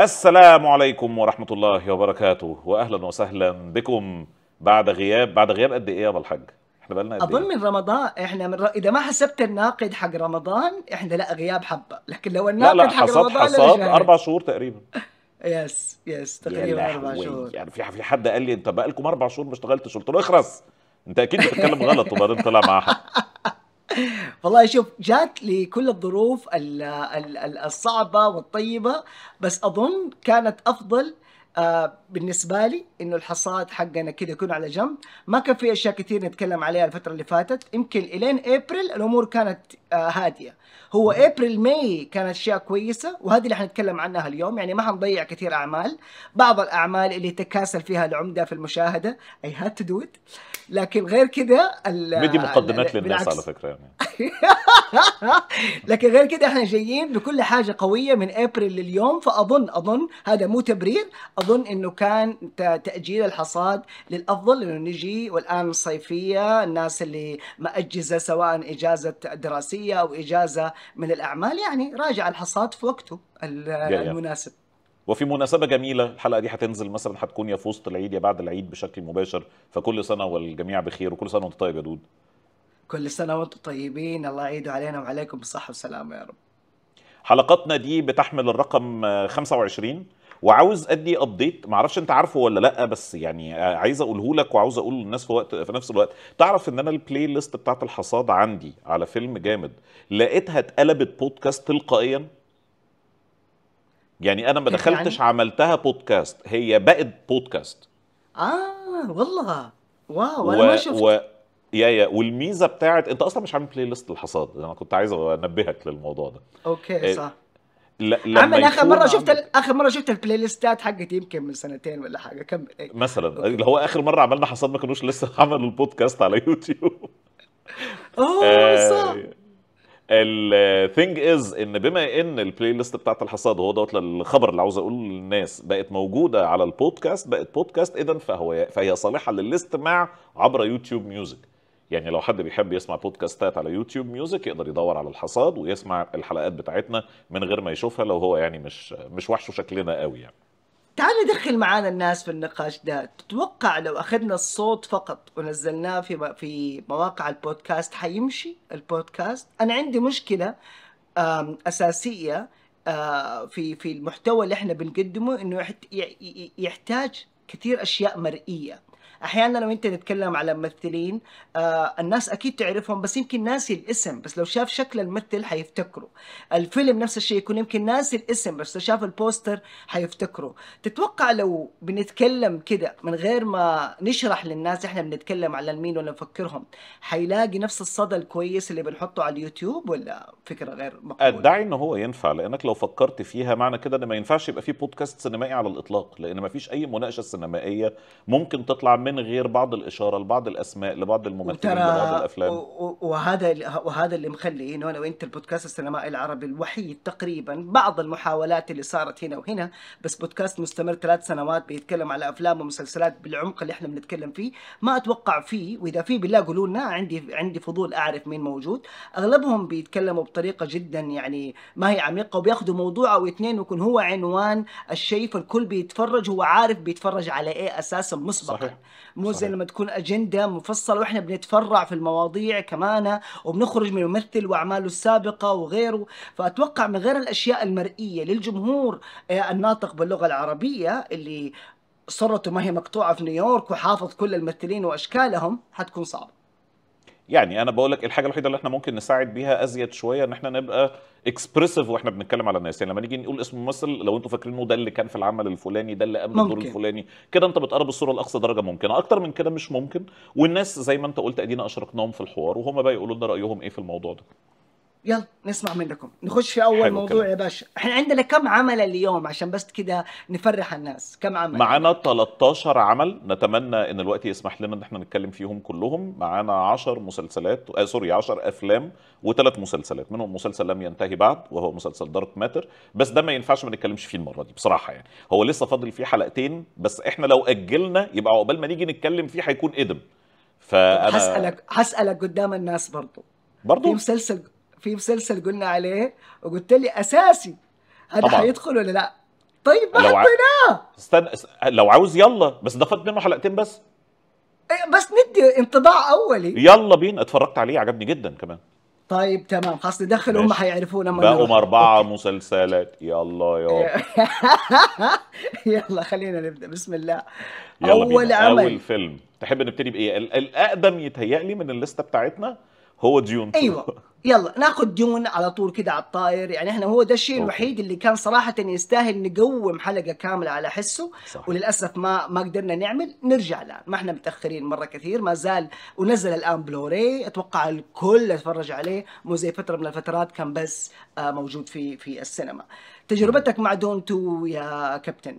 السلام عليكم ورحمة الله وبركاته وأهلا وسهلا بكم بعد غياب بعد غياب قد إيه يا الحاج؟ احنا بقالنا قد اظن إيه؟ من رمضان احنا من ر... اذا ما حسبت الناقد حق رمضان احنا لا غياب حبه لكن لو الناقد لا لا حق حصاد رمضان حصاد اربع شهور تقريبا يس يس تقريبا اربع شهور يعني في في حد قال لي انت بقالكم اربع شهور ما اشتغلتش قلت له اخرس انت اكيد بتتكلم غلط وبعدين طلع حد والله شوف جات لي كل الظروف الصعبة والطيبة بس أظن كانت أفضل آه بالنسبة لي إنه الحصاد حقنا كذا يكون على جنب، ما كان في أشياء كثير نتكلم عليها الفترة اللي فاتت، يمكن إلين أبريل الأمور كانت آه هادية. هو أبريل ماي كانت أشياء كويسة وهذه اللي حنتكلم عنها اليوم، يعني ما حنضيع كثير أعمال، بعض الأعمال اللي تكاسل فيها العمدة في المشاهدة، أي هاد تو دو إت. لكن غير كذا بدي مقدمات للناس على فكره يعني لكن غير كده احنا جايين بكل حاجه قويه من ابريل لليوم فاظن اظن هذا مو تبرير اظن انه كان تاجيل الحصاد للافضل انه نجي والان الصيفيه الناس اللي مأجزه سواء اجازه دراسيه او اجازه من الاعمال يعني راجع الحصاد في وقته المناسب وفي مناسبه جميله الحلقه دي هتنزل مثلا هتكون يا في وسط العيد يا بعد العيد بشكل مباشر فكل سنه والجميع بخير وكل سنه وانت طيب يا دود كل سنه وانتم طيبين الله يعيد علينا وعليكم بالصحه والسلامه يا رب حلقاتنا دي بتحمل الرقم 25 وعاوز ادي ابديت معرفش انت عارفه ولا لا بس يعني عايز اقوله لك وعاوز اقول للناس في وقت في نفس الوقت تعرف ان انا البلاي ليست بتاعت الحصاد عندي على فيلم جامد لقيتها اتقلبت بودكاست تلقائيا يعني انا ما دخلتش عملتها بودكاست هي بقت بودكاست اه والله واو انا ما شفت و... يا يا والميزه بتاعت انت اصلا مش عامل بلاي ليست الحصاد انا كنت عايز انبهك للموضوع ده اوكي آه، صح ل... عمل اخر مره عمل... شفت ال... اخر مره شفت البلاي ليستات حقتي يمكن من سنتين ولا حاجه كمل إيه. مثلا اللي هو اخر مره عملنا حصاد ما كانوش لسه عملوا البودكاست على يوتيوب اوه آه، صح الثينج از ان بما ان البلاي ليست بتاعت الحصاد هو دوت الخبر اللي عاوز اقوله للناس بقت موجوده على البودكاست بقت بودكاست اذا فهو فهي صالحه للاستماع عبر يوتيوب ميوزك يعني لو حد بيحب يسمع بودكاستات على يوتيوب ميوزك يقدر يدور على الحصاد ويسمع الحلقات بتاعتنا من غير ما يشوفها لو هو يعني مش مش وحشه شكلنا قوي يعني تعال ندخل معانا الناس في النقاش ده تتوقع لو اخذنا الصوت فقط ونزلناه في في مواقع البودكاست حيمشي البودكاست انا عندي مشكله اساسيه في في المحتوى اللي احنا بنقدمه انه يحتاج كثير اشياء مرئيه احيانا لو انت نتكلم على ممثلين آه الناس اكيد تعرفهم بس يمكن ناسي الاسم بس لو شاف شكل الممثل حيفتكره الفيلم نفس الشيء يكون يمكن ناسي الاسم بس لو شاف البوستر حيفتكره تتوقع لو بنتكلم كده من غير ما نشرح للناس احنا بنتكلم على مين ولا نفكرهم حيلاقي نفس الصدى الكويس اللي بنحطه على اليوتيوب ولا فكره غير مقبوله ادعي ان هو ينفع لانك لو فكرت فيها معنى كده ان ما ينفعش يبقى في بودكاست سينمائي على الاطلاق لان ما فيش اي مناقشه سينمائيه ممكن تطلع من من غير بعض الاشاره لبعض الاسماء لبعض الممثلين لبعض الافلام وهذا وهذا اللي مخلي انه انا وانت البودكاست السينمائي العربي الوحيد تقريبا بعض المحاولات اللي صارت هنا وهنا بس بودكاست مستمر ثلاث سنوات بيتكلم على افلام ومسلسلات بالعمق اللي احنا بنتكلم فيه ما اتوقع فيه واذا في بالله قولوا لنا عندي عندي فضول اعرف مين موجود اغلبهم بيتكلموا بطريقه جدا يعني ما هي عميقه وبياخذوا موضوع او اثنين ويكون هو عنوان الشيء فالكل بيتفرج هو عارف بيتفرج على ايه اساسا مسبقا صحيح. مو زي لما تكون اجنده مفصله واحنا بنتفرع في المواضيع كمان وبنخرج من الممثل واعماله السابقه وغيره فاتوقع من غير الاشياء المرئيه للجمهور آه، الناطق باللغه العربيه اللي صرته ما هي مقطوعه في نيويورك وحافظ كل الممثلين واشكالهم حتكون صعبه يعني انا بقول لك الحاجه الوحيده اللي احنا ممكن نساعد بيها ازيد شويه ان احنا نبقى اكسبريسيف واحنا بنتكلم على الناس يعني لما نيجي نقول اسم ممثل لو انتوا فاكرينه ده اللي كان في العمل الفلاني ده اللي قبل الدور الفلاني كده انت بتقرب الصوره لاقصى درجه ممكنه اكتر من كده مش ممكن والناس زي ما انت قلت ادينا اشركناهم في الحوار وهم بقى يقولوا لنا رايهم ايه في الموضوع ده يلا نسمع منكم نخش في اول موضوع كمان. يا باشا احنا عندنا كم عمل اليوم عشان بس كده نفرح الناس كم عمل معانا 13 عمل نتمنى ان الوقت يسمح لنا ان احنا نتكلم فيهم كلهم معانا 10 مسلسلات آه سوري 10 افلام وثلاث مسلسلات منهم مسلسل لم ينتهي بعد وهو مسلسل دارك ماتر بس ده ما ينفعش ما نتكلمش فيه المره دي بصراحه يعني هو لسه فاضل فيه حلقتين بس احنا لو اجلنا يبقى عقبال ما نيجي نتكلم فيه هيكون ادم فانا هسالك هسالك قدام الناس برضه برضه في مسلسل في مسلسل قلنا عليه وقلت لي اساسي هذا حيدخل ولا لا طيب ما لو حطيناه ع... استنى لو عاوز يلا بس ده فات منه حلقتين بس إيه، بس ندي انطباع اولي يلا بينا اتفرجت عليه عجبني جدا كمان طيب تمام خلاص ندخل هم حيعرفونا لما بقوا اربعه مسلسلات يلا يا يلا خلينا نبدا بسم الله يلا اول بينا. عمل اول فيلم تحب نبتدي بايه الاقدم يتهيألي من الليسته بتاعتنا هو ديون ايوه يلا ناخذ ديون على طول كده على الطاير يعني احنا هو ده الشيء الوحيد اللي كان صراحه يستاهل نقوم حلقه كامله على حسه صح. وللاسف ما ما قدرنا نعمل نرجع الان ما احنا متاخرين مره كثير ما زال ونزل الان بلوري اتوقع الكل اتفرج عليه مو زي فتره من الفترات كان بس آه، موجود في في السينما تجربتك مع دون تو يا كابتن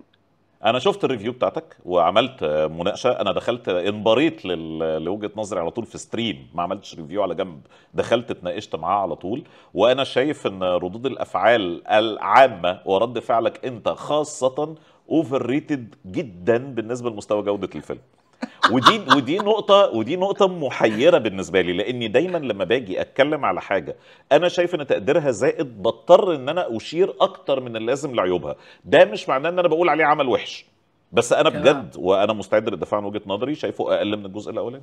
انا شفت الريفيو بتاعتك وعملت مناقشه انا دخلت انبريت لوجهه نظري على طول في ستريم ما عملتش ريفيو على جنب دخلت اتناقشت معاه على طول وانا شايف ان ردود الافعال العامه ورد فعلك انت خاصه اوفر ريتد جدا بالنسبه لمستوى جوده الفيلم ودي ودي نقطه ودي نقطه محيره بالنسبه لي لاني دايما لما باجي اتكلم على حاجه انا شايف ان تقديرها زائد بضطر ان انا اشير اكتر من اللازم لعيوبها ده مش معناه ان انا بقول عليه عمل وحش بس انا بجد وانا مستعد للدفاع عن وجهه نظري شايفه اقل من الجزء الاولاني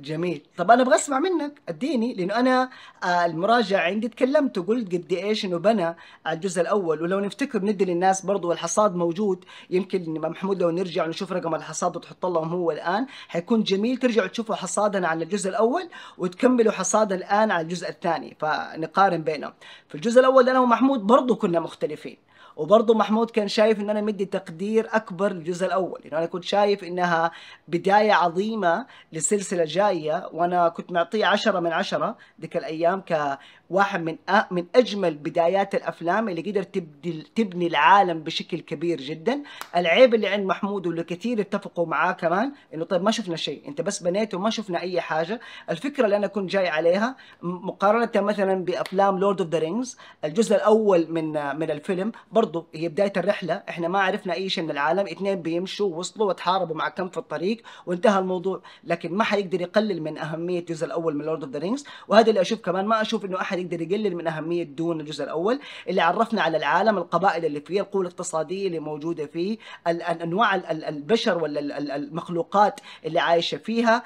جميل طب انا ابغى اسمع منك اديني لانه انا آه، المراجع المراجعه عندي تكلمت وقلت قد ايش انه بنى على الجزء الاول ولو نفتكر ندي للناس برضو الحصاد موجود يمكن محمود لو نرجع ونشوف رقم الحصاد وتحط لهم هو الان حيكون جميل ترجعوا تشوفوا حصادا على الجزء الاول وتكملوا حصادا الان على الجزء الثاني فنقارن بينهم في الجزء الاول انا ومحمود برضو كنا مختلفين وبرضه محمود كان شايف ان انا مدي تقدير اكبر للجزء الاول يعني انا كنت شايف انها بدايه عظيمه لسلسله جايه وانا كنت معطيه عشرة من عشرة ذيك الايام ك واحد من من اجمل بدايات الافلام اللي قدر تبدي تبني العالم بشكل كبير جدا العيب اللي عند محمود واللي كثير اتفقوا معاه كمان انه طيب ما شفنا شيء انت بس بنيته وما شفنا اي حاجه الفكره اللي انا كنت جاي عليها مقارنه مثلا بافلام لورد اوف ذا رينجز الجزء الاول من من الفيلم برضه هي بدايه الرحله احنا ما عرفنا اي شيء من العالم اثنين بيمشوا وصلوا وتحاربوا مع كم في الطريق وانتهى الموضوع لكن ما حيقدر يقلل من اهميه الجزء الاول من لورد اوف ذا رينجز وهذا اللي اشوف كمان ما اشوف انه احد الواحد يقدر يقلل من اهميه دون الجزء الاول اللي عرفنا على العالم القبائل اللي فيه القوه الاقتصاديه اللي موجوده فيه انواع البشر ولا المخلوقات اللي عايشه فيها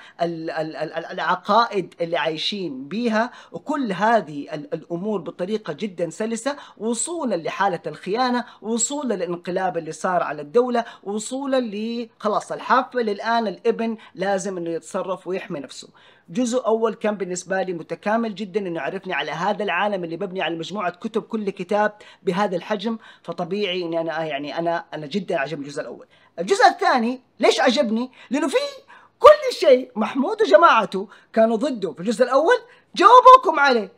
العقائد اللي عايشين بيها وكل هذه الامور بطريقه جدا سلسه وصولا لحاله الخيانه وصولا للانقلاب اللي صار على الدوله وصولا لخلاص الحافل الان الابن لازم انه يتصرف ويحمي نفسه جزء اول كان بالنسبه لي متكامل جدا انه عرفني على هذا العالم اللي مبني على مجموعه كتب كل كتاب بهذا الحجم فطبيعي اني انا يعني انا انا جدا عجبني الجزء الاول الجزء الثاني ليش عجبني لانه في كل شيء محمود وجماعته كانوا ضده في الجزء الاول جاوبوكم عليه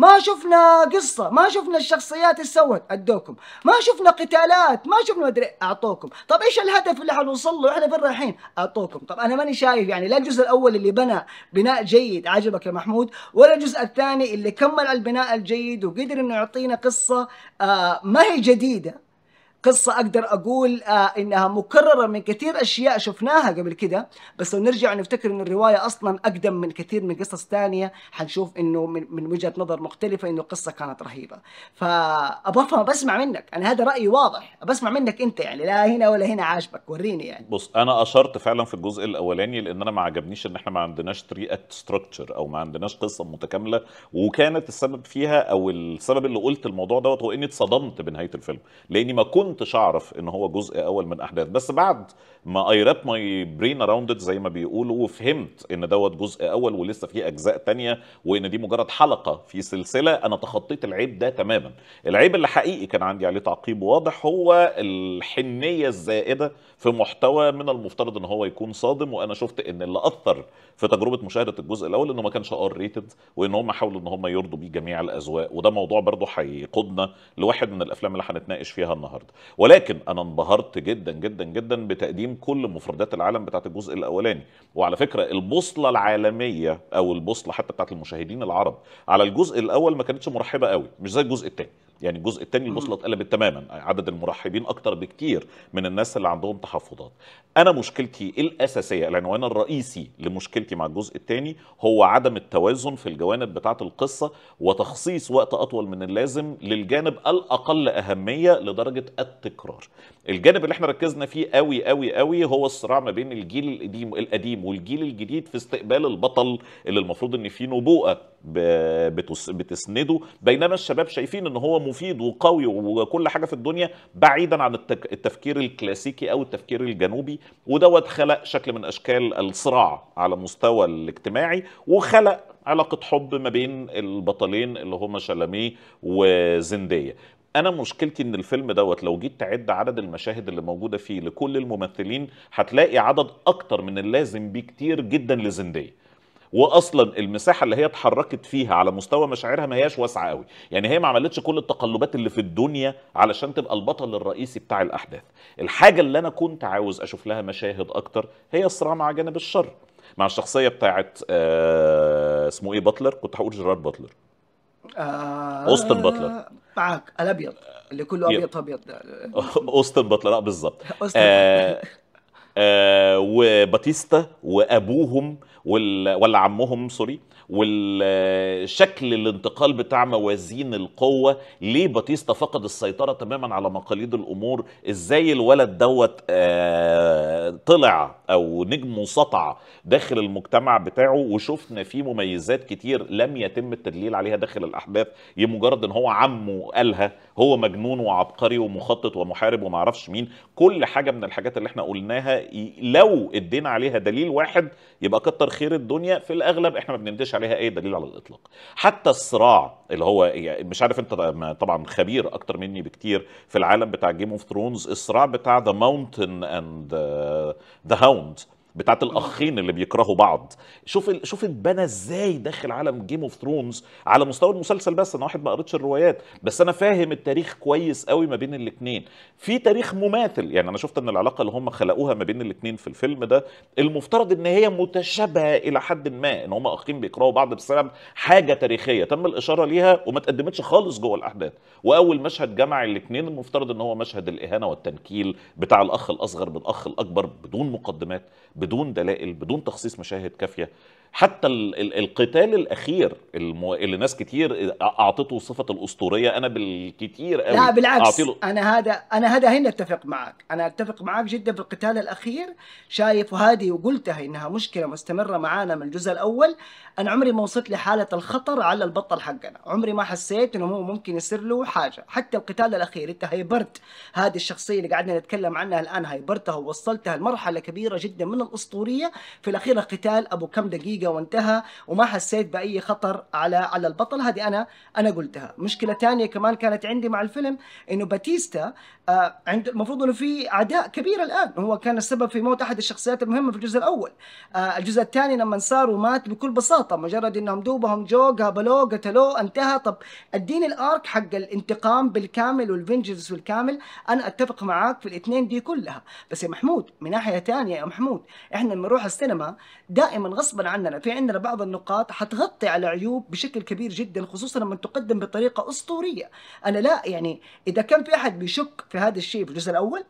ما شفنا قصة ما شفنا الشخصيات سوت ادوكم ما شفنا قتالات ما شفنا مدري اعطوكم طب ايش الهدف اللي حنوصل له احنا فين رايحين اعطوكم طب انا ماني شايف يعني لا الجزء الاول اللي بنى بناء جيد عجبك يا محمود ولا الجزء الثاني اللي كمل على البناء الجيد وقدر انه يعطينا قصة آه ما هي جديدة قصة أقدر أقول آه إنها مكررة من كثير أشياء شفناها قبل كده بس لو نرجع نفتكر إن الرواية أصلا أقدم من كثير من قصص ثانية حنشوف إنه من, من وجهة نظر مختلفة إنه القصة كانت رهيبة فأبغى أفهم بسمع منك أنا هذا رأيي واضح بسمع منك أنت يعني لا هنا ولا هنا عاجبك وريني يعني بص أنا أشرت فعلا في الجزء الأولاني لأن أنا ما عجبنيش إن إحنا ما عندناش تري أكت أو ما عندناش قصة متكاملة وكانت السبب فيها أو السبب اللي قلت الموضوع دوت هو إني اتصدمت بنهاية الفيلم لأني ما كنت كنتش اعرف ان هو جزء اول من احداث بس بعد ما اي راب ماي برين اراوند زي ما بيقولوا وفهمت ان دوت جزء اول ولسه في اجزاء تانية وان دي مجرد حلقه في سلسله انا تخطيت العيب ده تماما العيب اللي حقيقي كان عندي عليه تعقيب واضح هو الحنيه الزائده في محتوى من المفترض ان هو يكون صادم وانا شفت ان اللي اثر في تجربه مشاهده الجزء الاول انه ما كانش ار ريتد وان هم حاولوا ان هم يرضوا بيه جميع الاذواق وده موضوع برضه هيقودنا لواحد من الافلام اللي هنتناقش فيها النهارده ولكن انا انبهرت جدا جدا جدا بتقديم كل مفردات العالم بتاعت الجزء الاولاني وعلى فكره البوصله العالميه او البوصله حتى بتاعت المشاهدين العرب على الجزء الاول ما كانتش مرحبه قوي مش زي الجزء الثاني يعني الجزء الثاني البوصله اتقلبت تماما عدد المرحبين اكتر بكتير من الناس اللي عندهم تحفظات انا مشكلتي الاساسيه العنوان الرئيسي لمشكلتي مع الجزء الثاني هو عدم التوازن في الجوانب بتاعه القصه وتخصيص وقت اطول من اللازم للجانب الاقل اهميه لدرجه التكرار الجانب اللي احنا ركزنا فيه قوي قوي قوي هو الصراع ما بين الجيل القديم القديم والجيل الجديد في استقبال البطل اللي المفروض ان فيه نبوءه بتسنده بينما الشباب شايفين ان هو مفيد وقوي وكل حاجه في الدنيا بعيدا عن التفكير الكلاسيكي او التفكير الجنوبي ودوت خلق شكل من اشكال الصراع على المستوى الاجتماعي وخلق علاقة حب ما بين البطلين اللي هما شلاميه وزندية انا مشكلتي ان الفيلم دوت لو جيت تعد عدد المشاهد اللي موجوده فيه لكل الممثلين هتلاقي عدد اكتر من اللازم بكتير جدا لزنديه واصلا المساحه اللي هي اتحركت فيها على مستوى مشاعرها ما هياش واسعه قوي يعني هي ما عملتش كل التقلبات اللي في الدنيا علشان تبقى البطل الرئيسي بتاع الاحداث الحاجه اللي انا كنت عاوز اشوف لها مشاهد اكتر هي الصراع مع جانب الشر مع الشخصيه بتاعت آه اسمه ايه باتلر كنت هقول جيرارد باتلر آه اوستن باتلر معاك الابيض اللي كله ابيض ابيض اوستن باتلر اه بالظبط آه آه، وباتيستا وابوهم ولا عمهم سوري والشكل الانتقال بتاع موازين القوة ليه باتيستا فقد السيطرة تماما على مقاليد الأمور ازاي الولد دوت آه، طلع او نجم مسطع داخل المجتمع بتاعه وشفنا فيه مميزات كتير لم يتم التدليل عليها داخل الاحداث لمجرد ان هو عمه قالها هو مجنون وعبقري ومخطط ومحارب وما اعرفش مين كل حاجه من الحاجات اللي احنا قلناها لو ادينا عليها دليل واحد يبقى كتر خير الدنيا في الاغلب احنا ما بنديش عليها اي دليل على الاطلاق حتى الصراع اللي هو يعني مش عارف انت طبعا خبير اكتر مني بكتير في العالم بتاع جيم اوف ثرونز الصراع بتاع ذا ماونتن اند ذا هاوند round بتاعت الاخين اللي بيكرهوا بعض شوف ال... شوف اتبنى ازاي داخل عالم جيم اوف ثرونز على مستوى المسلسل بس انا واحد ما قريتش الروايات بس انا فاهم التاريخ كويس قوي ما بين الاثنين في تاريخ مماثل يعني انا شفت ان العلاقه اللي هم خلقوها ما بين الاثنين في الفيلم ده المفترض ان هي متشابهه الى حد ما ان هم اخين بيكرهوا بعض بسبب حاجه تاريخيه تم الاشاره ليها وما تقدمتش خالص جوه الاحداث واول مشهد جمع الاثنين المفترض ان هو مشهد الاهانه والتنكيل بتاع الاخ الاصغر بالاخ الاكبر بدون مقدمات بدون بدون دلائل بدون تخصيص مشاهد كافيه حتى القتال الاخير اللي ناس كتير اعطته صفه الاسطوريه انا بالكتير قوي لا بالعكس أعطيله... انا هذا انا هذا هنا اتفق معك انا اتفق معك جدا في القتال الاخير شايف وهذه وقلتها انها مشكله مستمره معانا من الجزء الاول انا عمري ما وصلت لحاله الخطر على البطل حقنا عمري ما حسيت انه هو ممكن يصير له حاجه حتى القتال الاخير انت هيبرت هذه الشخصيه اللي قعدنا نتكلم عنها الان هيبرتها ووصلتها لمرحله كبيره جدا من الاسطوريه في الاخير القتال ابو كم دقيقه دقيقه وانتهى وما حسيت باي خطر على على البطل هذه انا انا قلتها مشكله ثانيه كمان كانت عندي مع الفيلم انه باتيستا آه عنده المفروض انه في عداء كبير الان هو كان السبب في موت احد الشخصيات المهمه في الجزء الاول آه الجزء الثاني لما صار ومات بكل بساطه مجرد انهم دوبهم جو قابلوه قتلوه انتهى طب اديني الارك حق الانتقام بالكامل والفينجرز بالكامل انا اتفق معاك في الاثنين دي كلها بس يا محمود من ناحيه ثانيه يا محمود احنا لما نروح السينما دائما غصبا عنا عندنا في عندنا بعض النقاط حتغطي على عيوب بشكل كبير جدا خصوصا لما تقدم بطريقه اسطوريه انا لا يعني اذا كان في احد بيشك في هذا الشيء في الجزء الاول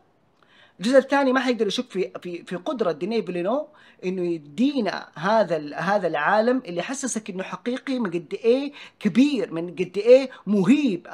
الجزء الثاني ما حيقدر يشك في في في قدره ديني بلينو انه يدينا هذا هذا العالم اللي حسسك انه حقيقي من قد ايه كبير من قد ايه مهيب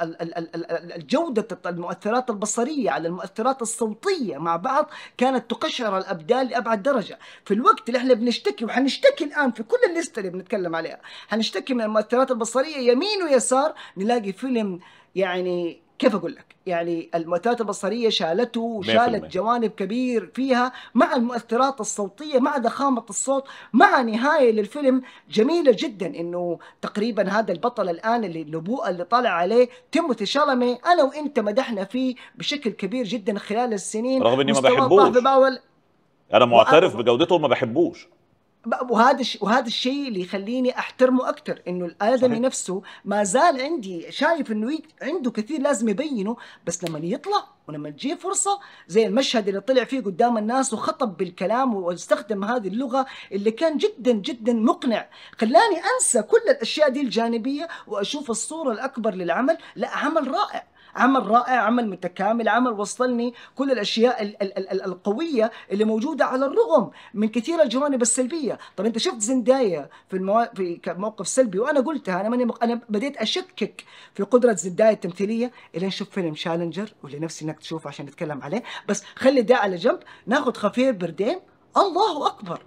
الجوده المؤثرات البصريه على المؤثرات الصوتيه مع بعض كانت تقشعر الابدان لابعد درجه في الوقت اللي احنا بنشتكي وحنشتكي الان في كل الليسته اللي بنتكلم عليها حنشتكي من المؤثرات البصريه يمين ويسار نلاقي فيلم يعني كيف اقول لك يعني المؤثرات البصريه شالته وشالت جوانب كبير فيها مع المؤثرات الصوتيه مع ضخامه الصوت مع نهايه للفيلم جميله جدا انه تقريبا هذا البطل الان اللي النبوءه اللي طالع عليه تيموثي شالامي انا وانت مدحنا فيه بشكل كبير جدا خلال السنين رغم اني ما بحبوش انا معترف بجودته وما بحبوش وهذا وهذا الشيء اللي يخليني احترمه اكثر انه الادمي نفسه ما زال عندي شايف انه عنده كثير لازم يبينه بس لما يطلع ولما تجيه فرصه زي المشهد اللي طلع فيه قدام الناس وخطب بالكلام واستخدم هذه اللغه اللي كان جدا جدا مقنع خلاني انسى كل الاشياء دي الجانبيه واشوف الصوره الاكبر للعمل لا عمل رائع عمل رائع عمل متكامل عمل وصلني كل الاشياء ال ال ال القويه اللي موجوده على الرغم من كثير الجوانب السلبيه طب انت شفت زندايا في, المو... في موقف سلبي وانا قلتها انا ماني مق... انا بديت اشكك في قدره زندايا التمثيليه الى نشوف فيلم شالنجر واللي نفسي انك تشوفه عشان نتكلم عليه بس خلي ده على جنب ناخذ خفير بردين الله اكبر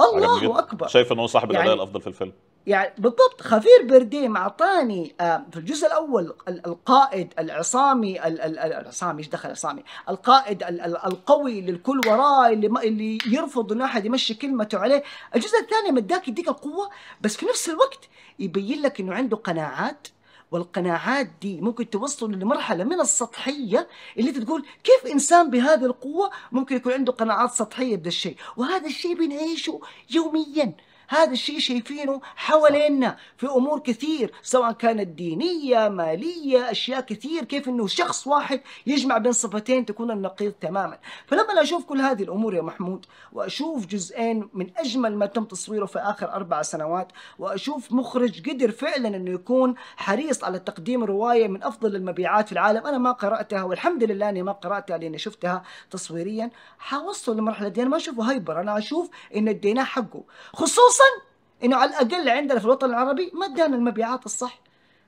الله اكبر شايف انه صاحب يعني... الاداء الافضل في الفيلم يعني بالضبط خفير برديم اعطاني آه، في الجزء الاول القائد العصامي العصامي ايش دخل عصامي؟ القائد القوي للكل وراه اللي اللي يرفض انه احد يمشي كلمته عليه، الجزء الثاني مداك يديك القوه بس في نفس الوقت يبين لك انه عنده قناعات والقناعات دي ممكن توصل لمرحلة من السطحية اللي انت تقول كيف إنسان بهذه القوة ممكن يكون عنده قناعات سطحية بهذا الشيء وهذا الشيء بنعيشه يومياً هذا الشيء شايفينه حوالينا في امور كثير سواء كانت دينيه ماليه اشياء كثير كيف انه شخص واحد يجمع بين صفتين تكون النقيض تماما فلما اشوف كل هذه الامور يا محمود واشوف جزئين من اجمل ما تم تصويره في اخر اربع سنوات واشوف مخرج قدر فعلا انه يكون حريص على تقديم روايه من افضل المبيعات في العالم انا ما قراتها والحمد لله اني ما قراتها لاني شفتها تصويريا حوصل لمرحله دي انا ما اشوفه هايبر انا اشوف ان اديناه حقه خصوصا خصوصا انه على الاقل عندنا في الوطن العربي ما ادانا المبيعات الصح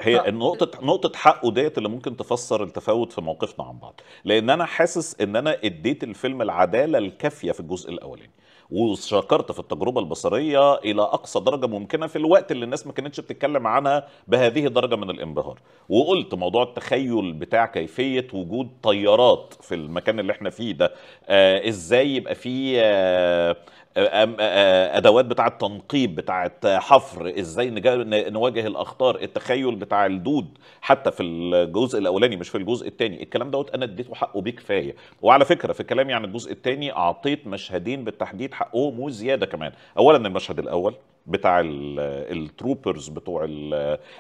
هي ف... نقطة نقطة حقه ديت اللي ممكن تفسر التفاوت في موقفنا عن بعض، لأن أنا حاسس إن أنا اديت الفيلم العدالة الكافية في الجزء الأولاني، وشكرت في التجربه البصريه الى اقصى درجه ممكنه في الوقت اللي الناس ما كانتش بتتكلم عنها بهذه الدرجه من الانبهار وقلت موضوع التخيل بتاع كيفيه وجود طيارات في المكان اللي احنا فيه ده آه ازاي يبقى فيه آه ادوات بتاعه تنقيب بتاعه حفر ازاي نواجه الاخطار التخيل بتاع الدود حتى في الجزء الاولاني مش في الجزء الثاني الكلام دوت انا اديته حقه بيه كفايه وعلى فكره في كلامي عن الجزء الثاني اعطيت مشهدين بالتحديد حقهم وزياده كمان اولا المشهد الاول بتاع التروبرز بتوع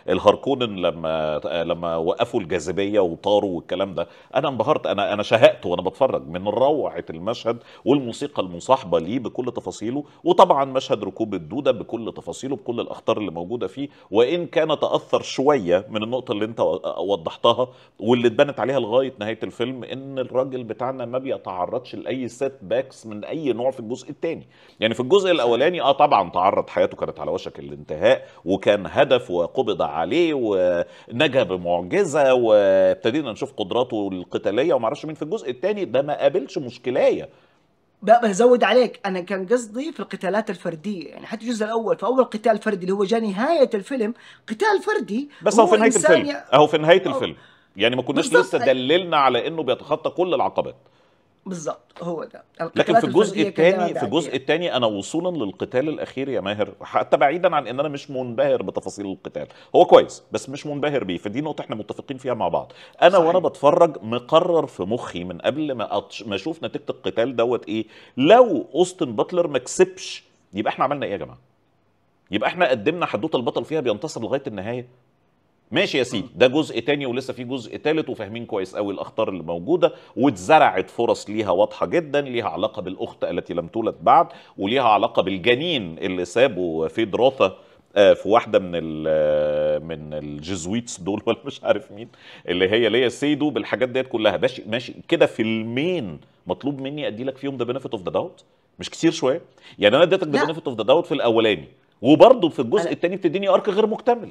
الهاركونن لما لما وقفوا الجاذبيه وطاروا والكلام ده انا انبهرت انا انا شهقت وانا بتفرج من روعه المشهد والموسيقى المصاحبه ليه بكل تفاصيله وطبعا مشهد ركوب الدوده بكل تفاصيله بكل الاخطار اللي موجوده فيه وان كان تاثر شويه من النقطه اللي انت وضحتها واللي اتبنت عليها لغايه نهايه الفيلم ان الراجل بتاعنا ما بيتعرضش لاي سيت باكس من اي نوع في الجزء الثاني يعني في الجزء الاولاني اه طبعا تعرض حياته حياته كانت على وشك الانتهاء وكان هدف وقبض عليه ونجا بمعجزه وابتدينا نشوف قدراته القتاليه ومعرفش مين في الجزء الثاني ده ما قابلش مشكلايه بقى بزود عليك انا كان قصدي في القتالات الفرديه يعني حتى الجزء الاول في اول قتال فردي اللي هو جاء نهايه الفيلم قتال فردي بس هو في نهايه الفيلم اهو في نهايه الفيلم يعني ما كناش لسه دللنا على انه بيتخطى كل العقبات بالظبط هو ده لكن في الجزء الثاني في الجزء الثاني انا وصولا للقتال الاخير يا ماهر حتى بعيدا عن ان انا مش منبهر بتفاصيل القتال هو كويس بس مش منبهر بيه فدي نقطه احنا متفقين فيها مع بعض انا صحيح. وانا بتفرج مقرر في مخي من قبل ما أطش ما اشوف نتيجه القتال دوت ايه لو اوستن باتلر ما كسبش يبقى احنا عملنا ايه يا جماعه يبقى احنا قدمنا حدوته البطل فيها بينتصر لغايه النهايه ماشي يا سيدي ده جزء تاني ولسه في جزء تالت وفاهمين كويس قوي الاخطار اللي موجوده واتزرعت فرص ليها واضحه جدا ليها علاقه بالاخت التي لم تولد بعد وليها علاقه بالجنين اللي سابه في دروثا آه، في واحده من آه، من الجزويتس دول ولا مش عارف مين اللي هي ليا سيدو بالحاجات ديت كلها ماشي ماشي كده فيلمين مطلوب مني ادي لك فيهم ذا بنفيت اوف ذا داوت مش كتير شويه يعني انا اديتك ذا بنفيت اوف ذا داوت في الاولاني وبرضه في الجزء الثاني بتديني ارك غير مكتمل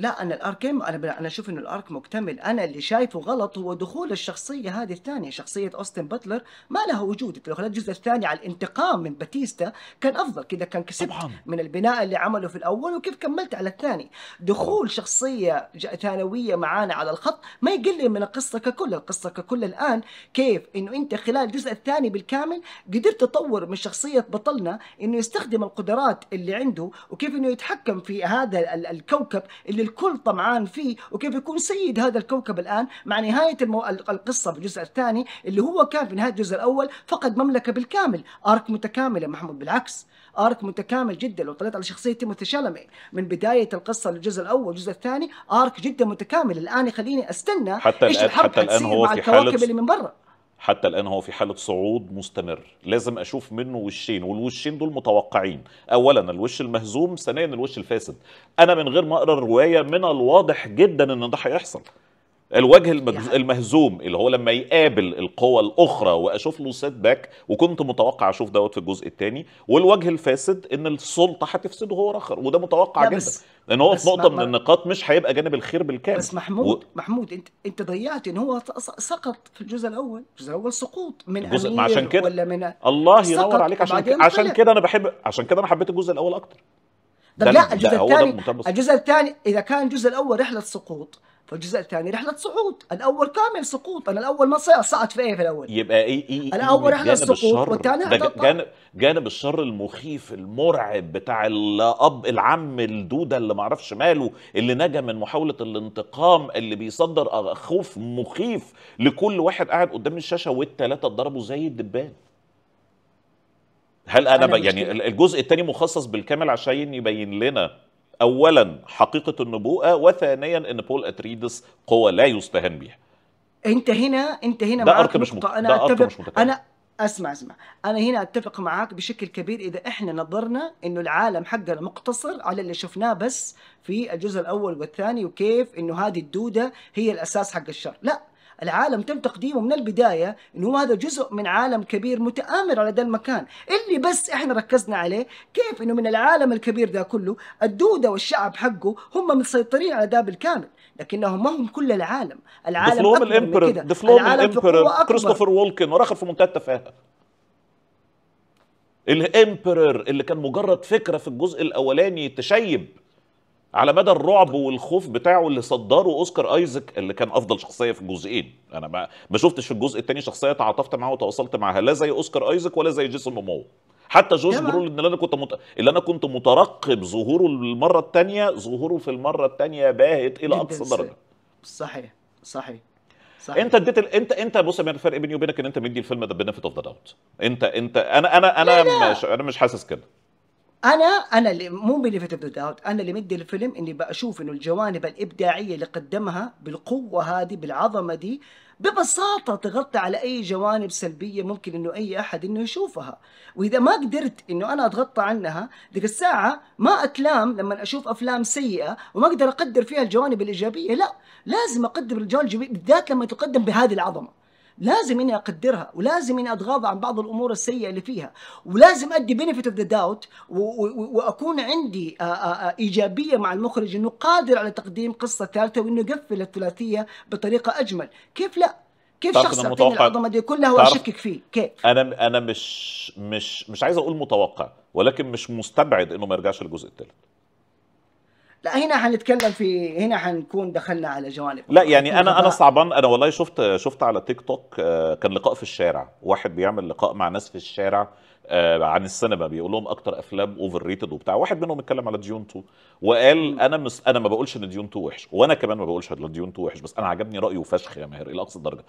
لا انا الارك انا انا اشوف انه الارك مكتمل انا اللي شايفه غلط هو دخول الشخصيه هذه الثانيه شخصيه اوستن باتلر ما لها وجود لو خلال الجزء الثاني على الانتقام من باتيستا كان افضل كذا كان كسبت طبعا. من البناء اللي عمله في الاول وكيف كملت على الثاني دخول شخصيه ثانويه معانا على الخط ما يقل من القصه ككل القصه ككل الان كيف انه انت خلال الجزء الثاني بالكامل قدرت تطور من شخصيه بطلنا انه يستخدم القدرات اللي عنده وكيف انه يتحكم في هذا الكوكب اللي الكل طمعان فيه وكيف يكون سيد هذا الكوكب الآن مع نهاية المو... القصة في الجزء الثاني اللي هو كان في نهاية الجزء الأول فقد مملكة بالكامل آرك متكاملة محمود بالعكس ارك متكامل جدا لو طلعت على شخصيه تيموثي شالمي من بدايه القصه للجزء الاول الجزء الثاني ارك جدا متكامل الان يخليني استنى حتى ايش الحرب حتى الان هو مع الكواكب اللي من برا حتى الآن هو في حالة صعود مستمر لازم أشوف منه وشين والوشين دول متوقعين أولا الوش المهزوم ثانيا الوش الفاسد أنا من غير ما أقرأ الرواية من الواضح جدا أن ده هيحصل الوجه المجز... المهزوم اللي هو لما يقابل القوى الاخرى واشوف له سيت باك وكنت متوقع اشوف دوت في الجزء الثاني والوجه الفاسد ان السلطه هتفسده هو اخر وده متوقع جدا لان هو في نقطه من النقاط مش هيبقى جانب الخير بالكامل بس محمود و... محمود انت انت ضيعت ان هو سقط في الجزء الاول الجزء الاول سقوط من الجزء... امير عشان كده ولا من الله ينور عليك عشان كده عشان كده انا بحب عشان كده انا حبيت الجزء الاول اكتر ده لا الجزء الثاني الجزء الثاني اذا كان الجزء الاول رحله سقوط فالجزء الثاني رحله صعود الاول كامل سقوط انا الاول ما صعد صعد في ايه في الاول يبقى ايه انا الاول رحله سقوط والثاني جانب جانب الشر المخيف المرعب بتاع الاب العم الدوده اللي ما اعرفش ماله اللي نجا من محاوله الانتقام اللي بيصدر خوف مخيف لكل واحد قاعد قدام الشاشه والثلاثه اتضربوا زي الدبان هل انا, أنا يعني الجزء الثاني مخصص بالكامل عشان يبين لنا اولا حقيقه النبوءه وثانيا ان بول اتريدس قوه لا يستهان بها انت هنا انت هنا ده أرك مش نقطه انا أرك مش متكلم. انا اسمع اسمع انا هنا اتفق معاك بشكل كبير اذا احنا نظرنا انه العالم حقنا مقتصر على اللي شفناه بس في الجزء الاول والثاني وكيف انه هذه الدوده هي الاساس حق الشر لا العالم تم تقديمه من البدايه انه هذا جزء من عالم كبير متامر على ذا المكان اللي بس احنا ركزنا عليه كيف انه من العالم الكبير ذا كله الدوده والشعب حقه هم مسيطرين على ذا بالكامل لكنهم ما هم كل العالم العالم اكبر الامبر. دفلوم كده كريستوفر وولكن وراخر في منتهى التفاهه الامبرر اللي كان مجرد فكره في الجزء الاولاني تشيب على مدى الرعب والخوف بتاعه اللي صدره اوسكار ايزك اللي كان افضل شخصيه في الجزئين انا ما شفتش في الجزء الثاني شخصيه تعاطفت معاها وتواصلت معاها لا زي اوسكار ايزك ولا زي جيسون مومو حتى جوز برول اللي انا كنت مت... اللي انا كنت مترقب ظهوره المره الثانيه ظهوره في المره الثانيه باهت الى اقصى درجه صحيح صحيح صحيح. انت اديت ال... انت انت بص يا الفرق بيني وبينك ان انت مدي الفيلم ده بنفيت اوف ذا داوت انت انت انا انا انا لا لا. مش انا مش حاسس كده انا انا اللي مو بنفيت اوف داوت انا اللي مدي الفيلم اني بشوف انه الجوانب الابداعيه اللي قدمها بالقوه هذه بالعظمه دي ببساطه تغطي على اي جوانب سلبيه ممكن انه اي احد انه يشوفها واذا ما قدرت انه انا اتغطى عنها ذيك الساعه ما اتلام لما اشوف افلام سيئه وما اقدر اقدر فيها الجوانب الايجابيه لا لازم اقدر الجوانب بالذات لما تقدم بهذه العظمه لازم اني اقدرها ولازم اني اتغاضى عن بعض الامور السيئه اللي فيها ولازم ادي بنفيت اوف ذا داوت واكون عندي آآ آآ ايجابيه مع المخرج انه قادر على تقديم قصه ثالثه وانه يقفل الثلاثيه بطريقه اجمل كيف لا كيف شخص متوقع العظمه دي كلها واشكك فيه كيف انا انا مش مش مش عايز اقول متوقع ولكن مش مستبعد انه ما يرجعش الجزء الثالث لا هنا حنتكلم في هنا حنكون دخلنا على جوانب لا يعني انا انا صعبان انا والله شفت شفت على تيك توك آه، كان لقاء في الشارع واحد بيعمل لقاء مع ناس في الشارع آه، عن السينما بيقول لهم اكتر افلام اوفر ريتد وبتاع واحد منهم اتكلم على ديون 2 وقال انا مس انا ما بقولش ان ديون 2 وحش وانا كمان ما بقولش ان ديون 2 وحش بس انا عجبني رايه فشخ يا ماهر الى اقصى درجه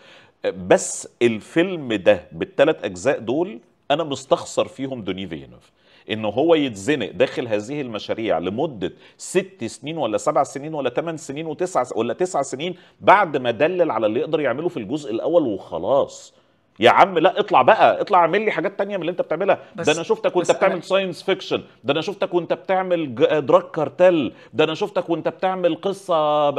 آه، بس الفيلم ده بالثلاث اجزاء دول انا مستخسر فيهم دوني فينوف ان هو يتزنق داخل هذه المشاريع لمده ست سنين ولا سبع سنين ولا ثمان سنين وتسع ولا تسع سنين بعد ما دلل على اللي يقدر يعمله في الجزء الاول وخلاص يا عم لا اطلع بقى اطلع اعمل لي حاجات تانية من اللي انت بتعملها ده انا شفتك وانت بتعمل ساينس فيكشن ده انا شفتك وانت بتعمل دراج كارتل ده انا شفتك وانت بتعمل قصه ب...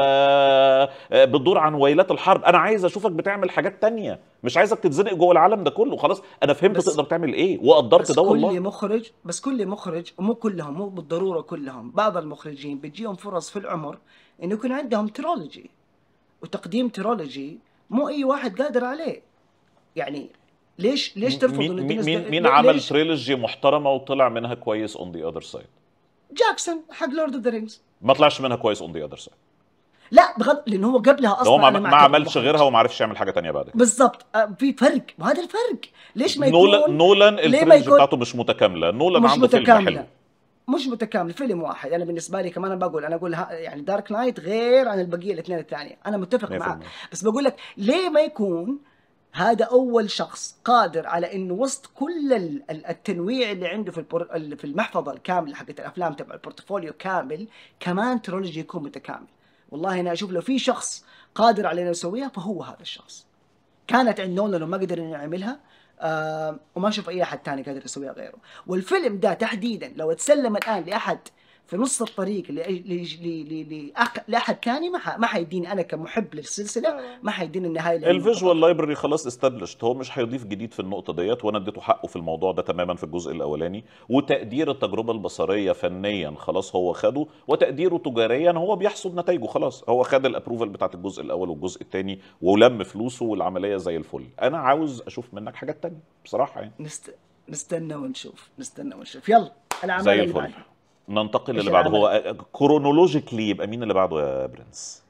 بتدور عن ويلات الحرب انا عايز اشوفك بتعمل حاجات تانية مش عايزك تتزنق جوه العالم ده كله خلاص انا فهمت تقدر تعمل ايه وقدرت ده والله كل مخرج بس كل مخرج مو كلهم مو بالضروره كلهم بعض المخرجين بتجيهم فرص في العمر انه يكون عندهم ترولوجي وتقديم ترولوجي مو اي واحد قادر عليه يعني ليش ليش ترفض مين ان مين, مين, مين عمل تريلوجي محترمه وطلع منها كويس اون ذا اذر سايد جاكسون حق لورد اوف ذا رينجز ما طلعش منها كويس اون ذا اذر سايد لا بغض لان هو قبلها اصلا هو ما, ما عملش غيرها وما عرفش يعمل حاجه تانية بعدها بالظبط آه، في فرق وهذا الفرق ليش ما يكون نولان نولان التريلوجي بتاعته مش متكامله نولان مش عنده متكاملة. فيلم حلو مش متكامل فيلم واحد انا بالنسبه لي كمان انا بقول انا اقول يعني دارك نايت غير عن البقيه الاثنين الثانيه انا متفق معاك بس بقول لك ليه ما يكون هذا اول شخص قادر على انه وسط كل التنويع اللي عنده في في المحفظه الكامله حقت الافلام تبع البورتفوليو كامل كمان ترولوجي يكون متكامل والله انا اشوف لو في شخص قادر على انه يسويها فهو هذا الشخص كانت عند نولان وما قدر انه يعملها آه وما اشوف اي احد ثاني قادر يسويها غيره والفيلم ده تحديدا لو اتسلم الان لاحد في نص الطريق لاحد ثاني ما ما حيديني انا كمحب للسلسله آه. ما حيديني النهايه اللي الفيجوال لايبرري خلاص استبلشت هو مش هيضيف جديد في النقطه ديت وانا اديته حقه في الموضوع ده تماما في الجزء الاولاني وتقدير التجربه البصريه فنيا خلاص هو خده وتقديره تجاريا هو بيحصد نتائجه خلاص هو خد الابروفال بتاعت الجزء الاول والجزء الثاني ولم فلوسه والعمليه زي الفل انا عاوز اشوف منك حاجات ثانيه بصراحه يعني نست... نستنى ونشوف نستنى ونشوف يلا انا زي الفل ننتقل للي بعده هو كرونولوجيكلي يبقى مين اللي بعده يا برنس؟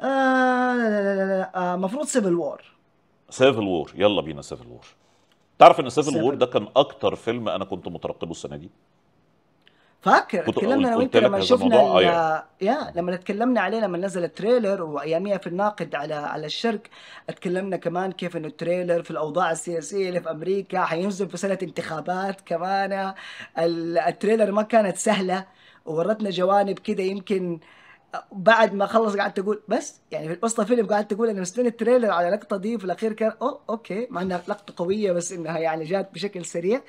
آه لا لا لا لا المفروض سيفل وور سيفل وور يلا بينا سيفل وور تعرف ان سيفل وور ده كان اكتر فيلم انا كنت مترقبه السنه دي فاكر تكلمنا انا وانت لما شفنا آية. يا لما تكلمنا عليه لما نزل التريلر واياميها في الناقد على على الشرق اتكلمنا كمان كيف انه التريلر في الاوضاع السياسيه اللي في امريكا حينزل في سنه انتخابات كمان التريلر ما كانت سهله وورتنا جوانب كده يمكن بعد ما خلص قعدت اقول بس يعني في وسط فيلم قعدت اقول انا مستني التريلر على اللقطه دي في الاخير كان اوه اوكي مع انها لقطه قويه بس انها يعني جات بشكل سريع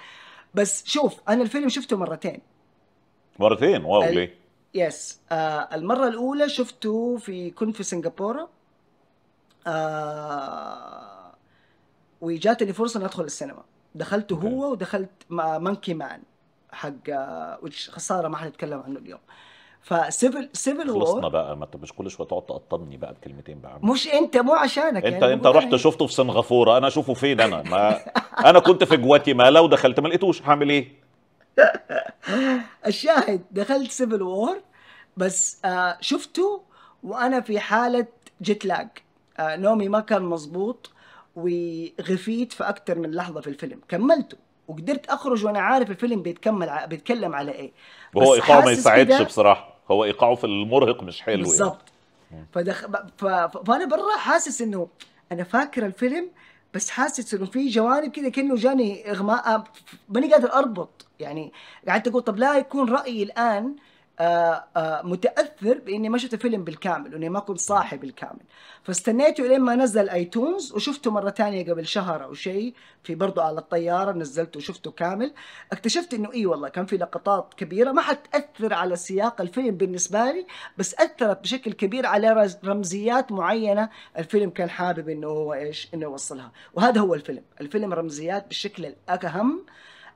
بس شوف انا الفيلم شفته مرتين مرتين واو ليه؟ يس آه المرة الأولى شفته في كنت في سنغافورة آه وجاتني فرصة إني أدخل السينما دخلته okay. هو ودخلت مع مانكي مان حق وش آه، خسارة ما حنتكلم عنه اليوم فسيفل سيفل وور خلصنا بقى ما انت مش كل شويه تقعد تقطمني بقى بكلمتين بقى مش انت مو عشانك انت يعني انت رحت شفته في سنغافوره انا اشوفه فين انا ما انا كنت في جواتيمالا ودخلت ما لقيتوش هعمل ايه الشاهد دخلت سيفل وور بس آه شفته وانا في حاله جيت لاج آه نومي ما كان مظبوط وغفيت في اكثر من لحظه في الفيلم كملته وقدرت اخرج وانا عارف الفيلم بيتكمل ع... بيتكلم على ايه بس هو ايقاعه ما يساعدش بصراحه هو ايقاعه في المرهق مش حلو يعني. بالضبط يعني. فدخ... ف... ف... فانا برا حاسس انه انا فاكر الفيلم بس حاسس انه في جوانب كذا كانه جاني اغماء آه، ماني قادر اربط يعني قعدت اقول طب لا يكون رايي الان آه، آه، متاثر باني ما شفت الفيلم بالكامل واني ما كنت صاحي بالكامل فاستنيته لين ما نزل ايتونز وشفته مره ثانيه قبل شهر او شيء في برضه على الطياره نزلته وشفته كامل اكتشفت انه اي والله كان في لقطات كبيره ما حتاثر على سياق الفيلم بالنسبه لي بس اثرت بشكل كبير على رمزيات معينه الفيلم كان حابب انه هو ايش انه يوصلها وهذا هو الفيلم الفيلم رمزيات بالشكل الاهم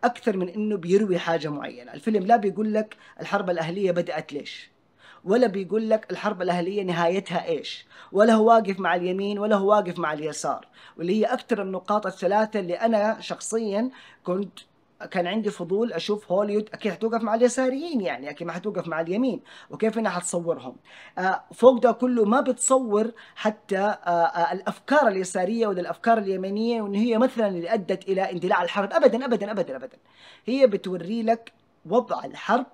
اكثر من انه بيروي حاجه معينه الفيلم لا بيقول لك الحرب الاهليه بدات ليش ولا بيقول لك الحرب الأهلية نهايتها إيش ولا هو واقف مع اليمين ولا هو واقف مع اليسار واللي هي أكثر النقاط الثلاثة اللي أنا شخصيا كنت كان عندي فضول اشوف هوليوود اكيد حتوقف مع اليساريين يعني اكيد ما حتوقف مع اليمين وكيف انها حتصورهم آه، فوق ده كله ما بتصور حتى آه، آه، الافكار اليساريه ولا الافكار اليمينيه وان هي مثلا اللي ادت الى اندلاع الحرب ابدا ابدا ابدا ابدا هي بتوري لك وضع الحرب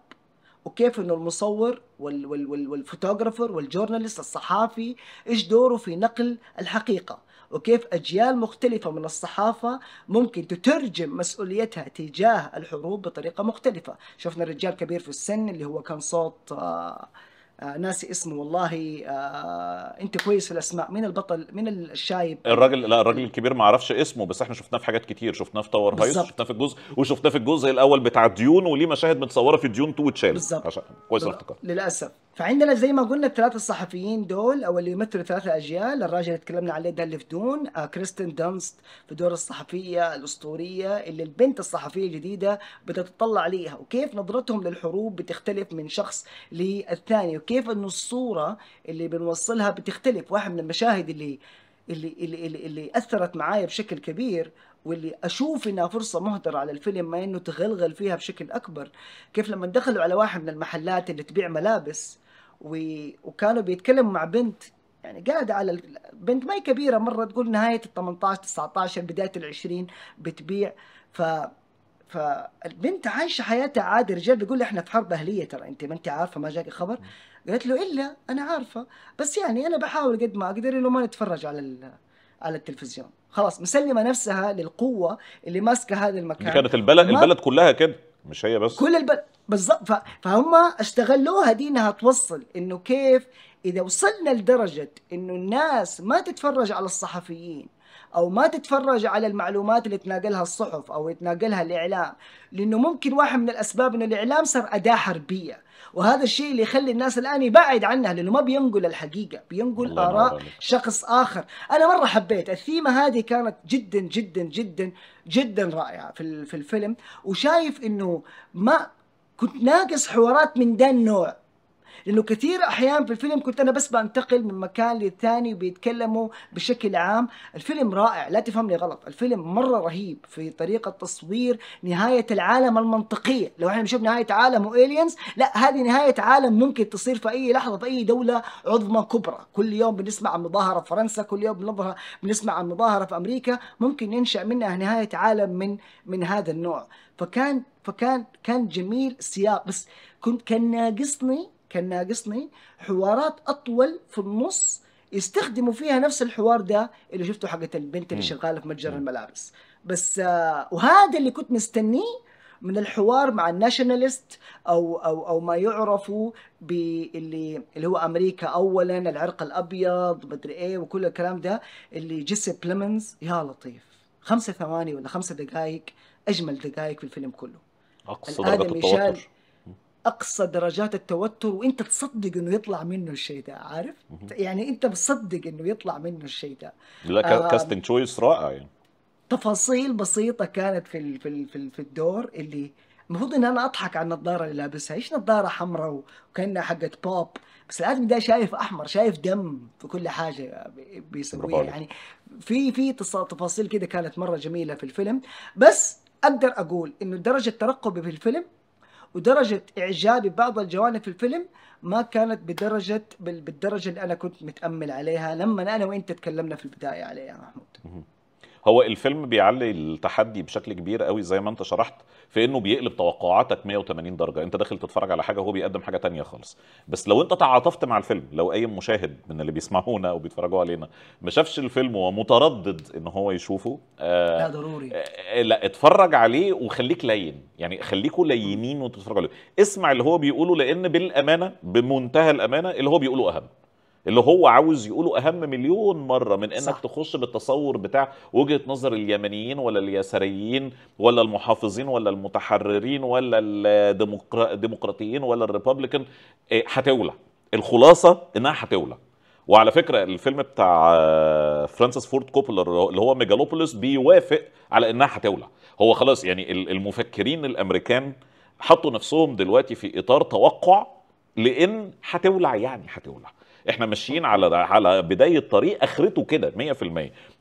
وكيف انه المصور والفوتوغرافر والجورناليست الصحافي ايش دوره في نقل الحقيقه وكيف أجيال مختلفة من الصحافة ممكن تترجم مسؤوليتها تجاه الحروب بطريقة مختلفة شفنا رجال كبير في السن اللي هو كان صوت آه آه ناسي اسمه والله آه انت كويس في الاسماء مين البطل مين الشايب الراجل لا الراجل الكبير ما اعرفش اسمه بس احنا شفناه في حاجات كتير شفناه في تاور هايس شفناه في الجزء وشفناه في الجزء الاول بتاع ديون وليه مشاهد متصوره في ديون 2 واتشالت بالظبط كويس افتكرت للاسف فعندنا زي ما قلنا الثلاثة الصحفيين دول او اللي يمثلوا ثلاثة اجيال الراجل اللي تكلمنا عليه ده اللي في دون آه، كريستن دانست في دور الصحفية الاسطورية اللي البنت الصحفية الجديدة بتتطلع ليها وكيف نظرتهم للحروب بتختلف من شخص للثاني وكيف انه الصورة اللي بنوصلها بتختلف واحد من المشاهد اللي اللي اللي, اللي, اللي اثرت معايا بشكل كبير واللي اشوف انها فرصه مهدره على الفيلم ما انه تغلغل فيها بشكل اكبر كيف لما دخلوا على واحد من المحلات اللي تبيع ملابس و... وكانوا بيتكلموا مع بنت يعني قاعدة على بنت ما هي كبيرة مرة تقول نهاية ال 18 19 بداية ال 20 بتبيع ف فالبنت عايشة حياتها عادي الرجال بيقول لي احنا في حرب أهلية ترى انت ما انت عارفة ما جاك خبر قالت له إلا أنا عارفة بس يعني أنا بحاول قد ما أقدر إنه ما نتفرج على على التلفزيون خلاص مسلمة نفسها للقوة اللي ماسكة هذا المكان كانت البلد البلد كلها كده مش هي بس كل البلد بالظبط فهم استغلوها دي انها توصل انه كيف اذا وصلنا لدرجه انه الناس ما تتفرج على الصحفيين او ما تتفرج على المعلومات اللي تناقلها الصحف او يتناقلها الاعلام لانه ممكن واحد من الاسباب انه الاعلام صار اداه حربيه وهذا الشيء اللي يخلي الناس الان يبعد عنها لانه ما بينقل الحقيقه بينقل اراء شخص اخر انا مره حبيت الثيمه هذه كانت جدا جدا جدا جدا رائعه في في الفيلم وشايف انه ما كنت ناقص حوارات من ذا النوع لانه كثير احيان في الفيلم كنت انا بس بنتقل من مكان للثاني وبيتكلموا بشكل عام الفيلم رائع لا تفهمني غلط الفيلم مره رهيب في طريقه تصوير نهايه العالم المنطقيه لو احنا بنشوف نهايه عالم والينز لا هذه نهايه عالم ممكن تصير في اي لحظه في اي دوله عظمى كبرى كل يوم بنسمع عن مظاهره في فرنسا كل يوم بنسمع عن مظاهره في امريكا ممكن ينشا منها نهايه عالم من من هذا النوع فكان فكان كان جميل السياق بس كنت كان ناقصني كان ناقصني حوارات اطول في النص يستخدموا فيها نفس الحوار ده اللي شفته حقت البنت اللي شغاله في متجر الملابس بس آه، وهذا اللي كنت مستنيه من الحوار مع الناشوناليست او او او ما يعرفوا باللي اللي هو امريكا اولا العرق الابيض مدري ايه وكل الكلام ده اللي جيسي بليمنز يا لطيف خمسة ثواني ولا خمسة دقائق اجمل دقائق في الفيلم كله اقصى درجه التوتر اقصى درجات التوتر وانت تصدق انه يطلع منه الشيء ده عارف يعني انت مصدق انه يطلع منه الشيء ده لا كاستنج آه، تشويس رائع يعني تفاصيل بسيطه كانت في في في الدور اللي المفروض ان انا اضحك على النظاره اللي لابسها ايش نظاره حمراء وكانها حقت بوب بس الادمي ده شايف احمر شايف دم في كل حاجه بيسويها يعني في في تفاصيل كده كانت مره جميله في الفيلم بس اقدر اقول انه درجه ترقبي في الفيلم ودرجة إعجابي بعض الجوانب في الفيلم ما كانت بدرجة بالدرجة اللي أنا كنت متأمل عليها لما أنا وأنت تكلمنا في البداية عليها محمود هو الفيلم بيعلي التحدي بشكل كبير قوي زي ما انت شرحت في انه بيقلب توقعاتك 180 درجه انت داخل تتفرج على حاجه وهو بيقدم حاجه تانية خالص بس لو انت تعاطفت مع الفيلم لو اي مشاهد من اللي بيسمعونا او بيتفرجوا علينا ما شافش الفيلم ومتردد ان هو يشوفه آه لا ضروري آه،, آه لا اتفرج عليه وخليك لين يعني خليكوا لينين وانتوا بتتفرجوا عليه اسمع اللي هو بيقوله لان بالامانه بمنتهى الامانه اللي هو بيقوله اهم اللي هو عاوز يقوله اهم مليون مره من انك صح. تخش بالتصور بتاع وجهه نظر اليمنيين ولا اليساريين ولا المحافظين ولا المتحررين ولا الديمقراطيين ولا الريبابليكان إيه، هتولع الخلاصه انها هتولع وعلى فكره الفيلم بتاع فرانسيس فورد كوبلر اللي هو ميجالوبوليس بيوافق على انها هتولع هو خلاص يعني المفكرين الامريكان حطوا نفسهم دلوقتي في اطار توقع لان هتولع يعني هتولع احنا ماشيين على على بدايه طريق اخرته كده 100%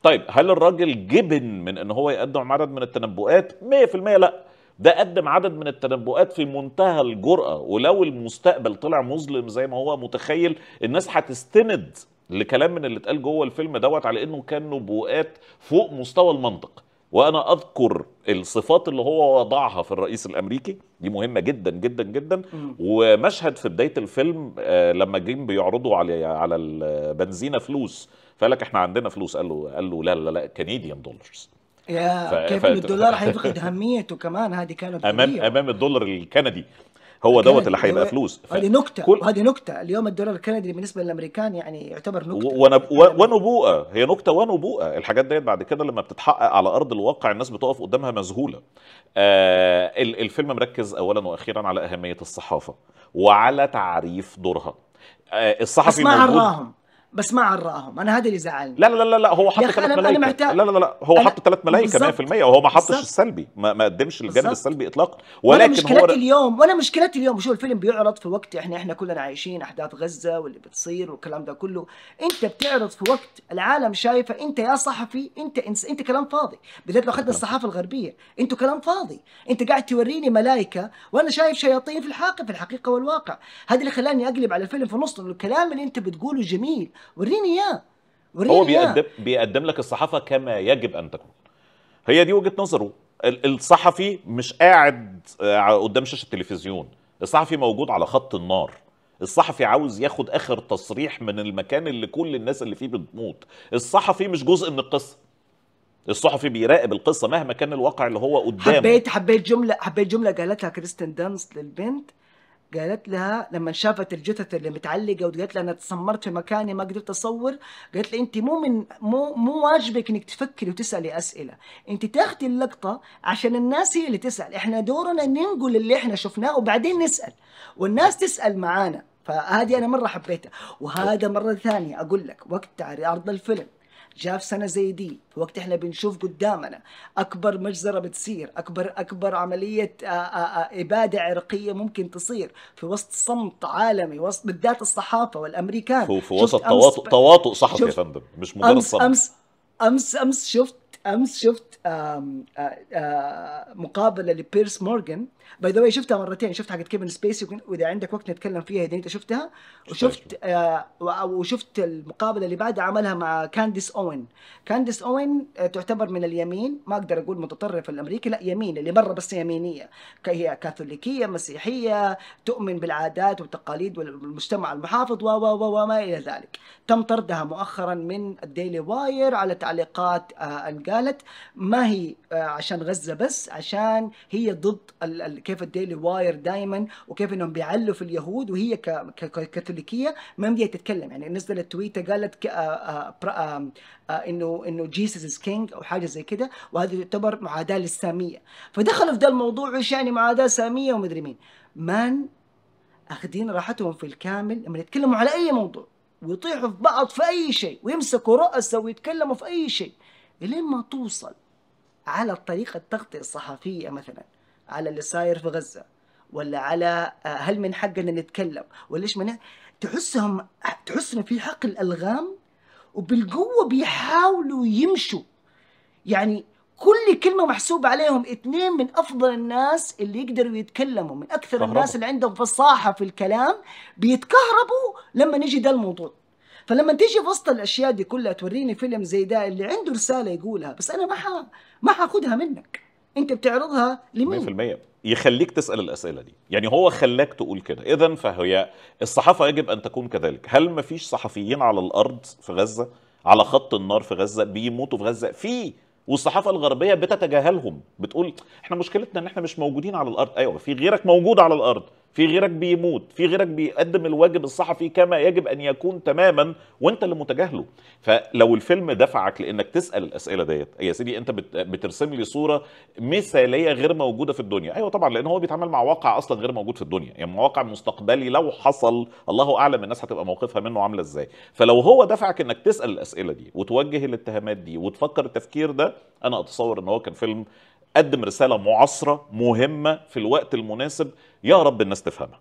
طيب هل الراجل جبن من ان هو يقدم عدد من التنبؤات 100% لا ده قدم عدد من التنبؤات في منتهى الجرأة ولو المستقبل طلع مظلم زي ما هو متخيل الناس هتستند لكلام من اللي اتقال جوه الفيلم دوت على انه كان نبوءات فوق مستوى المنطق وانا اذكر الصفات اللي هو وضعها في الرئيس الامريكي دي مهمه جدا جدا جدا ومشهد في بدايه الفيلم آه، لما جيم بيعرضوا على على البنزينه آه، فلوس فقال لك احنا عندنا فلوس قال له قال له لا لا لا كنديان دولارز يا ف... كيف ف... الدولار هيفقد اهميته كمان هذه كانت امام امام الدولار الكندي هو دوت اللي هيبقى فلوس هذه نكته كل... هذه نكته اليوم الدولار الكندي بالنسبه للامريكان يعني يعتبر نكته ونب... ونبوءه هي نكته ونبوءه الحاجات ديت بعد كده لما بتتحقق على ارض الواقع الناس بتقف قدامها مذهوله آه الفيلم مركز اولا واخيرا على اهميه الصحافه وعلى تعريف دورها آه الصحفي اسمع موجود... بس ما عرأهم انا هذا اللي زعلني لا لا لا لا هو حط ثلاث ملايكه لا لا لا هو حط ثلاث ملايكه 100% وهو ما حطش السلبي ما, ما قدمش الجانب السلبي اطلاقا ولكن ولا مشكلتي هو... اليوم ولا مشكلتي اليوم شو الفيلم بيعرض في وقت احنا احنا كلنا عايشين احداث غزه واللي بتصير والكلام ده كله انت بتعرض في وقت العالم شايفه انت يا صحفي انت انس... انت كلام فاضي بالذات لو اخذنا نعم. الصحافه الغربيه انتوا كلام فاضي انت قاعد توريني ملايكه وانا شايف شياطين في الحاقه في الحقيقه والواقع هذا اللي خلاني اقلب على الفيلم في نص الكلام اللي انت بتقوله جميل وريني اياه وريني هو بيقدم بيقدم لك الصحافه كما يجب ان تكون هي دي وجهه نظره الصحفي مش قاعد آه، قدام شاشه التلفزيون الصحفي موجود على خط النار الصحفي عاوز ياخد اخر تصريح من المكان اللي كل الناس اللي فيه بتموت الصحفي مش جزء من القصه الصحفي بيراقب القصه مهما كان الواقع اللي هو قدامه حبيت حبيت جمله حبيت جمله قالتها كريستن دانس للبنت قالت لها لما شافت الجثث اللي متعلقه وقالت لها انا تسمرت في مكاني ما قدرت اصور قالت لي انت مو من مو مو واجبك انك تفكري وتسالي اسئله انت تاخذي اللقطه عشان الناس هي اللي تسال احنا دورنا ننقل اللي احنا شفناه وبعدين نسال والناس تسال معانا فهذه انا مره حبيتها وهذا مره ثانيه اقول لك وقت عرض الفيلم جاء في سنه زي دي في وقت احنا بنشوف قدامنا اكبر مجزره بتصير اكبر اكبر عمليه آه، آه، آه، اباده عرقيه ممكن تصير في وسط صمت عالمي وسط بالذات الصحافه والامريكان في وسط تواطؤ صحفي يا فندم مش مجرد صمت امس امس امس شفت امس شفت آم آ مقابله لبيرس مورجان باي ذا شفتها مرتين شفت حقت كيفن سبيسي واذا عندك وقت نتكلم فيها اذا انت شفتها وشفت آه وشفت المقابله اللي بعدها عملها مع كانديس اوين كانديس اوين تعتبر من اليمين ما اقدر اقول متطرف الامريكي لا يمين اللي مره بس يمينيه هي كاثوليكيه مسيحيه تؤمن بالعادات والتقاليد والمجتمع المحافظ و و وما الى ذلك تم طردها مؤخرا من الديلي واير على تعليقات آه قالت ما هي آه، عشان غزه بس عشان هي ضد كيف الديلي واير دائما وكيف انهم بيعلوا في اليهود وهي ككاثوليكيه ما بدها تتكلم يعني نزلت تويته قالت آه، آه، انه انه جيسس از كينج او حاجه زي كده وهذه تعتبر معاداه للساميه فدخلوا في ده الموضوع ايش يعني معاداه ساميه ومدري مين مان اخذين راحتهم في الكامل لما يتكلموا على اي موضوع ويطيحوا في بعض في اي شيء ويمسكوا رؤساء ويتكلموا في اي شيء الين ما توصل على طريقة التغطية الصحفية مثلا على اللي صاير في غزة ولا على آه، هل من حقنا نتكلم ولا ايش من تحسهم تحس انه في حق الالغام وبالقوه بيحاولوا يمشوا يعني كل كلمه محسوبه عليهم اثنين من افضل الناس اللي يقدروا يتكلموا من اكثر الناس اللي عندهم فصاحه في الكلام بيتكهربوا لما نجي ده الموضوع فلما تيجي في وسط الاشياء دي كلها توريني فيلم زي ده اللي عنده رساله يقولها بس انا ما ح... ما حاخدها منك انت بتعرضها لمين 100% يخليك تسال الاسئله دي يعني هو خلاك تقول كده اذا فهي الصحافه يجب ان تكون كذلك هل ما فيش صحفيين على الارض في غزه على خط النار في غزه بيموتوا في غزه في والصحافه الغربيه بتتجاهلهم بتقول احنا مشكلتنا ان احنا مش موجودين على الارض ايوه في غيرك موجود على الارض في غيرك بيموت في غيرك بيقدم الواجب الصحفي كما يجب ان يكون تماما وانت اللي متجاهله فلو الفيلم دفعك لانك تسال الاسئله ديت يا سيدي انت بترسم لي صوره مثاليه غير موجوده في الدنيا ايوه طبعا لان هو بيتعامل مع واقع اصلا غير موجود في الدنيا يعني واقع مستقبلي لو حصل الله اعلم الناس هتبقى موقفها منه عامله ازاي فلو هو دفعك انك تسال الاسئله دي وتوجه الاتهامات دي وتفكر التفكير ده انا اتصور ان هو كان فيلم قدم رساله معاصره مهمه في الوقت المناسب يا رب الناس تفهمها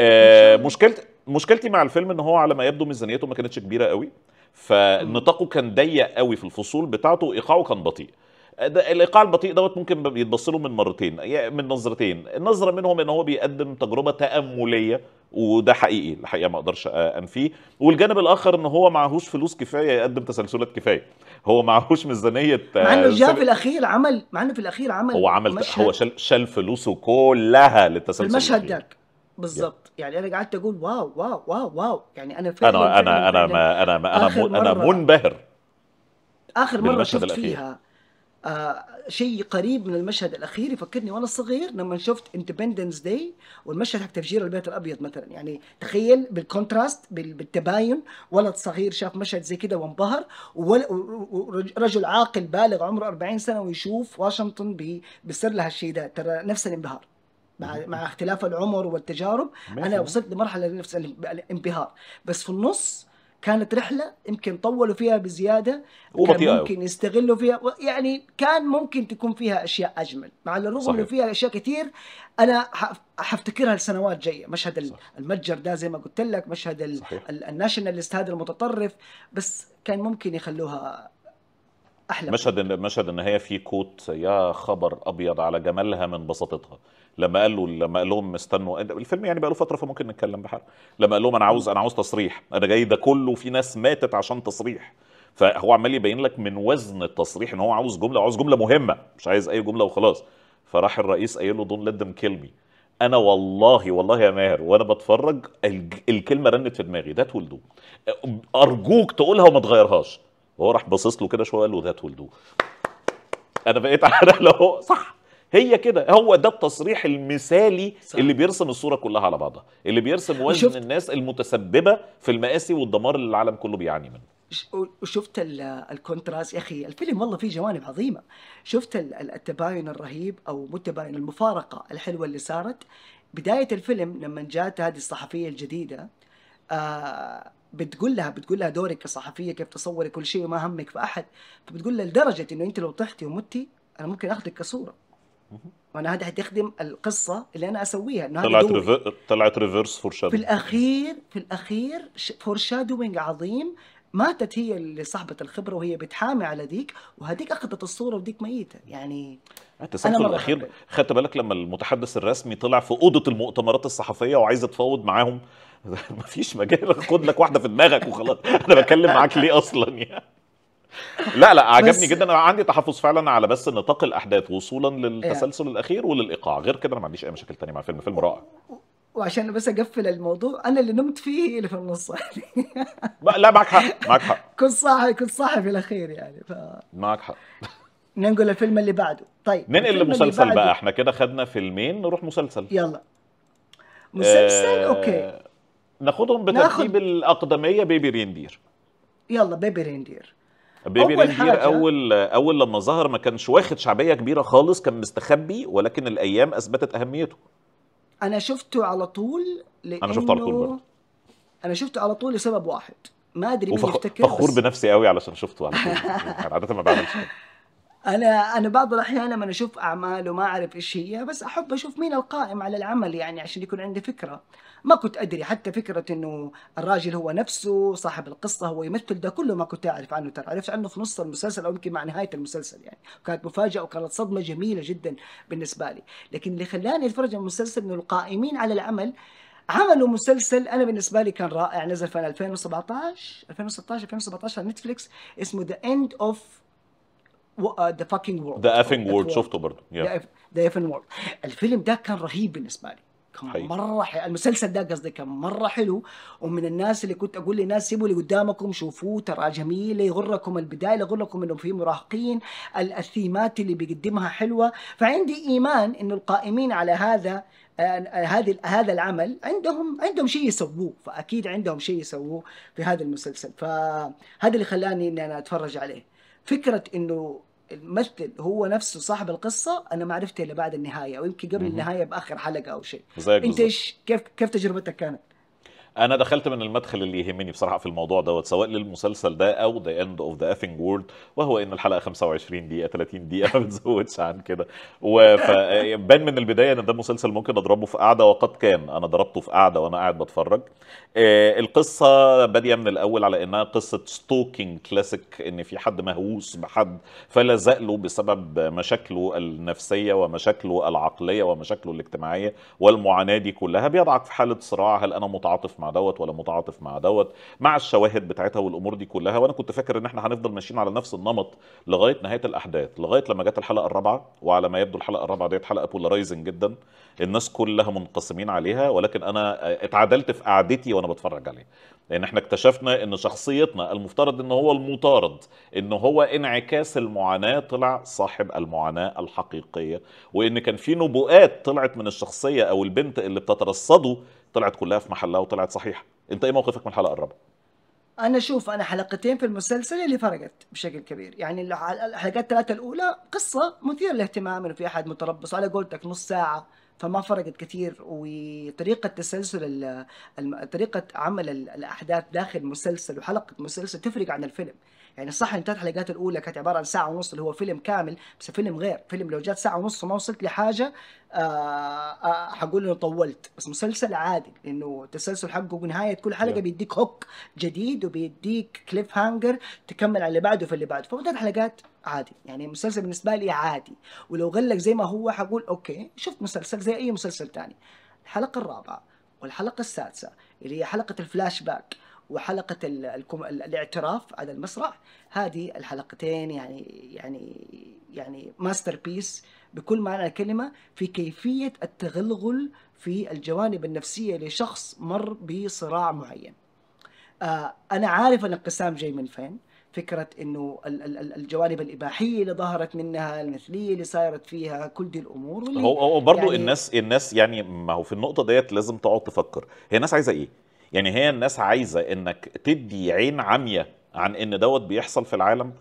آه مشكلتي مشكلتي مع الفيلم ان هو على ما يبدو ميزانيته ما كانتش كبيره قوي فنطاقه كان ضيق قوي في الفصول بتاعته وايقاعه كان بطيء آه، الايقاع البطيء دوت ممكن يتبص له من مرتين من نظرتين النظره منهم ان هو بيقدم تجربه تامليه وده حقيقي الحقيقه ما اقدرش انفيه والجانب الاخر ان هو معهوش فلوس كفايه يقدم تسلسلات كفايه هو معهوش ميزانيه مع انه آه، جاء في الاخير عمل مع انه في الاخير عمل هو عمل هو شال, شال فلوسه كلها للتسلسل المشهد ذاك بالظبط يعني انا قعدت اقول واو واو واو واو يعني انا فعلا انا فعلاً انا فعلاً انا ما انا ما انا انا منبهر اخر مره شفت الأخير. فيها آه شيء قريب من المشهد الاخير يفكرني وانا صغير لما شفت اندبندنس داي والمشهد حق تفجير البيت الابيض مثلا يعني تخيل بالكونتراست بالتباين ولد صغير شاف مشهد زي كده وانبهر ورجل عاقل بالغ عمره 40 سنه ويشوف واشنطن بيصير لها الشيء ده ترى نفس الانبهار مع مع اختلاف العمر والتجارب انا وصلت لمرحله نفس الانبهار بس في النص كانت رحله يمكن طولوا فيها بزياده كان ممكن يستغلوا فيها يعني كان ممكن تكون فيها اشياء اجمل مع الرغم انه فيها اشياء كثير انا حفتكرها لسنوات جايه مشهد صح. المتجر ده زي ما قلت لك مشهد الناشنال هذا المتطرف بس كان ممكن يخلوها احلى مشهد مشهد النهايه فيه كوت يا خبر ابيض على جمالها من بساطتها لما قال له لما قال لهم استنوا الفيلم يعني بقاله فتره فممكن نتكلم بحاله لما قال لهم انا عاوز انا عاوز تصريح انا جاي ده كله في ناس ماتت عشان تصريح فهو عمال يبين لك من وزن التصريح ان هو عاوز جمله عاوز جمله مهمه مش عايز اي جمله وخلاص فراح الرئيس قايل له دون لدم كلمي انا والله والله يا ماهر وانا بتفرج الكلمه رنت في دماغي ده تولدو ارجوك تقولها وما تغيرهاش وهو راح باصص له كده شويه قال له ذات ولدو انا بقيت عارف هو صح هي كده هو ده التصريح المثالي صح. اللي بيرسم الصوره كلها على بعضها اللي بيرسم وزن شفت. الناس المتسببه في المآسي والدمار اللي العالم كله بيعاني منه وشفت الكونتراست يا اخي الفيلم والله فيه جوانب عظيمه شفت التباين الرهيب او مو التباين المفارقه الحلوه اللي صارت بدايه الفيلم لما جات هذه الصحفيه الجديده آه بتقول لها بتقول لها دورك كصحفيه كيف تصوري كل شيء وما همك في احد فبتقول لها لدرجه انه انت لو طحتي ومتي انا ممكن اخذك كصوره وانا هذا حتخدم القصه اللي انا اسويها انه طلعت طلعت ريفرس فور في الاخير في الاخير فور شادوينج عظيم ماتت هي اللي صاحبه الخبره وهي بتحامي على ديك وهديك اخذت الصوره وديك ميته يعني انا الاخير خدت بالك لما المتحدث الرسمي طلع في اوضه المؤتمرات الصحفيه وعايز يتفاوض معاهم مفيش مجال خد لك واحده في دماغك وخلاص انا بتكلم معاك ليه اصلا يعني لا لا عجبني جدا انا عندي تحفظ فعلا على بس نطاق الاحداث وصولا للتسلسل يعني. الاخير وللايقاع غير كده انا ما عنديش اي مشاكل تانية مع الفيلم فيلم رائع وعشان بس اقفل الموضوع انا اللي نمت فيه اللي في النص يعني لا معك حق معك حق كنت صاحي كنت صاحي في الاخير يعني ف معك حق ننقل الفيلم اللي بعده طيب ننقل لمسلسل بقى احنا كده خدنا فيلمين نروح مسلسل يلا مسلسل آه... اوكي ناخدهم بترتيب ناخد... الاقدميه بيبي ريندير يلا بيبي ريندير بيبي أول ريندير حاجة. اول اول لما ظهر ما كانش واخد شعبيه كبيره خالص كان مستخبي ولكن الايام اثبتت اهميته انا شفته على طول لانه انا شفته على طول برضه انا شفته على طول لسبب واحد ما ادري وفخ... مين يفتكر فخور بس... بنفسي قوي علشان شفته على طول عاده ما بعملش انا انا بعض الاحيان لما اشوف اعمال وما اعرف ايش هي بس احب اشوف مين القائم على العمل يعني عشان يكون عندي فكره ما كنت ادري حتى فكره انه الراجل هو نفسه صاحب القصه هو يمثل ده كله ما كنت اعرف عنه ترى عرفت عنه في نص المسلسل او يمكن مع نهايه المسلسل يعني كانت مفاجاه وكانت صدمه جميله جدا بالنسبه لي لكن اللي خلاني اتفرج على المسلسل انه القائمين على العمل عملوا مسلسل انا بالنسبه لي كان رائع نزل في 2017 2016 2017 على نتفليكس اسمه ذا اند اوف ذا فاكينج وورلد ذا افينج وورلد شفته برضه ذا افينج وورلد الفيلم ده كان رهيب بالنسبه لي كان مره حلو المسلسل ده قصدي كان مره حلو ومن الناس اللي كنت اقول للناس سيبوا اللي قدامكم شوفوه ترى جميل لا يغركم البدايه لا يغركم انه في مراهقين الثيمات اللي بيقدمها حلوه فعندي ايمان انه القائمين على هذا آه، آه، هذه هذا العمل عندهم عندهم شيء يسووه فاكيد عندهم شيء يسووه في هذا المسلسل فهذا اللي خلاني اني انا اتفرج عليه فكره انه الممثل هو نفسه صاحب القصه انا ما عرفته الا بعد النهايه ويمكن قبل النهايه باخر حلقه او شيء انت ايش كيف كيف تجربتك كانت؟ انا دخلت من المدخل اللي يهمني بصراحه في الموضوع دوت سواء للمسلسل ده او ذا اند اوف ذا افنج وورد وهو ان الحلقه 25 دقيقه 30 دقيقه ما بتزودش عن كده وبان من البدايه ان ده مسلسل ممكن اضربه في قعده وقد كان انا ضربته في قعده وانا قاعد بتفرج آه، القصه باديه من الاول على انها قصه ستوكينج كلاسيك ان في حد مهووس بحد فلزق له بسبب مشاكله النفسيه ومشاكله العقليه ومشاكله الاجتماعيه والمعاناه دي كلها بيضعك في حاله صراع هل انا متعاطف مع مع دوت ولا متعاطف مع دوت مع الشواهد بتاعتها والامور دي كلها وانا كنت فاكر ان احنا هنفضل ماشيين على نفس النمط لغايه نهايه الاحداث لغايه لما جت الحلقه الرابعه وعلى ما يبدو الحلقه الرابعه ديت حلقه بولارايزنج جدا الناس كلها منقسمين عليها ولكن انا اتعدلت في قعدتي وانا بتفرج عليها لان يعني احنا اكتشفنا ان شخصيتنا المفترض ان هو المطارد ان هو انعكاس المعاناه طلع صاحب المعاناه الحقيقيه وان كان في نبوءات طلعت من الشخصيه او البنت اللي بتترصده طلعت كلها في محلها وطلعت صحيحه انت ايه موقفك من الحلقه الرابعه انا شوف انا حلقتين في المسلسل اللي فرقت بشكل كبير يعني الحلقات الثلاثه الاولى قصه مثيره للاهتمام انه في احد متربص على قولتك نص ساعه فما فرقت كثير وطريقة تسلسل طريقة عمل الأحداث داخل مسلسل وحلقة مسلسل تفرق عن الفيلم يعني صح ان ثلاث حلقات الاولى كانت عباره عن ساعه ونص اللي هو فيلم كامل بس فيلم غير فيلم لو جات ساعه ونص وما وصلت لحاجه آه، آه، حقول انه طولت بس مسلسل عادي لانه التسلسل حقه بنهايه كل حلقه نعم. بيديك هوك جديد وبيديك كليف هانجر تكمل على اللي بعده في اللي بعده فثلاث حلقات عادي يعني المسلسل بالنسبه لي عادي ولو غلق زي ما هو حقول اوكي شفت مسلسل زي اي مسلسل تاني الحلقه الرابعه والحلقه السادسه اللي هي حلقه الفلاش باك وحلقه الاعتراف على المسرح هذه الحلقتين يعني يعني يعني ماستر بيس بكل معنى الكلمه في كيفيه التغلغل في الجوانب النفسيه لشخص مر بصراع معين. آه، انا عارف الانقسام جاي من فين، فكرة انه الجوانب الاباحية اللي ظهرت منها المثلية اللي صارت فيها كل دي الامور هو هو برضه يعني الناس الناس يعني ما هو في النقطة ديت لازم تقعد تفكر هي الناس عايزة ايه؟ يعني هي الناس عايزه انك تدي عين عمية عن ان دوت بيحصل في العالم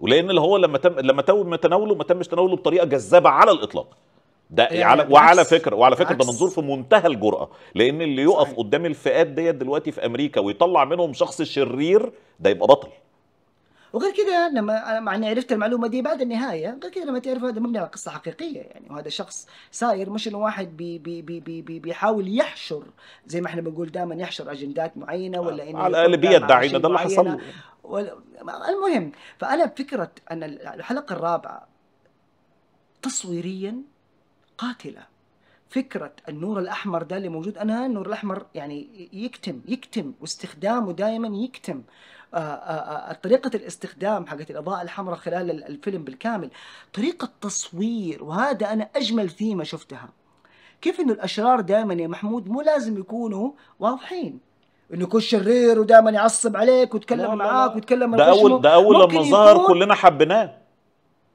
ولان اللي هو لما تم لما تم تناوله ما تمش تناوله بطريقه جذابه على الاطلاق ده يعني على وعلى فكره وعلى فكره ده منظور في منتهى الجرأه لان اللي يقف قدام الفئات ديت دلوقتي في امريكا ويطلع منهم شخص شرير ده يبقى بطل وغير كذا لما مع اني عرفت المعلومه دي بعد النهايه غير كذا لما تعرف هذا مبني على قصه حقيقيه يعني وهذا شخص صاير مش انه واحد بي بي بي بي بي بيحاول يحشر زي ما احنا بنقول دائما يحشر اجندات معينه ولا انه على الاغلبيه الداعمه ده اللي حصل له المهم فانا بفكره ان الحلقه الرابعه تصويريا قاتله فكرة النور الأحمر ده اللي موجود أنا النور الأحمر يعني يكتم يكتم واستخدامه دائما يكتم آه، آه، آه، طريقه الاستخدام حقت الاضاءه الحمراء خلال الفيلم بالكامل طريقه تصوير وهذا انا اجمل ثيمه شفتها كيف انه الاشرار دائما يا محمود مو لازم يكونوا واضحين انه يكون شرير ودائما يعصب عليك ويتكلم معاك ويتكلم ده اول ده اول لما ظهر كلنا حبيناه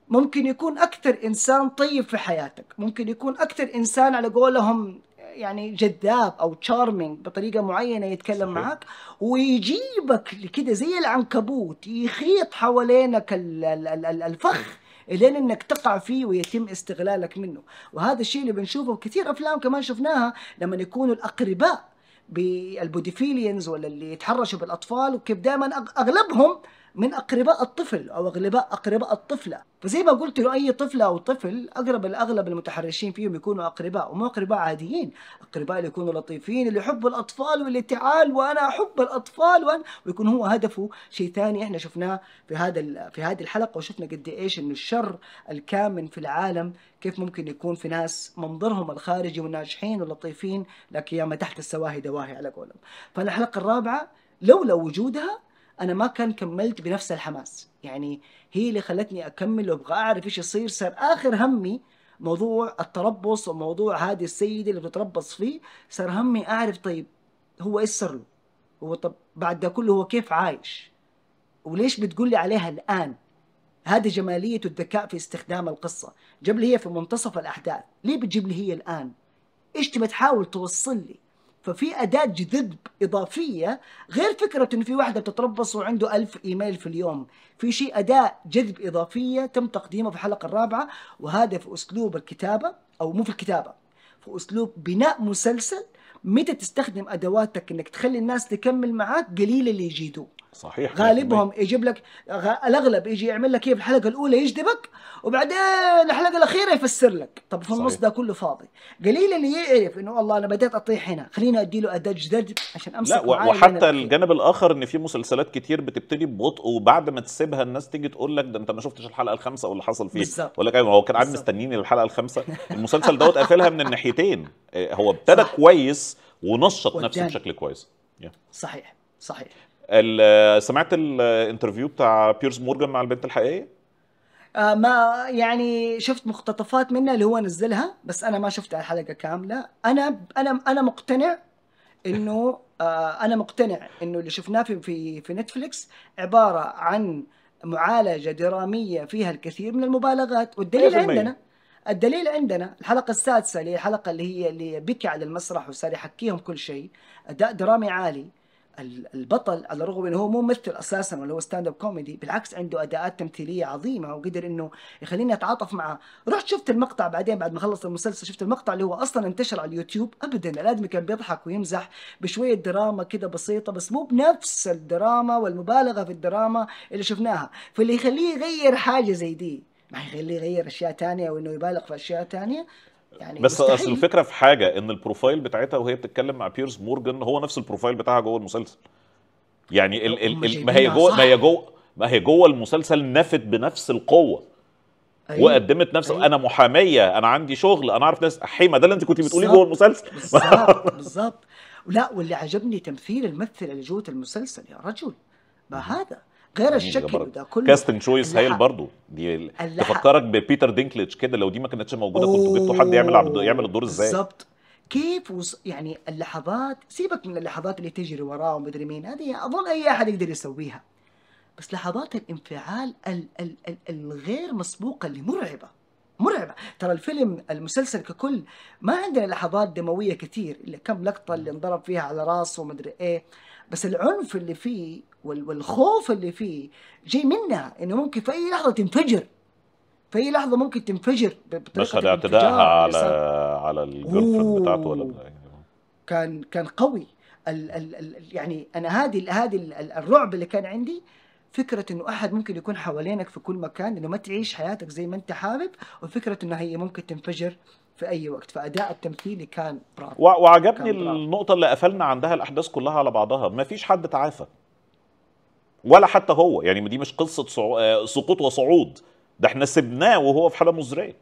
ممكن يكون اكثر انسان طيب في حياتك ممكن يكون اكثر انسان على قولهم يعني جذاب او تشارمنج بطريقه معينه يتكلم صحيح. معك ويجيبك كده زي العنكبوت يخيط حوالينك الفخ الين انك تقع فيه ويتم استغلالك منه وهذا الشيء اللي بنشوفه كثير افلام كمان شفناها لما يكونوا الاقرباء بالبوديفيليانز ولا اللي يتحرشوا بالاطفال وكيف دائما اغلبهم من أقرباء الطفل أو أغلباء أقرباء الطفلة فزي ما قلت له أي طفلة أو طفل أقرب الأغلب المتحرشين فيهم يكونوا أقرباء ومو أقرباء عاديين أقرباء اللي يكونوا لطيفين اللي يحبوا الأطفال واللي تعال وأنا أحب الأطفال وأنا ويكون هو هدفه شيء ثاني إحنا شفناه في هذا في هذه الحلقة وشفنا قد إيش إنه الشر الكامن في العالم كيف ممكن يكون في ناس منظرهم الخارجي ولطيفين لكن يا ياما تحت السواهي دواهي على قولهم فالحلقة الرابعة لولا وجودها انا ما كان كملت بنفس الحماس يعني هي اللي خلتني اكمل وابغى اعرف ايش يصير صار اخر همي موضوع التربص وموضوع هذه السيده اللي بتتربص فيه صار همي اعرف طيب هو ايش صار له هو طب بعد ده كله هو كيف عايش وليش بتقول لي عليها الان هذه جماليه الذكاء في استخدام القصه جاب لي هي في منتصف الاحداث ليه بتجيب لي هي الان ايش تبى تحاول توصل لي ففي أداة جذب إضافية غير فكرة إن في واحدة بتتربص وعنده ألف إيميل في اليوم في شيء أداة جذب إضافية تم تقديمه في الحلقة الرابعة وهذا في أسلوب الكتابة أو مو في الكتابة في أسلوب بناء مسلسل متى تستخدم أدواتك إنك تخلي الناس تكمل معاك قليل اللي يجيدوه صحيح غالبهم يجيب لك الاغلب يجي يعمل لك ايه في الحلقه الاولى يجذبك وبعدين الحلقه الاخيره يفسر لك طب في النص ده كله فاضي قليل اللي يعرف انه والله انا بديت اطيح هنا خليني ادي له ادج دج عشان امسك لا وحتى الجانب الاخر ان في مسلسلات كتير بتبتدي ببطء وبعد ما تسيبها الناس تيجي تقول لك ده انت ما شفتش الحلقه الخامسه واللي حصل فيه اقول لك ايوه هو كان قاعد مستنيني للحلقه الخامسه المسلسل دوت قافلها من الناحيتين آه، هو ابتدى كويس ونشط نفسه بشكل كويس yeah. صحيح صحيح سمعت الانترفيو بتاع بيرس مورجان مع البنت الحقيقيه آه ما يعني شفت مقتطفات منها اللي هو نزلها بس انا ما شفت الحلقه كامله انا انا انا مقتنع انه آه انا مقتنع انه اللي شفناه في في في نتفليكس عباره عن معالجه دراميه فيها الكثير من المبالغات والدليل أيوة، عندنا الدليل عندنا الحلقة السادسة اللي هي الحلقة اللي هي اللي بكي على المسرح وصار يحكيهم كل شيء أداء درامي عالي البطل على الرغم انه هو مو ممثل اساسا ولا هو ستاند اب كوميدي بالعكس عنده اداءات تمثيليه عظيمه وقدر انه يخليني اتعاطف معه رحت شفت المقطع بعدين بعد ما خلص المسلسل شفت المقطع اللي هو اصلا انتشر على اليوتيوب ابدا الادمي كان بيضحك ويمزح بشويه دراما كده بسيطه بس مو بنفس الدراما والمبالغه في الدراما اللي شفناها فاللي يخليه يغير حاجه زي دي ما يخليه يغير اشياء ثانيه او انه يبالغ في اشياء ثانيه يعني بس اصل الفكره في حاجه ان البروفايل بتاعتها وهي بتتكلم مع بيرس مورجان هو نفس البروفايل بتاعها جوه المسلسل يعني ال ال ما هي جوه ما هي جوه ما هي جوه المسلسل نفت بنفس القوه أيوه. وقدمت نفسها أيوه. انا محاميه انا عندي شغل انا عارف ناس حيمه ده اللي انت كنت بتقوليه جوه المسلسل بالظبط بالظبط لا واللي عجبني تمثيل الممثله اللي جوه المسلسل يا رجل ما هذا غير يعني الشكل ده كله كاستنج شويس هايل برضه دي تفكرك ببيتر دينكليتش كده لو دي ما كانتش موجوده كنتوا جبتوا حد يعمل عبد يعمل الدور ازاي بالظبط كيف وص... يعني اللحظات سيبك من اللحظات اللي تجري وراه ومدري مين هذه اظن اي احد يقدر يسويها بس لحظات الانفعال ال... ال... ال... الغير مسبوقه اللي مرعبه مرعبة ترى الفيلم المسلسل ككل ما عندنا لحظات دموية كثير إلا كم لقطة اللي انضرب فيها على راسه ومدري إيه بس العنف اللي فيه والخوف اللي فيه جاي منها انه ممكن في اي لحظه تنفجر في اي لحظه ممكن تنفجر مشهد اعتدائها على على الجيرل بتاعته ولا إيه. كان كان قوي ال ال ال يعني انا هذه هذه الرعب اللي كان عندي فكرة انه احد ممكن يكون حوالينك في كل مكان انه ما تعيش حياتك زي ما انت حابب وفكرة انه هي ممكن تنفجر في اي وقت فاداء التمثيلي كان برافو وعجبني كان برافو. النقطه اللي قفلنا عندها الاحداث كلها على بعضها ما فيش حد تعافى ولا حتى هو يعني دي مش قصه آه، سقوط وصعود ده احنا سبناه وهو في حاله مزريه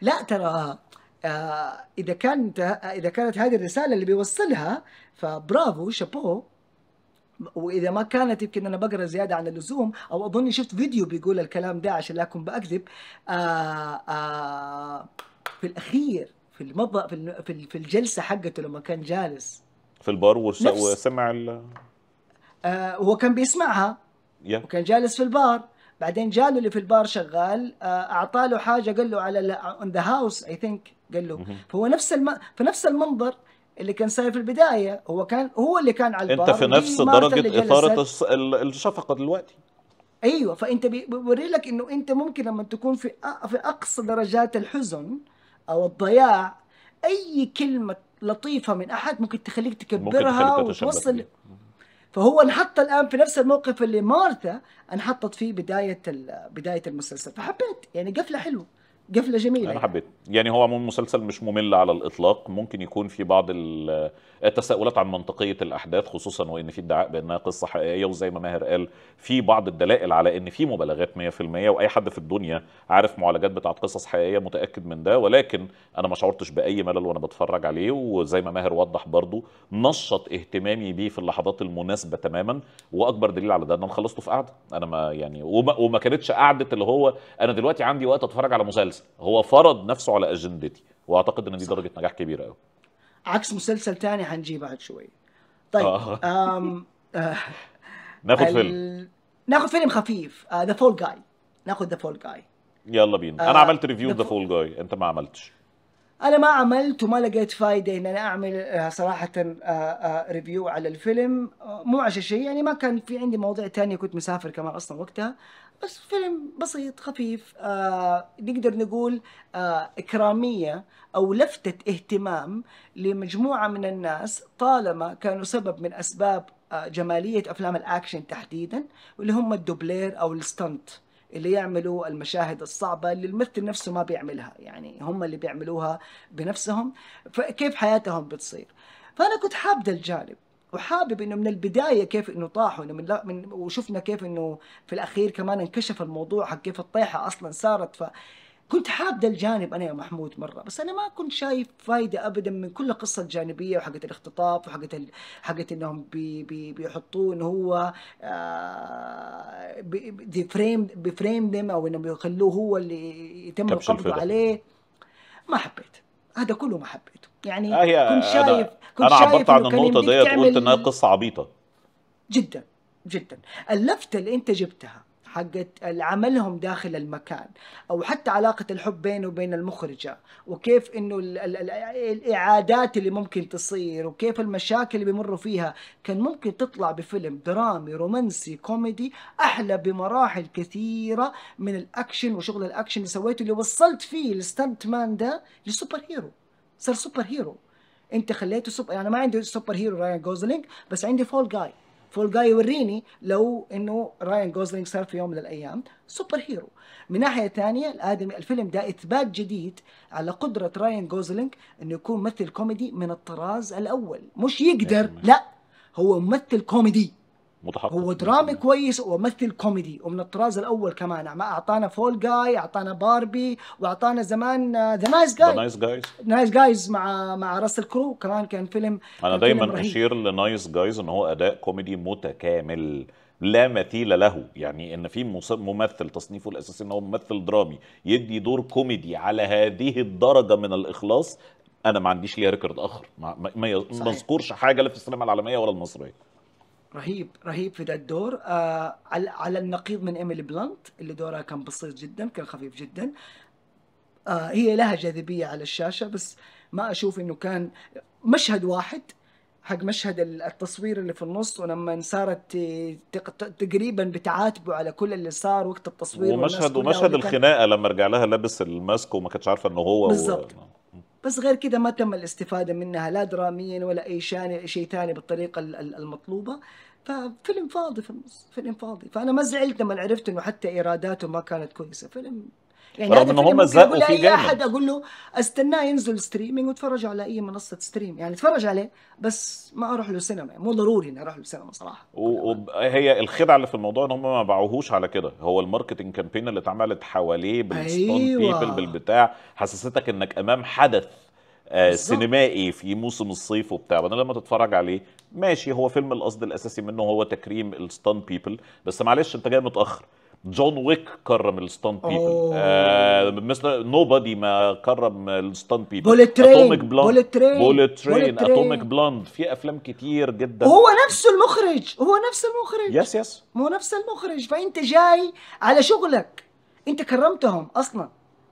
لا ترى آه، اذا كانت اذا كانت هذه الرساله اللي بيوصلها فبرافو شابوه واذا ما كانت يمكن انا بقرا زياده عن اللزوم او اظني شفت فيديو بيقول الكلام ده عشان لا اكون باكذب آه آه في الاخير في المض في في الجلسه حقته لما كان جالس في البار وسمع ال آه هو كان بيسمعها yeah. وكان جالس في البار بعدين جاله اللي في البار شغال آه اعطى له حاجه قال له على اون ذا هاوس اي ثينك قال له فهو نفس الم... فنفس المنظر اللي كان صاير في البدايه هو كان هو اللي كان على البار انت في نفس درجه اثاره الشفقه دلوقتي ايوه فانت بيوري لك انه انت ممكن لما تكون في في اقصى درجات الحزن او الضياع اي كلمه لطيفه من احد ممكن تخليك تكبرها ممكن وتوصل فهو انحط الان في نفس الموقف اللي مارثا انحطت فيه بدايه بدايه المسلسل فحبيت يعني قفله حلوه قفله جميله انا يعني. حبيت يعني هو عموما مسلسل مش ممل على الاطلاق ممكن يكون في بعض التساؤلات عن منطقيه الاحداث خصوصا وان في ادعاء بانها قصه حقيقيه وزي ما ماهر قال في بعض الدلائل على ان في مبالغات 100% واي حد في الدنيا عارف معالجات بتاعه قصص حقيقيه متاكد من ده ولكن انا ما شعرتش باي ملل وانا بتفرج عليه وزي ما ماهر وضح برضو نشط اهتمامي بيه في اللحظات المناسبه تماما واكبر دليل على ده ان انا خلصته في قعده انا ما يعني وما, وما كانتش قعده اللي هو انا دلوقتي عندي وقت اتفرج على مسلسل المسلسل هو فرض نفسه على اجندتي واعتقد ان دي درجه نجاح كبيره قوي عكس مسلسل تاني هنجيه بعد شوي طيب آه. آم... آه... ناخد فيلم ناخد فيلم خفيف ذا فول جاي ناخد ذا فول جاي يلا بينا آه انا عملت ريفيو ذا فول جاي انت ما عملتش انا ما عملت وما لقيت فايده ان انا اعمل آه، صراحه ريفيو آه، آه، على الفيلم مو عشان شيء يعني ما كان في عندي مواضيع تانية كنت مسافر كمان اصلا وقتها بس فيلم بسيط خفيف آه نقدر نقول آه إكرامية أو لفتة اهتمام لمجموعة من الناس طالما كانوا سبب من أسباب آه جمالية أفلام الأكشن تحديدا واللي هم الدوبلير أو الستنت اللي يعملوا المشاهد الصعبة اللي الممثل نفسه ما بيعملها يعني هم اللي بيعملوها بنفسهم فكيف حياتهم بتصير فأنا كنت حابة الجانب وحابب انه من البدايه كيف انه طاحوا انه من, من وشفنا كيف انه في الاخير كمان انكشف الموضوع حق كيف الطيحه اصلا صارت فكنت حاب ده الجانب انا يا محمود مره بس انا ما كنت شايف فايده ابدا من كل القصه الجانبيه وحقت الاختطاف وحقت ال... حقت انهم بي... بي... بيحطوه انه هو آ... آه، بي... دي فريم بفريم ديم او انهم يخلوه هو اللي يتم القبض عليه ما حبيت هذا كله ما حبيته يعني آه كنت شايف كنت انا عبرت عن النقطه ديت قلت انها قصه عبيطه جدا جدا اللفته اللي انت جبتها حقت عملهم داخل المكان او حتى علاقه الحب بينه وبين المخرجه وكيف انه الاعادات اللي ممكن تصير وكيف المشاكل اللي بيمروا فيها كان ممكن تطلع بفيلم درامي رومانسي كوميدي احلى بمراحل كثيره من الاكشن وشغل الاكشن اللي سويته اللي وصلت فيه الستانت مان ده لسوبر هيرو صار سوبر هيرو انت خليته سوبر يعني ما عندي سوبر هيرو راين جوزلينج بس عندي فول جاي فول جاي يوريني لو انه راين جوزلينج صار في يوم من الايام سوبر هيرو من ناحيه ثانيه الادمي الفيلم ده اثبات جديد على قدره راين جوزلينج انه يكون ممثل كوميدي من الطراز الاول مش يقدر أيوة. لا هو ممثل كوميدي متحقق هو درامي كويس وممثل كوميدي ومن الطراز الاول كمان ما اعطانا فول جاي اعطانا باربي واعطانا زمان ذا نايس جايز نايس جايز نايس جايز مع مع راس الكرو كمان كان فيلم انا دايما اشير لنايس جايز ان هو اداء كوميدي متكامل لا مثيل له يعني ان في ممثل تصنيفه الاساسي ان هو ممثل درامي يدي دور كوميدي على هذه الدرجه من الاخلاص انا ما عنديش ليها ريكورد اخر ما, ما, ما حاجه لا في السينما العالميه ولا المصريه رهيب رهيب في ذا الدور آه على, النقيض من ايميلي بلانت اللي دورها كان بسيط جدا كان خفيف جدا آه هي لها جاذبيه على الشاشه بس ما اشوف انه كان مشهد واحد حق مشهد التصوير اللي في النص ولما صارت تقريبا بتعاتبه على كل اللي صار وقت التصوير ومشهد ومشهد الخناقه لما رجع لها لابس الماسك وما كانتش عارفه انه هو بالظبط و... نعم. بس غير كده ما تم الاستفاده منها لا دراميا ولا اي شيء ثاني بالطريقه المطلوبه ففيلم فاضي في النص فيلم فاضي فانا ما زعلت لما عرفت انه حتى ايراداته ما كانت كويسه فيلم يعني رغم ان هم زقوا فيه جامد احد اقول له استناه ينزل ستريمينج واتفرج على اي منصه ستريم يعني اتفرج عليه بس ما اروح له سينما مو ضروري اني اروح له سينما صراحه وهي الخدعه اللي في الموضوع ان هم ما باعوهوش على كده هو الماركتنج كامبين اللي اتعملت حواليه بالستون أيوة. بيبل بالبتاع حسستك انك امام حدث آه، سينمائي في موسم الصيف وبتاع انا لما تتفرج عليه ماشي هو فيلم القصد الاساسي منه هو تكريم الستان بيبل بس معلش انت جاي متاخر جون ويك كرم الستان بيبل آه نو بادي ما كرم الستان بيبل بولت ترين اتوميك بلاند بولت ترين بولت ترين اتوميك بلاند في افلام كتير جدا هو نفس المخرج هو نفس المخرج يس يس هو نفس المخرج فانت جاي على شغلك انت كرمتهم اصلا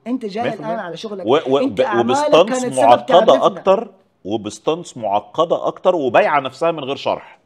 انت جاي الان على شغلك و... و... انت وبستانس معقده اكتر وبستانس معقده اكتر وبايعه نفسها من غير شرح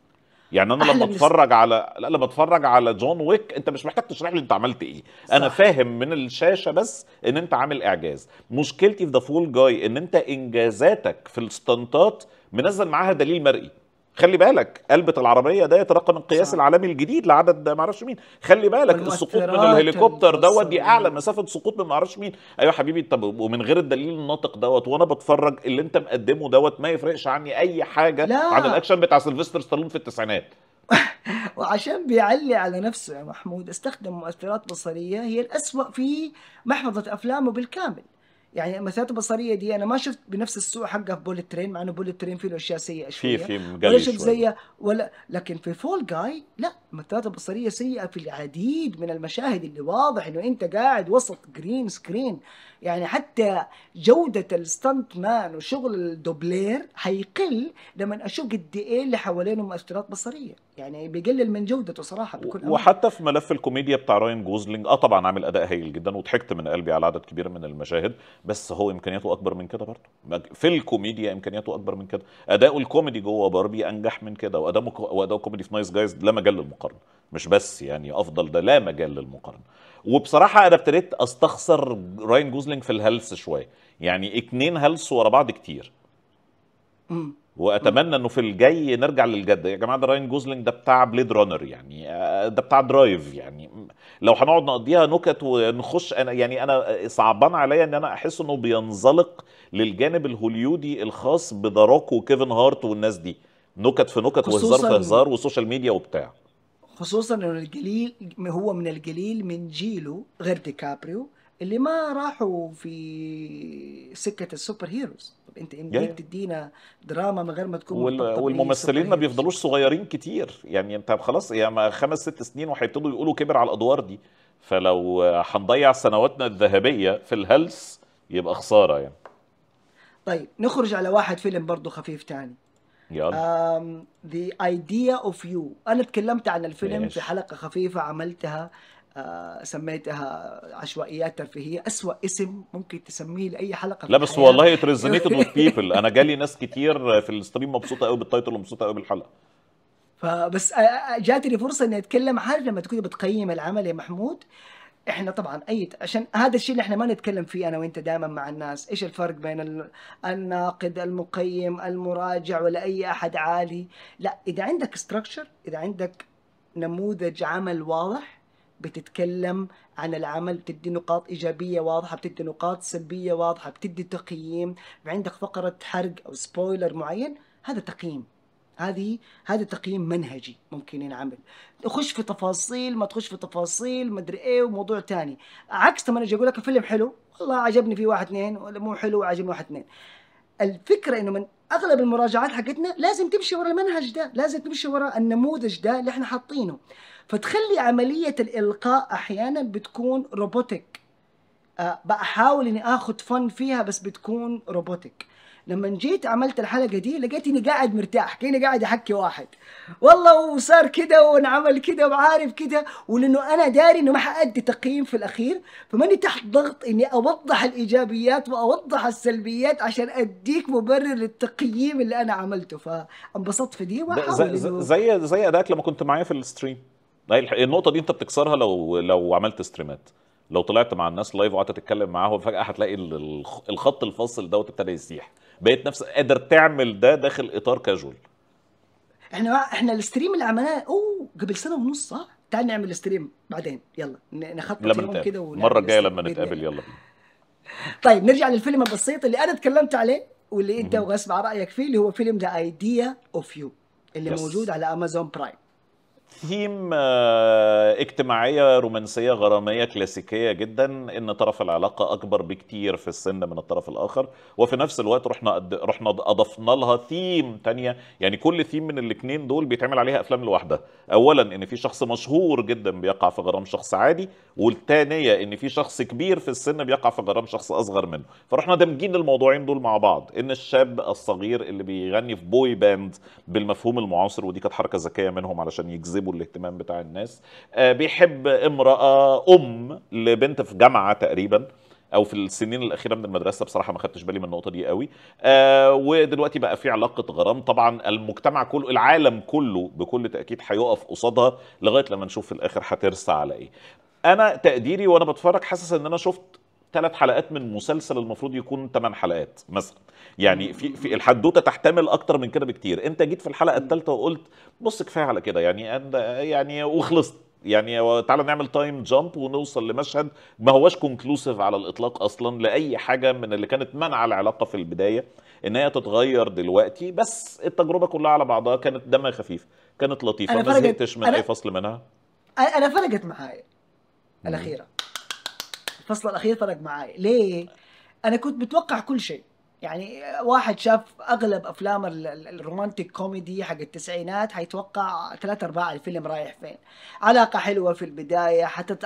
يعني انا لما اتفرج على لا لما اتفرج على جون ويك انت مش محتاج تشرح لي انت عملت ايه صح. انا فاهم من الشاشه بس ان انت عامل اعجاز مشكلتي في ذا فول جاي ان انت انجازاتك في الستانتات منزل معاها دليل مرئي خلي بالك قلبة العربية ده يترقم القياس صح. العالمي الجديد لعدد ما اعرفش مين خلي بالك السقوط من الهليكوبتر دوت دي اعلى مسافة سقوط من ما اعرفش مين ايوه حبيبي طب ومن غير الدليل الناطق دوت وانا بتفرج اللي انت مقدمه دوت ما يفرقش عني اي حاجة لا. عن الاكشن بتاع سيلفستر ستالون في التسعينات وعشان بيعلي على نفسه يا محمود استخدم مؤثرات بصرية هي الأسوأ في محفظة أفلامه بالكامل يعني مساحته البصريه دي انا ما شفت بنفس السوء حقها في بولت ترين مع انه بولت ترين فيه اشياء سيئه شويه في في ولا شفت زيها ولا لكن في فول جاي لا مساحته البصريه سيئه في العديد من المشاهد اللي واضح انه انت قاعد وسط جرين سكرين يعني حتى جوده الستانت مان وشغل الدوبلير حيقل لما اشوف قد ايه اللي حوالينه مؤثرات بصريه يعني بيقلل من جودته صراحه بكل أمر. وحتى في ملف الكوميديا بتاع راين جوزلينج اه طبعا عامل اداء هايل جدا وضحكت من قلبي على عدد كبير من المشاهد بس هو امكانياته اكبر من كده برضه في الكوميديا امكانياته اكبر من كده اداؤه الكوميدي جوه باربي انجح من كده واداؤه واداؤه كوميدي في نايس جايز لا مجال للمقارنه مش بس يعني افضل ده لا مجال للمقارنه وبصراحه انا ابتديت استخسر راين جوزلينج في الهلس شويه يعني اتنين هلس ورا بعض كتير واتمنى انه في الجاي نرجع للجد يا جماعه ده راين جوزلينج ده بتاع بليد رانر يعني آه، ده بتاع درايف يعني لو هنقعد نقضيها نكت ونخش انا يعني انا صعبان عليا ان انا احس انه بينزلق للجانب الهوليودي الخاص بدراك وكيفن هارت والناس دي نكت في نكت وهزار في هزار وسوشيال ميديا وبتاع خصوصا انه الجليل هو من الجليل من جيله غير ديكابريو اللي ما راحوا في سكه السوبر هيروز انت ليه بتدينا دراما من غير ما تكون وال... والممثلين ما بيفضلوش صغيرين كتير يعني انت خلاص يا يعني ما خمس ست سنين وهيبتدوا يقولوا كبر على الادوار دي فلو هنضيع سنواتنا الذهبيه في الهلس يبقى خساره يعني طيب نخرج على واحد فيلم برضه خفيف تاني يلا ذا ايديا اوف يو انا تكلمت عن الفيلم ماشي. في حلقه خفيفه عملتها آه، سميتها عشوائيات ترفيهيه اسوا اسم ممكن تسميه لاي حلقه لا بس والله ات ريزونيتد وذ بيبل انا جالي ناس كتير في الستريم مبسوطه قوي بالتايتل ومبسوطه قوي بالحلقه فبس آه، آه، جاتني فرصه اني اتكلم عارف لما تكون بتقيم العمل يا محمود احنا طبعا اي عشان هذا الشيء اللي احنا ما نتكلم فيه انا وانت دائما مع الناس ايش الفرق بين الناقد المقيم المراجع ولا اي احد عالي لا اذا عندك ستراكشر اذا عندك نموذج عمل واضح بتتكلم عن العمل بتدي نقاط إيجابية واضحة بتدي نقاط سلبية واضحة بتدي تقييم عندك فقرة حرق أو سبويلر معين هذا تقييم هذه هذا تقييم منهجي ممكن ينعمل تخش في تفاصيل ما تخش في تفاصيل ما ادري ايه وموضوع تاني عكس لما اجي اقول لك فيلم حلو والله عجبني فيه واحد اثنين ولا مو حلو عجبني واحد اثنين الفكره انه من اغلب المراجعات حقتنا لازم تمشي ورا المنهج ده لازم تمشي ورا النموذج ده اللي احنا حاطينه فتخلي عملية الإلقاء أحيانا بتكون روبوتك آه، بحاول إني آخد فن فيها بس بتكون روبوتك لما جيت عملت الحلقة دي لقيت إني قاعد مرتاح كأني قاعد أحكي واحد والله وصار كده وانعمل كده وعارف كده ولأنه أنا داري إنه ما حأدي تقييم في الأخير فماني تحت ضغط إني أوضح الإيجابيات وأوضح السلبيات عشان أديك مبرر للتقييم اللي أنا عملته فانبسطت في دي وأحاول زي, زي زي أداك لما كنت معايا في الستريم النقطه دي انت بتكسرها لو لو عملت ستريمات لو طلعت مع الناس لايف وقعدت تتكلم معاهم فجاه هتلاقي الخط الفاصل دوت ابتدى يسيح بقيت نفسك قادر تعمل ده داخل اطار كاجوال احنا احنا الستريم اللي عملناه اوه قبل سنه ونص صح؟ تعال نعمل ستريم بعدين يلا نخطط لما كده المره الجايه لما نتقابل يلا بينا طيب نرجع للفيلم البسيط اللي انا اتكلمت عليه واللي انت على رايك فيه اللي هو فيلم ذا ايديا اوف يو اللي يس. موجود على امازون برايم ثيم آه، اجتماعيه رومانسيه غراميه كلاسيكيه جدا ان طرف العلاقه اكبر بكتير في السن من الطرف الاخر وفي نفس الوقت رحنا رحنا اضفنا لها ثيم تانية يعني كل ثيم من الاثنين دول بيتعمل عليها افلام لوحدها اولا ان في شخص مشهور جدا بيقع في غرام شخص عادي والثانيه ان في شخص كبير في السن بيقع في غرام شخص اصغر منه فرحنا دامجين الموضوعين دول مع بعض ان الشاب الصغير اللي بيغني في بوي باند بالمفهوم المعاصر ودي كانت حركه ذكيه منهم علشان يجذبوا بيجذبوا الاهتمام بتاع الناس آه، بيحب امرأة أم لبنت في جامعة تقريبا او في السنين الاخيره من المدرسه بصراحه ما خدتش بالي من النقطه دي قوي آه ودلوقتي بقى في علاقه غرام طبعا المجتمع كله العالم كله بكل تاكيد هيقف قصادها لغايه لما نشوف في الاخر هترسى على ايه انا تقديري وانا بتفرج حاسس ان انا شفت ثلاث حلقات من مسلسل المفروض يكون ثمان حلقات مثلا يعني في في الحدوته تحتمل اكتر من كده بكتير انت جيت في الحلقه الثالثه وقلت بص كفايه على كده يعني يعني وخلصت يعني تعالى نعمل تايم جامب ونوصل لمشهد ما هواش كونكلوسيف على الاطلاق اصلا لاي حاجه من اللي كانت منع العلاقه في البدايه ان هي تتغير دلوقتي بس التجربه كلها على بعضها كانت دمها خفيف كانت لطيفه ما زهقتش من أنا... اي فصل منها انا فرقت معايا الاخيره الفصل الاخير فرق معي ليه انا كنت متوقع كل شيء يعني واحد شاف اغلب افلام الرومانتيك كوميدي حق التسعينات حيتوقع ثلاثة ارباع الفيلم رايح فين علاقه حلوه في البدايه حتت...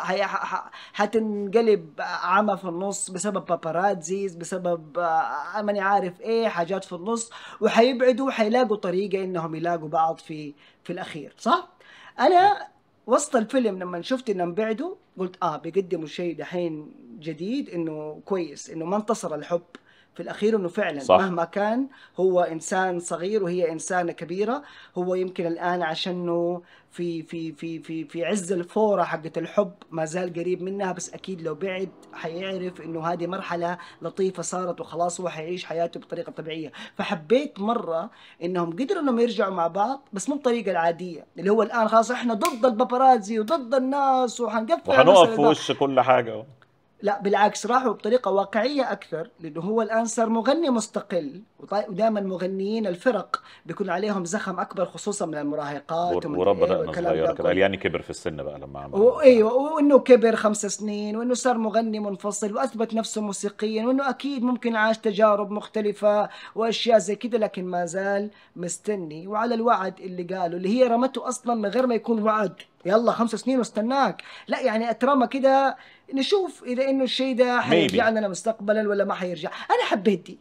حتنقلب عمى في النص بسبب باباراتزيز بسبب آه، ماني عارف ايه حاجات في النص وحيبعدوا حيلاقوا طريقه انهم يلاقوا بعض في في الاخير صح انا وسط الفيلم لما شفت انهم بعدوا قلت اه بيقدموا شيء دحين جديد انه كويس انه ما انتصر الحب في الاخير انه فعلا صح. مهما كان هو انسان صغير وهي انسانه كبيره هو يمكن الان عشان في في في في في عز الفوره حقت الحب ما زال قريب منها بس اكيد لو بعد حيعرف انه هذه مرحله لطيفه صارت وخلاص هو حيعيش حياته بطريقه طبيعيه فحبيت مره انهم قدروا انهم يرجعوا مع بعض بس مو بالطريقه العاديه اللي هو الان خلاص احنا ضد الباباراتزي وضد الناس وحنقفل وحنوقف في وش كل حاجه لا بالعكس راحوا بطريقة واقعية أكثر لأنه هو الآن صار مغني مستقل ودائما مغنيين الفرق بيكون عليهم زخم أكبر خصوصا من المراهقات وربنا إيه، إنه صغير كمان يعني كبر في السن بقى لما عمل أيوه وإنه كبر خمس سنين وإنه صار مغني منفصل وأثبت نفسه موسيقيا وإنه أكيد ممكن عاش تجارب مختلفة وأشياء زي كده لكن ما زال مستني وعلى الوعد اللي قاله اللي هي رمته أصلا من غير ما يكون وعد يلا خمس سنين واستناك لا يعني اترمى كده نشوف اذا انه الشيء ده حيرجع لنا مستقبلا ولا ما حيرجع انا حبيت دي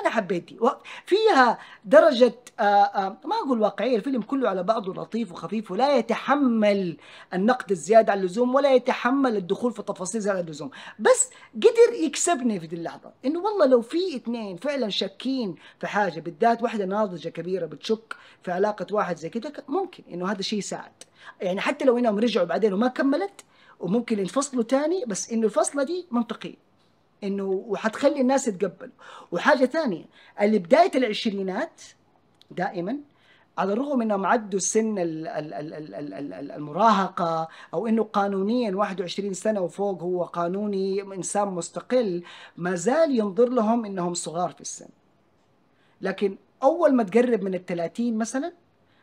انا حبيت دي فيها درجه آآ آه، آآ آه، ما اقول واقعيه الفيلم كله على بعضه لطيف وخفيف ولا يتحمل النقد الزياده على اللزوم ولا يتحمل الدخول في تفاصيل زياده على اللزوم بس قدر يكسبني في دي اللحظه انه والله لو في اثنين فعلا شاكين في حاجه بالذات واحده ناضجه كبيره بتشك في علاقه واحد زي كده ممكن انه هذا الشيء يساعد يعني حتى لو انهم رجعوا بعدين وما كملت وممكن ينفصلوا تاني بس انه الفصله دي منطقيه انه وحتخلي الناس تتقبل وحاجه ثانيه اللي بدايه العشرينات دائما على الرغم انهم عدوا سن المراهقه او انه قانونيا 21 سنه وفوق هو قانوني انسان مستقل ما زال ينظر لهم انهم صغار في السن لكن اول ما تقرب من ال 30 مثلا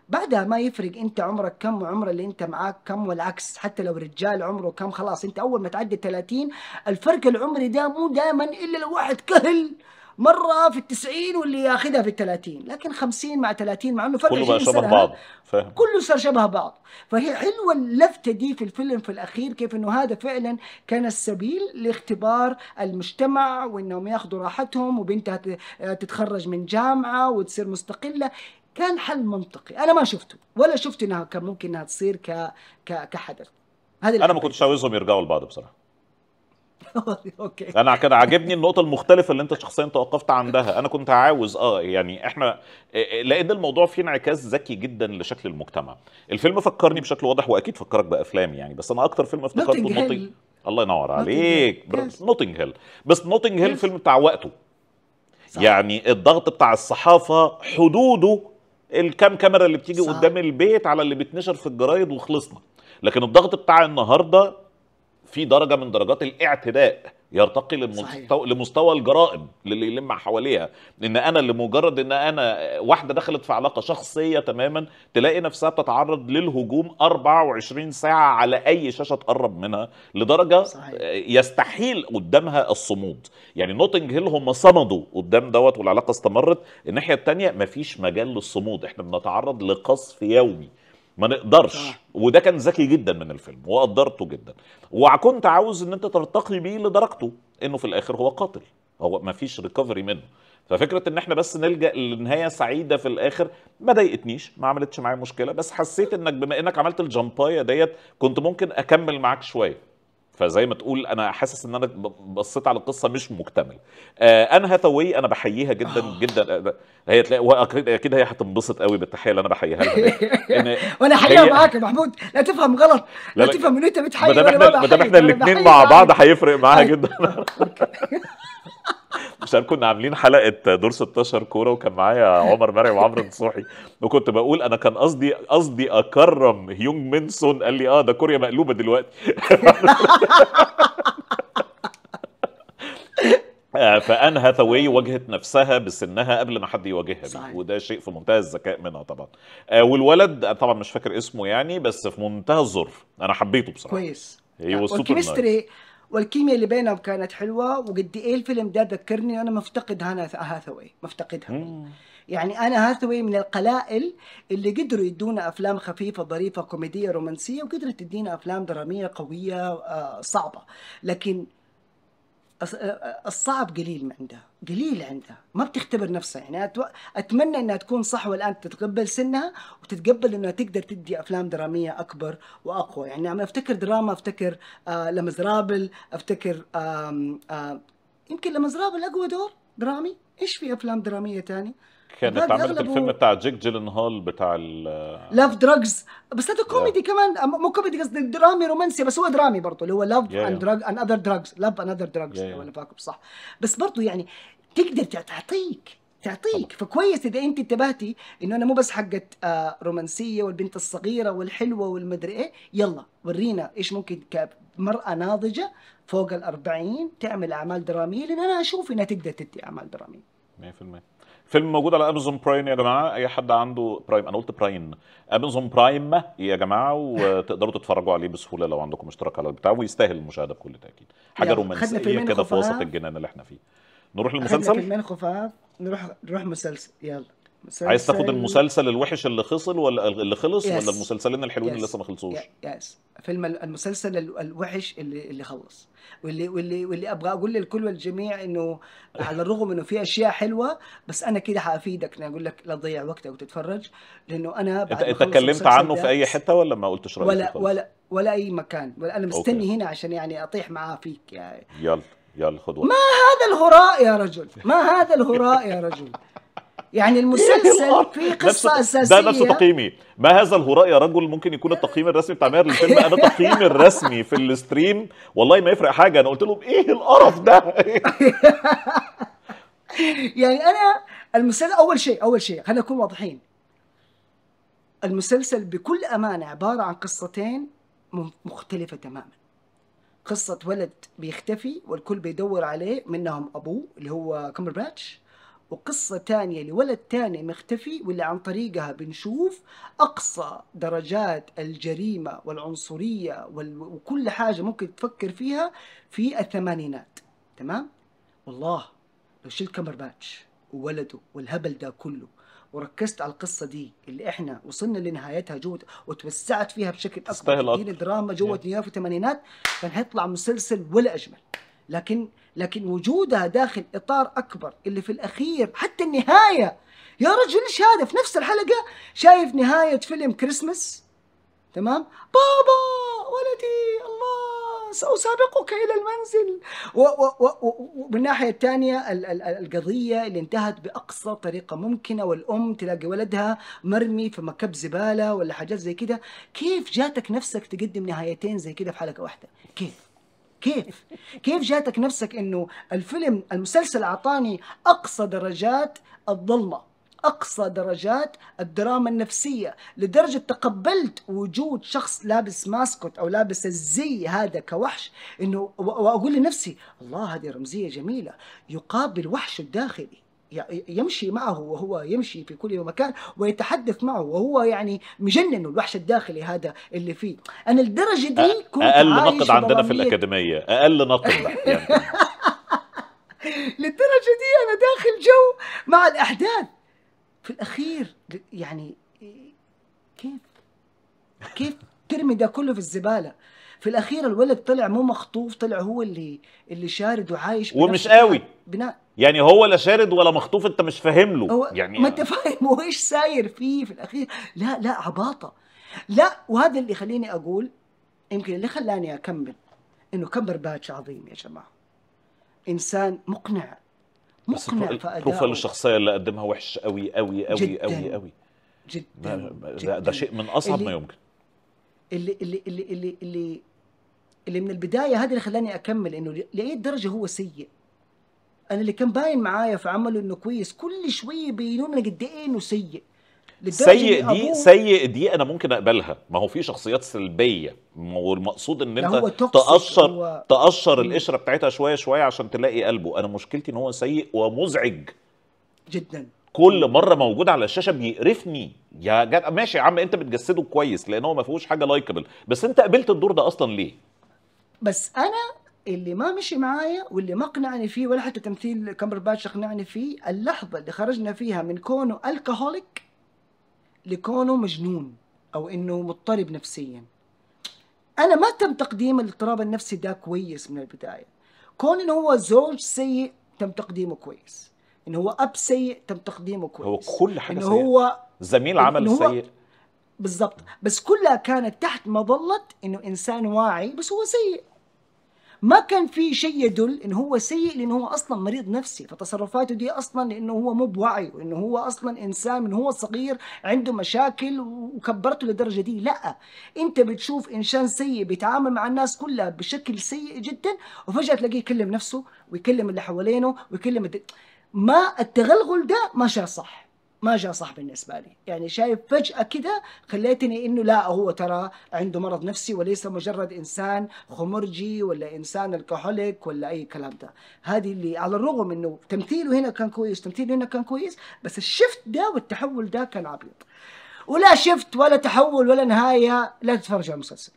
بعدها ما يفرق انت عمرك كم وعمر اللي انت معاك كم والعكس حتى لو رجال عمره كم خلاص انت اول ما تعدي 30 الفرق العمري ده مو دائما الا لو واحد كهل مره في التسعين واللي ياخذها في الثلاثين لكن خمسين مع ثلاثين مع انه فرق كله بقى شبه بعض فاهم كله صار شبه بعض فهي حلوه اللفته دي في الفيلم في الاخير كيف انه هذا فعلا كان السبيل لاختبار المجتمع وانهم ياخذوا راحتهم وبنتها تتخرج من جامعه وتصير مستقله كان حل منطقي انا ما شفته ولا شفت انها كان ممكن انها تصير ك... ك... كحدث هذا انا ما كنتش عاوزهم يرجعوا لبعض بصراحه اوكي انا كان عاجبني النقطه المختلفه اللي انت شخصيا توقفت عندها انا كنت عاوز اه يعني احنا آه، آه، لان الموضوع فيه انعكاس ذكي جدا لشكل المجتمع الفيلم فكرني بشكل واضح واكيد فكرك بافلام يعني بس انا اكتر فيلم افتكرته نوتنج الله ينور عليك نوتنج هيل بس نوتنج هيل فيلم بتاع وقته صح. يعني الضغط بتاع الصحافه حدوده الكام كاميرا اللي بتيجي صح. قدام البيت على اللي بيتنشر في الجرايد وخلصنا لكن الضغط بتاع النهارده في درجه من درجات الاعتداء يرتقي لمستوى, لمستوى الجرائم للي يلمع حواليها ان انا لمجرد ان انا واحده دخلت في علاقه شخصيه تماما تلاقي نفسها بتتعرض للهجوم 24 ساعه على اي شاشه تقرب منها لدرجه صحيح. يستحيل قدامها الصمود يعني نوتنج هيل هم صمدوا قدام دوت والعلاقه استمرت الناحيه الثانيه مفيش مجال للصمود احنا بنتعرض لقصف يومي ما نقدرش وده كان ذكي جدا من الفيلم وقدرته جدا وكنت عاوز ان انت ترتقي بيه لدرجته انه في الاخر هو قاتل هو ما فيش ريكفري منه ففكره ان احنا بس نلجا لنهايه سعيده في الاخر ما ضايقتنيش ما عملتش معايا مشكله بس حسيت انك بما انك عملت الجمبايه ديت كنت ممكن اكمل معاك شويه فزي ما تقول انا حاسس ان انا بصيت على القصه مش مكتمل آه انا هاثاوي انا بحييها جدا آه. جدا آه، آه، هي تلاقي اكيد هي هتنبسط قوي بالتحيه اللي انا بحييها لها وانا حقيقه معاك يا محمود لا تفهم غلط لا, لا تفهم ان انت بتحيي ما دام احنا الاثنين مع بعض هيفرق معاها جدا أيوة. عشان كنا عاملين حلقه دور 16 كوره وكان معايا عمر مرعي وعمرو نصوحي وكنت بقول انا كان قصدي قصدي اكرم هيونج منسون قال لي اه ده كوريا مقلوبه دلوقتي فان هاثاواي واجهت نفسها بسنها قبل ما حد يواجهها بيه وده شيء في منتهى الذكاء منها طبعا آه، والولد طبعا مش فاكر اسمه يعني بس في منتهى الظرف انا حبيته بصراحه كويس هي والكيمستري والكيمياء اللي بينهم كانت حلوه وقد ايه الفيلم ده ذكرني انا مفتقد هانا هاثوي مفتقدها مم. يعني انا هاثوي من القلائل اللي قدروا يدونا افلام خفيفه ظريفه كوميديه رومانسيه وقدرت تدينا افلام دراميه قويه آه، صعبه لكن الصعب قليل عندها قليل عندها ما بتختبر نفسها يعني أتو... اتمنى انها تكون صح والان تتقبل سنها وتتقبل انها تقدر تدي افلام دراميه اكبر واقوى يعني انا افتكر دراما افتكر آه لمزرابل افتكر آم آم يمكن لمزرابل اقوى دور درامي ايش في افلام دراميه ثانيه كانت عملت الفيلم بتاع جيك جيلن هول بتاع ال لاف دراجز بس هذا كوميدي كمان مو كوميدي قصدي درامي رومانسي بس هو درامي برضه اللي هو لاف اند دراج اند اذر دراجز لاف اند اذر دراجز لو انا فاكر صح بس برضه يعني تقدر تعطيك تعطيك فكويس اذا انت انتبهتي انه انا مو بس حقت آه، رومانسيه والبنت الصغيره والحلوه والمدري ايه يلا ورينا ايش ممكن كمراه ناضجه فوق ال 40 تعمل اعمال دراميه لان انا اشوف انها تقدر تدي اعمال دراميه 100% فيلم موجود على امازون برايم يا جماعه اي حد عنده برايم انا قلت برايم امازون برايم يا جماعه وتقدروا تتفرجوا عليه بسهوله لو عندكم اشتراك على البتاع ويستاهل المشاهده بكل تاكيد حاجه رومانسيه كده في وسط الجنان اللي احنا فيه نروح للمسلسل خفاف نروح نروح مسلسل يلا مسلسل عايز تاخد المسلسل الوحش اللي خلص ولا اللي خلص يس. ولا المسلسلين الحلوين اللي لسه ما خلصوش يس فيلم المسلسل الوحش اللي اللي خلص واللي واللي واللي ابغى اقول للكل والجميع انه على الرغم انه في اشياء حلوه بس انا كده حافيدك اني اقول لك لا تضيع وقتك وتتفرج لانه انا بعد انت اتكلمت عنه في اي حته ولا ما قلتش رايك ولا ولا ولا اي مكان ولا انا مستني هنا عشان يعني اطيح معاه فيك يعني يلا يلا خد ما هذا الهراء يا رجل ما هذا الهراء يا رجل يعني المسلسل فيه قصه اساسيه ده نفس تقييمي ما هذا الهراء يا رجل ممكن يكون التقييم الرسمي بتاع ماهر للفيلم انا تقييمي الرسمي في الستريم والله ما يفرق حاجه انا قلت لهم ايه القرف ده يعني انا المسلسل اول شيء اول شيء خلينا نكون واضحين المسلسل بكل امانه عباره عن قصتين مختلفه تماما قصه ولد بيختفي والكل بيدور عليه منهم ابوه اللي هو كامبر باتش وقصة تانية لولد تاني مختفي واللي عن طريقها بنشوف أقصى درجات الجريمة والعنصرية وكل حاجة ممكن تفكر فيها في الثمانينات تمام؟ والله لو شلت باتش وولده والهبل ده كله وركزت على القصه دي اللي احنا وصلنا لنهايتها جوه وتوسعت فيها بشكل اكبر دراما جوه yeah. نيويورك في الثمانينات كان هيطلع مسلسل ولا اجمل لكن لكن وجودها داخل اطار اكبر اللي في الاخير حتى النهايه يا رجل ايش هذا في نفس الحلقه شايف نهايه فيلم كريسمس تمام بابا ولدي الله سأسابقك إلى المنزل ومن الناحية الثانية ال ال القضية اللي انتهت بأقصى طريقة ممكنة والأم تلاقي ولدها مرمي في مكب زبالة ولا حاجات زي كده كيف جاتك نفسك تقدم نهايتين زي كده في حلقة واحدة كيف كيف؟ كيف جاتك نفسك انه الفيلم المسلسل اعطاني اقصى درجات الظلمه اقصى درجات الدراما النفسيه لدرجه تقبلت وجود شخص لابس ماسكوت او لابس الزي هذا كوحش انه واقول لنفسي الله هذه رمزيه جميله يقابل وحشه الداخلي يمشي معه وهو يمشي في كل مكان ويتحدث معه وهو يعني مجنن الوحش الداخلي هذا اللي فيه انا الدرجه دي كنت اقل نقد عندنا في الاكاديميه اقل نقد يعني. للدرجه دي انا داخل جو مع الاحداث في الاخير يعني كيف كيف ترمي ده كله في الزباله في الاخير الولد طلع مو مخطوف طلع هو اللي اللي شارد وعايش ومش قوي بناء يعني هو لا شارد ولا مخطوف انت مش فاهم له هو يعني ما انت فاهم وايش ساير فيه في الاخير لا لا عباطه لا وهذا اللي يخليني اقول يمكن اللي خلاني اكمل انه كمبر باتش عظيم يا جماعه انسان مقنع مقنع بروفايل الشخصيه اللي قدمها وحش قوي قوي قوي جداً قوي قوي جدا, جداً ده شيء من اصعب ما يمكن اللي اللي اللي اللي اللي, اللي من البدايه هذا اللي خلاني اكمل انه لاي درجه هو سيء انا اللي كان باين معايا في عمله انه كويس كل شويه لنا قد ايه انه سيء سيء دي سيء دي انا ممكن اقبلها ما هو في شخصيات سلبيه والمقصود ان انت تقشر هو... تقشر القشره بتاعتها شويه شويه عشان تلاقي قلبه انا مشكلتي ان هو سيء ومزعج جدا كل مره موجود على الشاشه بيقرفني يا جد ماشي يا عم انت بتجسده كويس لان هو ما فيهوش حاجه لايكبل بس انت قبلت الدور ده اصلا ليه بس انا اللي ما مشي معايا واللي ما اقنعني فيه ولا حتى تمثيل كمبرباتش اقنعني فيه اللحظة اللي خرجنا فيها من كونه الكهوليك لكونه مجنون او انه مضطرب نفسيا انا ما تم تقديم الاضطراب النفسي ده كويس من البداية كون انه هو زوج سيء تم تقديمه كويس انه هو اب سيء تم تقديمه كويس هو كل حاجة إن هو زميل عمل إنه سيء بالضبط بس كلها كانت تحت مظلة انه انسان واعي بس هو سيء ما كان في شيء يدل انه هو سيء لانه هو اصلا مريض نفسي فتصرفاته دي اصلا انه هو مو بوعي وانه هو اصلا انسان من هو صغير عنده مشاكل وكبرته للدرجه دي لا انت بتشوف انسان سيء بيتعامل مع الناس كلها بشكل سيء جدا وفجاه تلاقيه يكلم نفسه ويكلم اللي حوالينه ويكلم الد... ما التغلغل ده ما شيء صح ما جاء صح بالنسبه لي يعني شايف فجاه كده خليتني انه لا هو ترى عنده مرض نفسي وليس مجرد انسان خمرجي ولا انسان الكحوليك ولا اي كلام ده هذه اللي على الرغم انه تمثيله هنا كان كويس تمثيله هنا كان كويس بس الشفت ده والتحول ده كان عبيط ولا شفت ولا تحول ولا نهايه لا تتفرج على المسلسل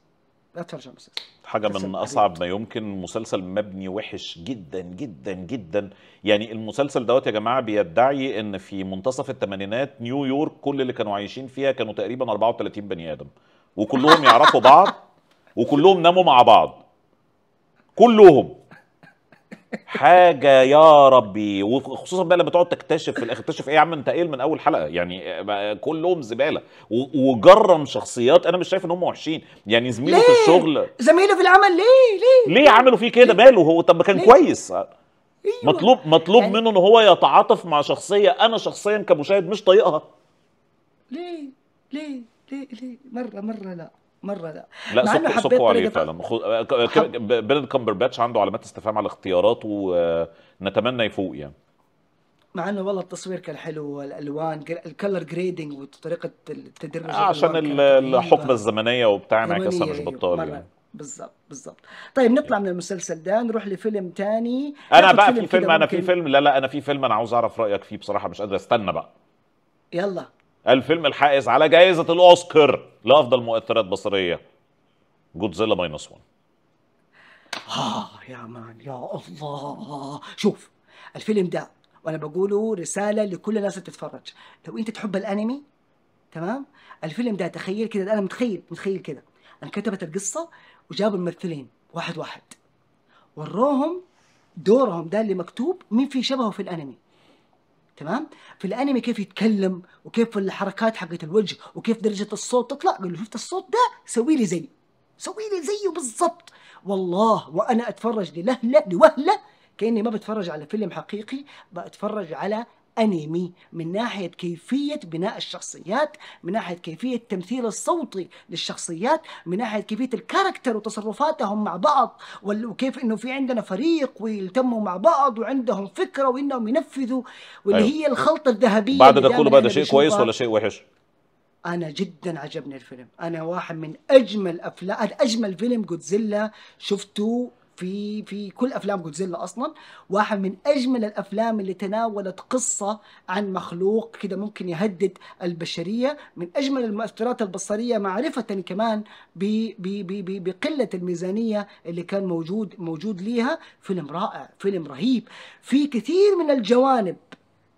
لا ترجع مسلسل حاجه من اصعب ما يمكن مسلسل مبني وحش جدا جدا جدا يعني المسلسل دوت يا جماعه بيدعي ان في منتصف الثمانينات نيويورك كل اللي كانوا عايشين فيها كانوا تقريبا 34 بني ادم وكلهم يعرفوا بعض وكلهم ناموا مع بعض كلهم حاجه يا ربي وخصوصا بقى لما تقعد تكتشف في الاخر تكتشف ايه يا عم انت قايل من اول حلقه يعني آه، كلهم زباله وجرم شخصيات انا مش شايف ان هم وحشين يعني زميله في الشغل زميله في العمل ليه ليه ليه عملوا فيه كده باله هو طب كان ليه؟ كويس أيوة. مطلوب مطلوب يعني... منه ان هو يتعاطف مع شخصيه انا شخصيا كمشاهد مش طايقها ليه ليه ليه ليه مره مره لا مره ده لا مع صفوا عليه فعلا خو... آه، حب... باتش عنده علامات استفهام على اختياراته ونتمنى آه، يفوق يعني مع انه والله التصوير كان حلو والالوان الكلر جريدنج وطريقه التدرج آه عشان الحقبه الزمنيه وبتاع انعكاسها مش أيوه، بطال يعني بالظبط بالظبط طيب نطلع من المسلسل ده نروح لفيلم تاني انا بقى فيلم في فيلم انا في فيلم لا لا انا في فيلم انا عاوز اعرف رايك فيه بصراحه مش قادر استنى بقى يلا الفيلم الحائز على جائزة الأوسكار لأفضل مؤثرات بصرية جودزيلا ماينس 1 آه يا مان يا الله شوف الفيلم ده وأنا بقوله رسالة لكل الناس اللي بتتفرج لو أنت تحب الأنمي تمام الفيلم ده تخيل كده أنا متخيل متخيل كده انكتبت القصة وجابوا الممثلين واحد واحد وروهم دورهم ده اللي مكتوب مين في شبهه في الأنمي تمام في الانمي كيف يتكلم وكيف الحركات حقت الوجه وكيف درجه الصوت تطلع قال له شفت الصوت ده سوي لي زيه سوي لي زيه بالضبط والله وانا اتفرج للهله لوهله كاني ما بتفرج على فيلم حقيقي بتفرج على أنيمي من ناحية كيفية بناء الشخصيات من ناحية كيفية التمثيل الصوتي للشخصيات من ناحية كيفية الكاركتر وتصرفاتهم مع بعض وكيف أنه في عندنا فريق ويلتموا مع بعض وعندهم فكرة وأنهم ينفذوا واللي أيوه. هي الخلطة الذهبية بعد ده كله بعد شيء كويس ولا شيء وحش انا جدا عجبني الفيلم انا واحد من اجمل افلام اجمل فيلم جودزيلا شفته في في كل افلام جودزيلا اصلا واحد من اجمل الافلام اللي تناولت قصه عن مخلوق كده ممكن يهدد البشريه من اجمل المؤثرات البصريه معرفه كمان بقله الميزانيه اللي كان موجود موجود ليها فيلم رائع فيلم رهيب في كثير من الجوانب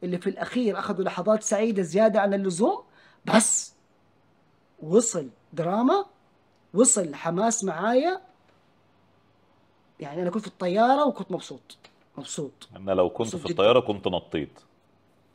اللي في الاخير اخذوا لحظات سعيده زياده عن اللزوم بس وصل دراما وصل حماس معايا يعني انا كنت في الطياره وكنت مبسوط مبسوط انا لو كنت في الطياره كنت نطيت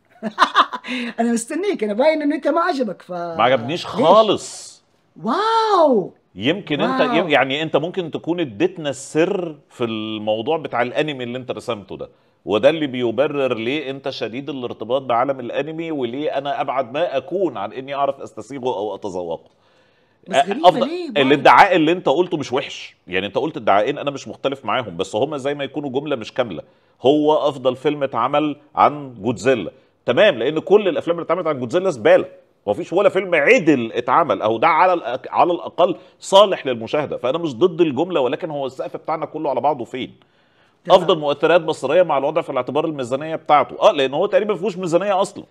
انا مستنيك انا باين ان انت ما عجبك ف ما عجبنيش خالص واو يمكن واو. انت يعني انت ممكن تكون اديتنا السر في الموضوع بتاع الانمي اللي انت رسمته ده وده اللي بيبرر ليه انت شديد الارتباط بعالم الانمي وليه انا ابعد ما اكون عن اني اعرف استسيغه او اتذوقه بس غريبه أفضل ليه الادعاء اللي انت قلته مش وحش يعني انت قلت ادعاءين انا مش مختلف معاهم بس هما زي ما يكونوا جمله مش كامله هو افضل فيلم اتعمل عن جودزيلا تمام لان كل الافلام اللي اتعملت عن جودزيلا زباله مفيش ولا فيلم عدل اتعمل او ده على على الاقل صالح للمشاهده فانا مش ضد الجمله ولكن هو السقف بتاعنا كله على بعضه فين افضل مؤثرات مصريه مع الوضع في الاعتبار الميزانيه بتاعته اه لان هو تقريبا ما فيهوش ميزانيه اصلا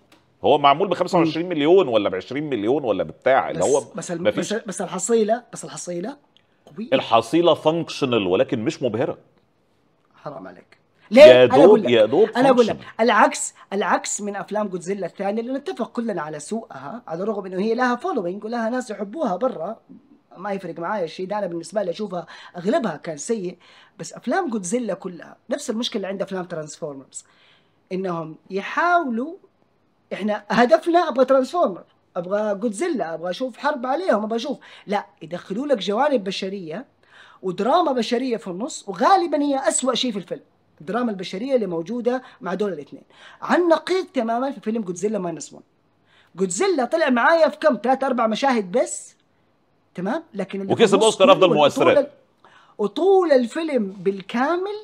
هو معمول ب 25 م. مليون ولا ب 20 مليون ولا بتاع اللي هو بس بس بس الحصيله بس الحصيله قويه الحصيله فانكشنال ولكن مش مبهره حرام عليك ليه؟ يا دوب يا دوب انا اقول لك العكس العكس من افلام جودزيلا الثانيه اللي نتفق كلنا على سوءها على الرغم انه هي لها فولوينج ولها ناس يحبوها برا ما يفرق معايا الشيء ده انا بالنسبه لي اشوفها اغلبها كان سيء بس افلام جودزيلا كلها نفس المشكله اللي عند افلام ترانسفورمرز انهم يحاولوا احنا هدفنا ابغى ترانسفورمر ابغى جودزيلا ابغى اشوف حرب عليهم ابغى اشوف لا يدخلوا لك جوانب بشريه ودراما بشريه في النص وغالبا هي أسوأ شيء في الفيلم الدراما البشريه اللي موجوده مع دول الاثنين عن نقيض تماما في فيلم جودزيلا ماينس 1 جودزيلا طلع معايا في كم ثلاث اربع مشاهد بس تمام لكن وكسب اوسكار افضل مؤثرات وطول الفيلم بالكامل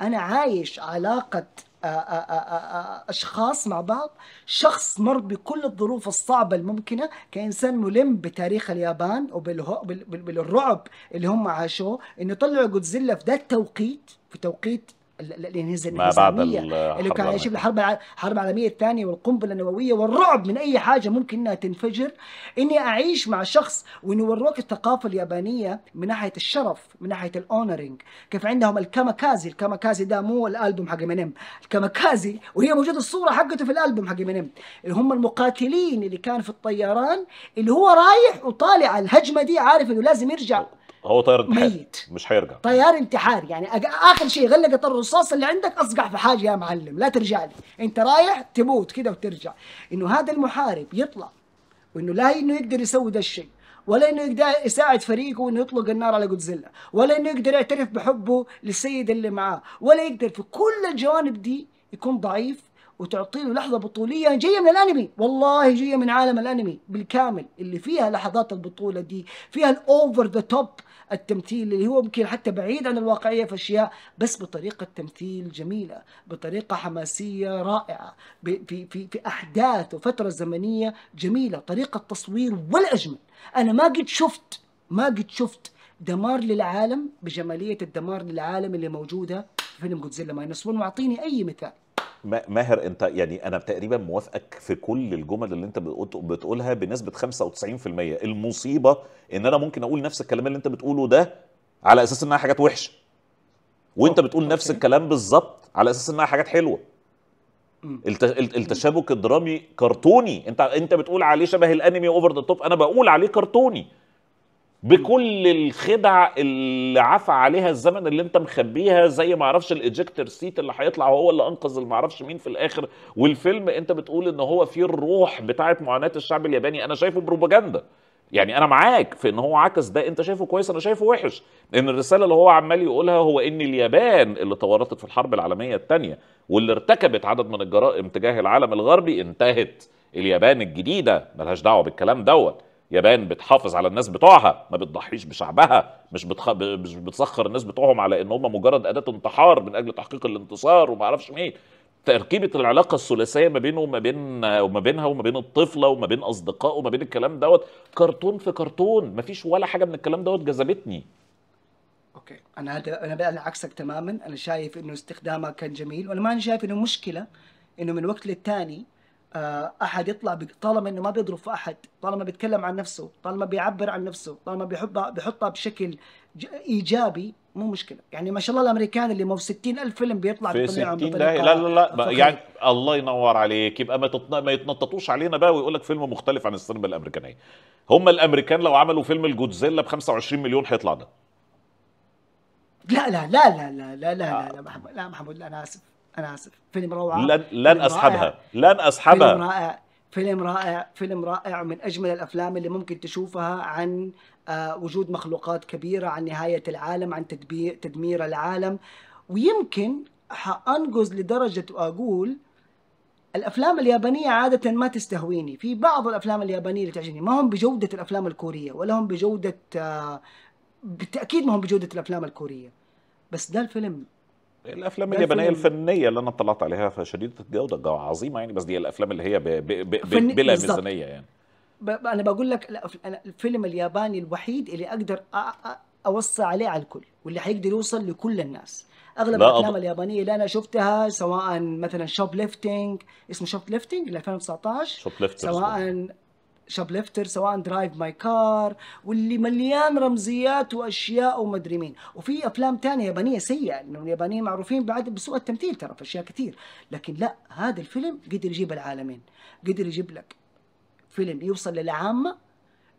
انا عايش علاقه آه، آه، آه، أشخاص مع بعض شخص مر بكل الظروف الصعبة الممكنة كإنسان ملم بتاريخ اليابان وبالرعب اللي هم عاشوه إنه طلعوا جودزيلا في ده التوقيت في توقيت الانهزام ما بعد اللي كان يشوف الحرب الحرب العالميه الثانيه والقنبله النوويه والرعب من اي حاجه ممكن انها تنفجر اني اعيش مع شخص وانه الثقافه اليابانيه من ناحيه الشرف من ناحيه الاونرنج كيف عندهم الكاماكازي الكاماكازي ده مو الالبوم حق منم الكاماكازي وهي موجوده الصوره حقته في الالبوم حق منم اللي هم المقاتلين اللي كان في الطيران اللي هو رايح وطالع الهجمه دي عارف انه لازم يرجع هو طيار انتحار ميت مش هيرجع طيار انتحار يعني اخر شيء غلقت الرصاص اللي عندك اصقع في حاجه يا معلم لا ترجع لي انت رايح تموت كده وترجع انه هذا المحارب يطلع وانه لا انه يقدر يسوي ذا الشيء ولا انه يقدر يساعد فريقه انه يطلق النار على جودزيلا ولا انه يقدر يعترف بحبه للسيد اللي معاه ولا يقدر في كل الجوانب دي يكون ضعيف وتعطي له لحظه بطوليه جايه من الانمي والله جايه من عالم الانمي بالكامل اللي فيها لحظات البطوله دي فيها الاوفر ذا توب التمثيل اللي هو يمكن حتى بعيد عن الواقعية في أشياء بس بطريقة تمثيل جميلة بطريقة حماسية رائعة في, في, في أحداث وفترة زمنية جميلة طريقة تصوير والأجمل أنا ما قد شفت ما قد شفت دمار للعالم بجمالية الدمار للعالم اللي موجودة في فيلم جودزيلا ماينس 1 معطيني أي مثال ماهر انت يعني انا تقريبا موافقك في كل الجمل اللي انت بتقولها بنسبه 95% المصيبه ان انا ممكن اقول نفس الكلام اللي انت بتقوله ده على اساس انها حاجات وحشه وانت بتقول نفس الكلام بالظبط على اساس انها حاجات حلوه التشابك الدرامي كرتوني انت انت بتقول عليه شبه الانمي اوفر ذا توب انا بقول عليه كرتوني بكل الخدع اللي عفى عليها الزمن اللي انت مخبيها زي ما اعرفش الايجكتر سيت اللي هيطلع وهو اللي انقذ اللي ما اعرفش مين في الاخر والفيلم انت بتقول ان هو فيه الروح بتاعه معاناه الشعب الياباني انا شايفه بروباجندا يعني انا معاك في ان هو عكس ده انت شايفه كويس انا شايفه وحش لان الرساله اللي هو عمال يقولها هو ان اليابان اللي تورطت في الحرب العالميه الثانيه واللي ارتكبت عدد من الجرائم تجاه العالم الغربي انتهت اليابان الجديده ملهاش دعوه بالكلام دوت يابان بتحافظ على الناس بتوعها ما بتضحيش بشعبها مش بتخ... مش بتسخر الناس بتوعهم على ان هم مجرد اداه انتحار من اجل تحقيق الانتصار وما اعرفش مين تركيبه العلاقه الثلاثيه ما بينه وما بين وما بينها وما بين الطفله وما بين اصدقائه وما بين الكلام دوت كرتون في كرتون ما فيش ولا حاجه من الكلام دوت جذبتني اوكي انا هذا انا بقى عكسك تماما انا شايف انه استخدامها كان جميل وانا ما انا شايف انه مشكله انه من وقت للتاني آه، احد يطلع طالما انه ما بيضرب في احد طالما بيتكلم عن نفسه طالما بيعبر عن نفسه طالما بيحبها بيحطها بشكل ايجابي مو مشكله يعني ما شاء الله الامريكان اللي مو 60 الف فيلم بيطلع في 60 لا لا لا, لا يعني الله ينور عليك يبقى ما تطن... ما يتنططوش علينا بقى ويقول لك فيلم مختلف عن السينما الامريكانيه هم الامريكان لو عملوا فيلم الجودزيلا ب 25 مليون هيطلع ده لا لا لا لا لا لا لا لا, آه. لا محمود لا محمود انا اسف انا اسف فيلم روعه لن لن اسحبها لن اسحبها فيلم رائع فيلم رائع فيلم رائع من اجمل الافلام اللي ممكن تشوفها عن آه، وجود مخلوقات كبيره عن نهايه العالم عن تدبير تدمير العالم ويمكن حانجز لدرجه واقول الافلام اليابانيه عاده ما تستهويني في بعض الافلام اليابانيه اللي تعجبني ما هم بجوده الافلام الكوريه ولا هم بجوده آه، بالتاكيد ما هم بجوده الافلام الكوريه بس ده الفيلم الافلام اليابانيه الفنيه اللي انا اطلعت عليها فشديده الجوده عظيمه يعني بس دي الافلام اللي هي بي بي بي بلا ميزانيه يعني انا بقول لك انا الفيلم الياباني الوحيد اللي اقدر اوصي عليه على الكل واللي حيقدر يوصل لكل الناس اغلب الافلام أض... اليابانيه اللي انا شفتها سواء مثلا شوب ليفتنج اسمه شوب ليفتنج 2019 شوب ليفتنج سواء شاب ليفتر سواء درايف ماي كار واللي مليان رمزيات واشياء ومدري مين وفي افلام ثانيه يابانيه سيئه انه اليابانيين معروفين بعد بسوء التمثيل ترى في اشياء كثير لكن لا هذا الفيلم قدر يجيب العالمين قدر يجيب لك فيلم يوصل للعامه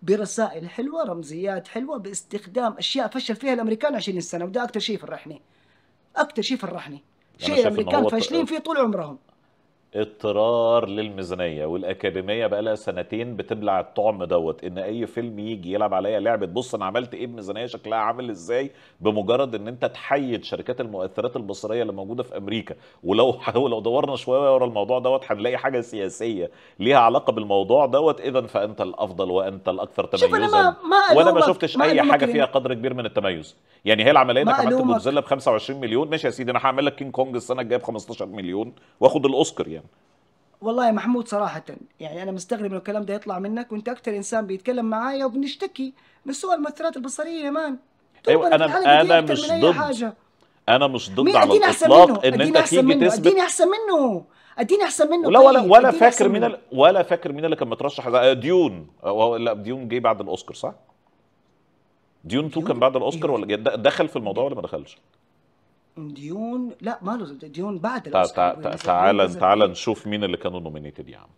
برسائل حلوه رمزيات حلوه باستخدام اشياء فشل فيها الامريكان 20 سنه وده اكثر شيء فرحني اكثر شيء فرحني شيء الامريكان فاشلين فيه طول عمرهم اضطرار للميزانيه والاكاديميه بقى لها سنتين بتبلع الطعم دوت ان اي فيلم يجي يلعب عليا لعبه بص انا عملت ايه بميزانيه شكلها عامل ازاي بمجرد ان انت تحيد شركات المؤثرات البصريه اللي موجوده في امريكا ولو لو دورنا شويه ورا الموضوع دوت هنلاقي حاجه سياسيه ليها علاقه بالموضوع دوت اذا فانت الافضل وانت الاكثر تميزا ما ما وانا ما شفتش ما اي حاجه فيها قدر كبير من التميز يعني هي العمليه انك عملت جودزيلا ب 25 مليون ماشي يا سيدي انا هعمل لك كينج كونج السنه الجايه ب 15 مليون واخد الاوسكار يعني والله يا محمود صراحة يعني أنا مستغرب إنه الكلام ده يطلع منك وأنت أكثر إنسان بيتكلم معايا وبنشتكي من سوء المؤثرات البصرية يا مان طيب أيوة أنا أنا مش ضد حاجة. أنا مش ضد على الإطلاق إن أنت تيجي تثبت أديني أحسن منه اديني احسن منه ولا ولا طيب، ولا فاكر مين ال... ولا فاكر مين اللي كان مترشح آه، ديون آه، لا ديون جه بعد الاوسكار صح؟ ديون 2 كان بعد الاوسكار إيه؟ ولا دخل في الموضوع ولا ما دخلش؟ ديون لا ما له ديون بعد الاوسكار تعال تعال نشوف مين اللي كانوا نومينيتد يا عم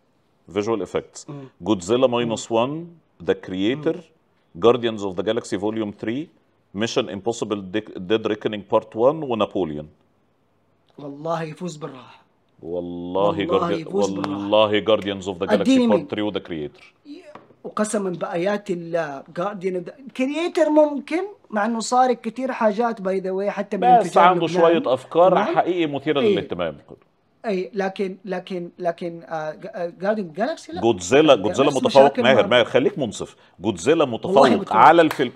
فيجوال افكتس جودزيلا ماينس 1 ذا كرييتر جارديانز اوف ذا جالكسي فوليوم 3 ميشن امبوسيبل ديد ريكنينج بارت 1 ونابوليون والله يفوز بالراحه والله والله والله جارديانز اوف ذا جالكسي بارت 3 وذا كرييتر وقسما بايات الله جارديان كرييتر ممكن مع انه صار كثير حاجات باي ذا واي حتى من بس عنده شويه افكار حقيقي مثيره إيه؟ للاهتمام اي لكن لكن لكن جاردن آه، جالكسي لا جودزيلا يعني جودزيلا متفوق ماهر ماهر خليك منصف جودزيلا متفوق على الفيلم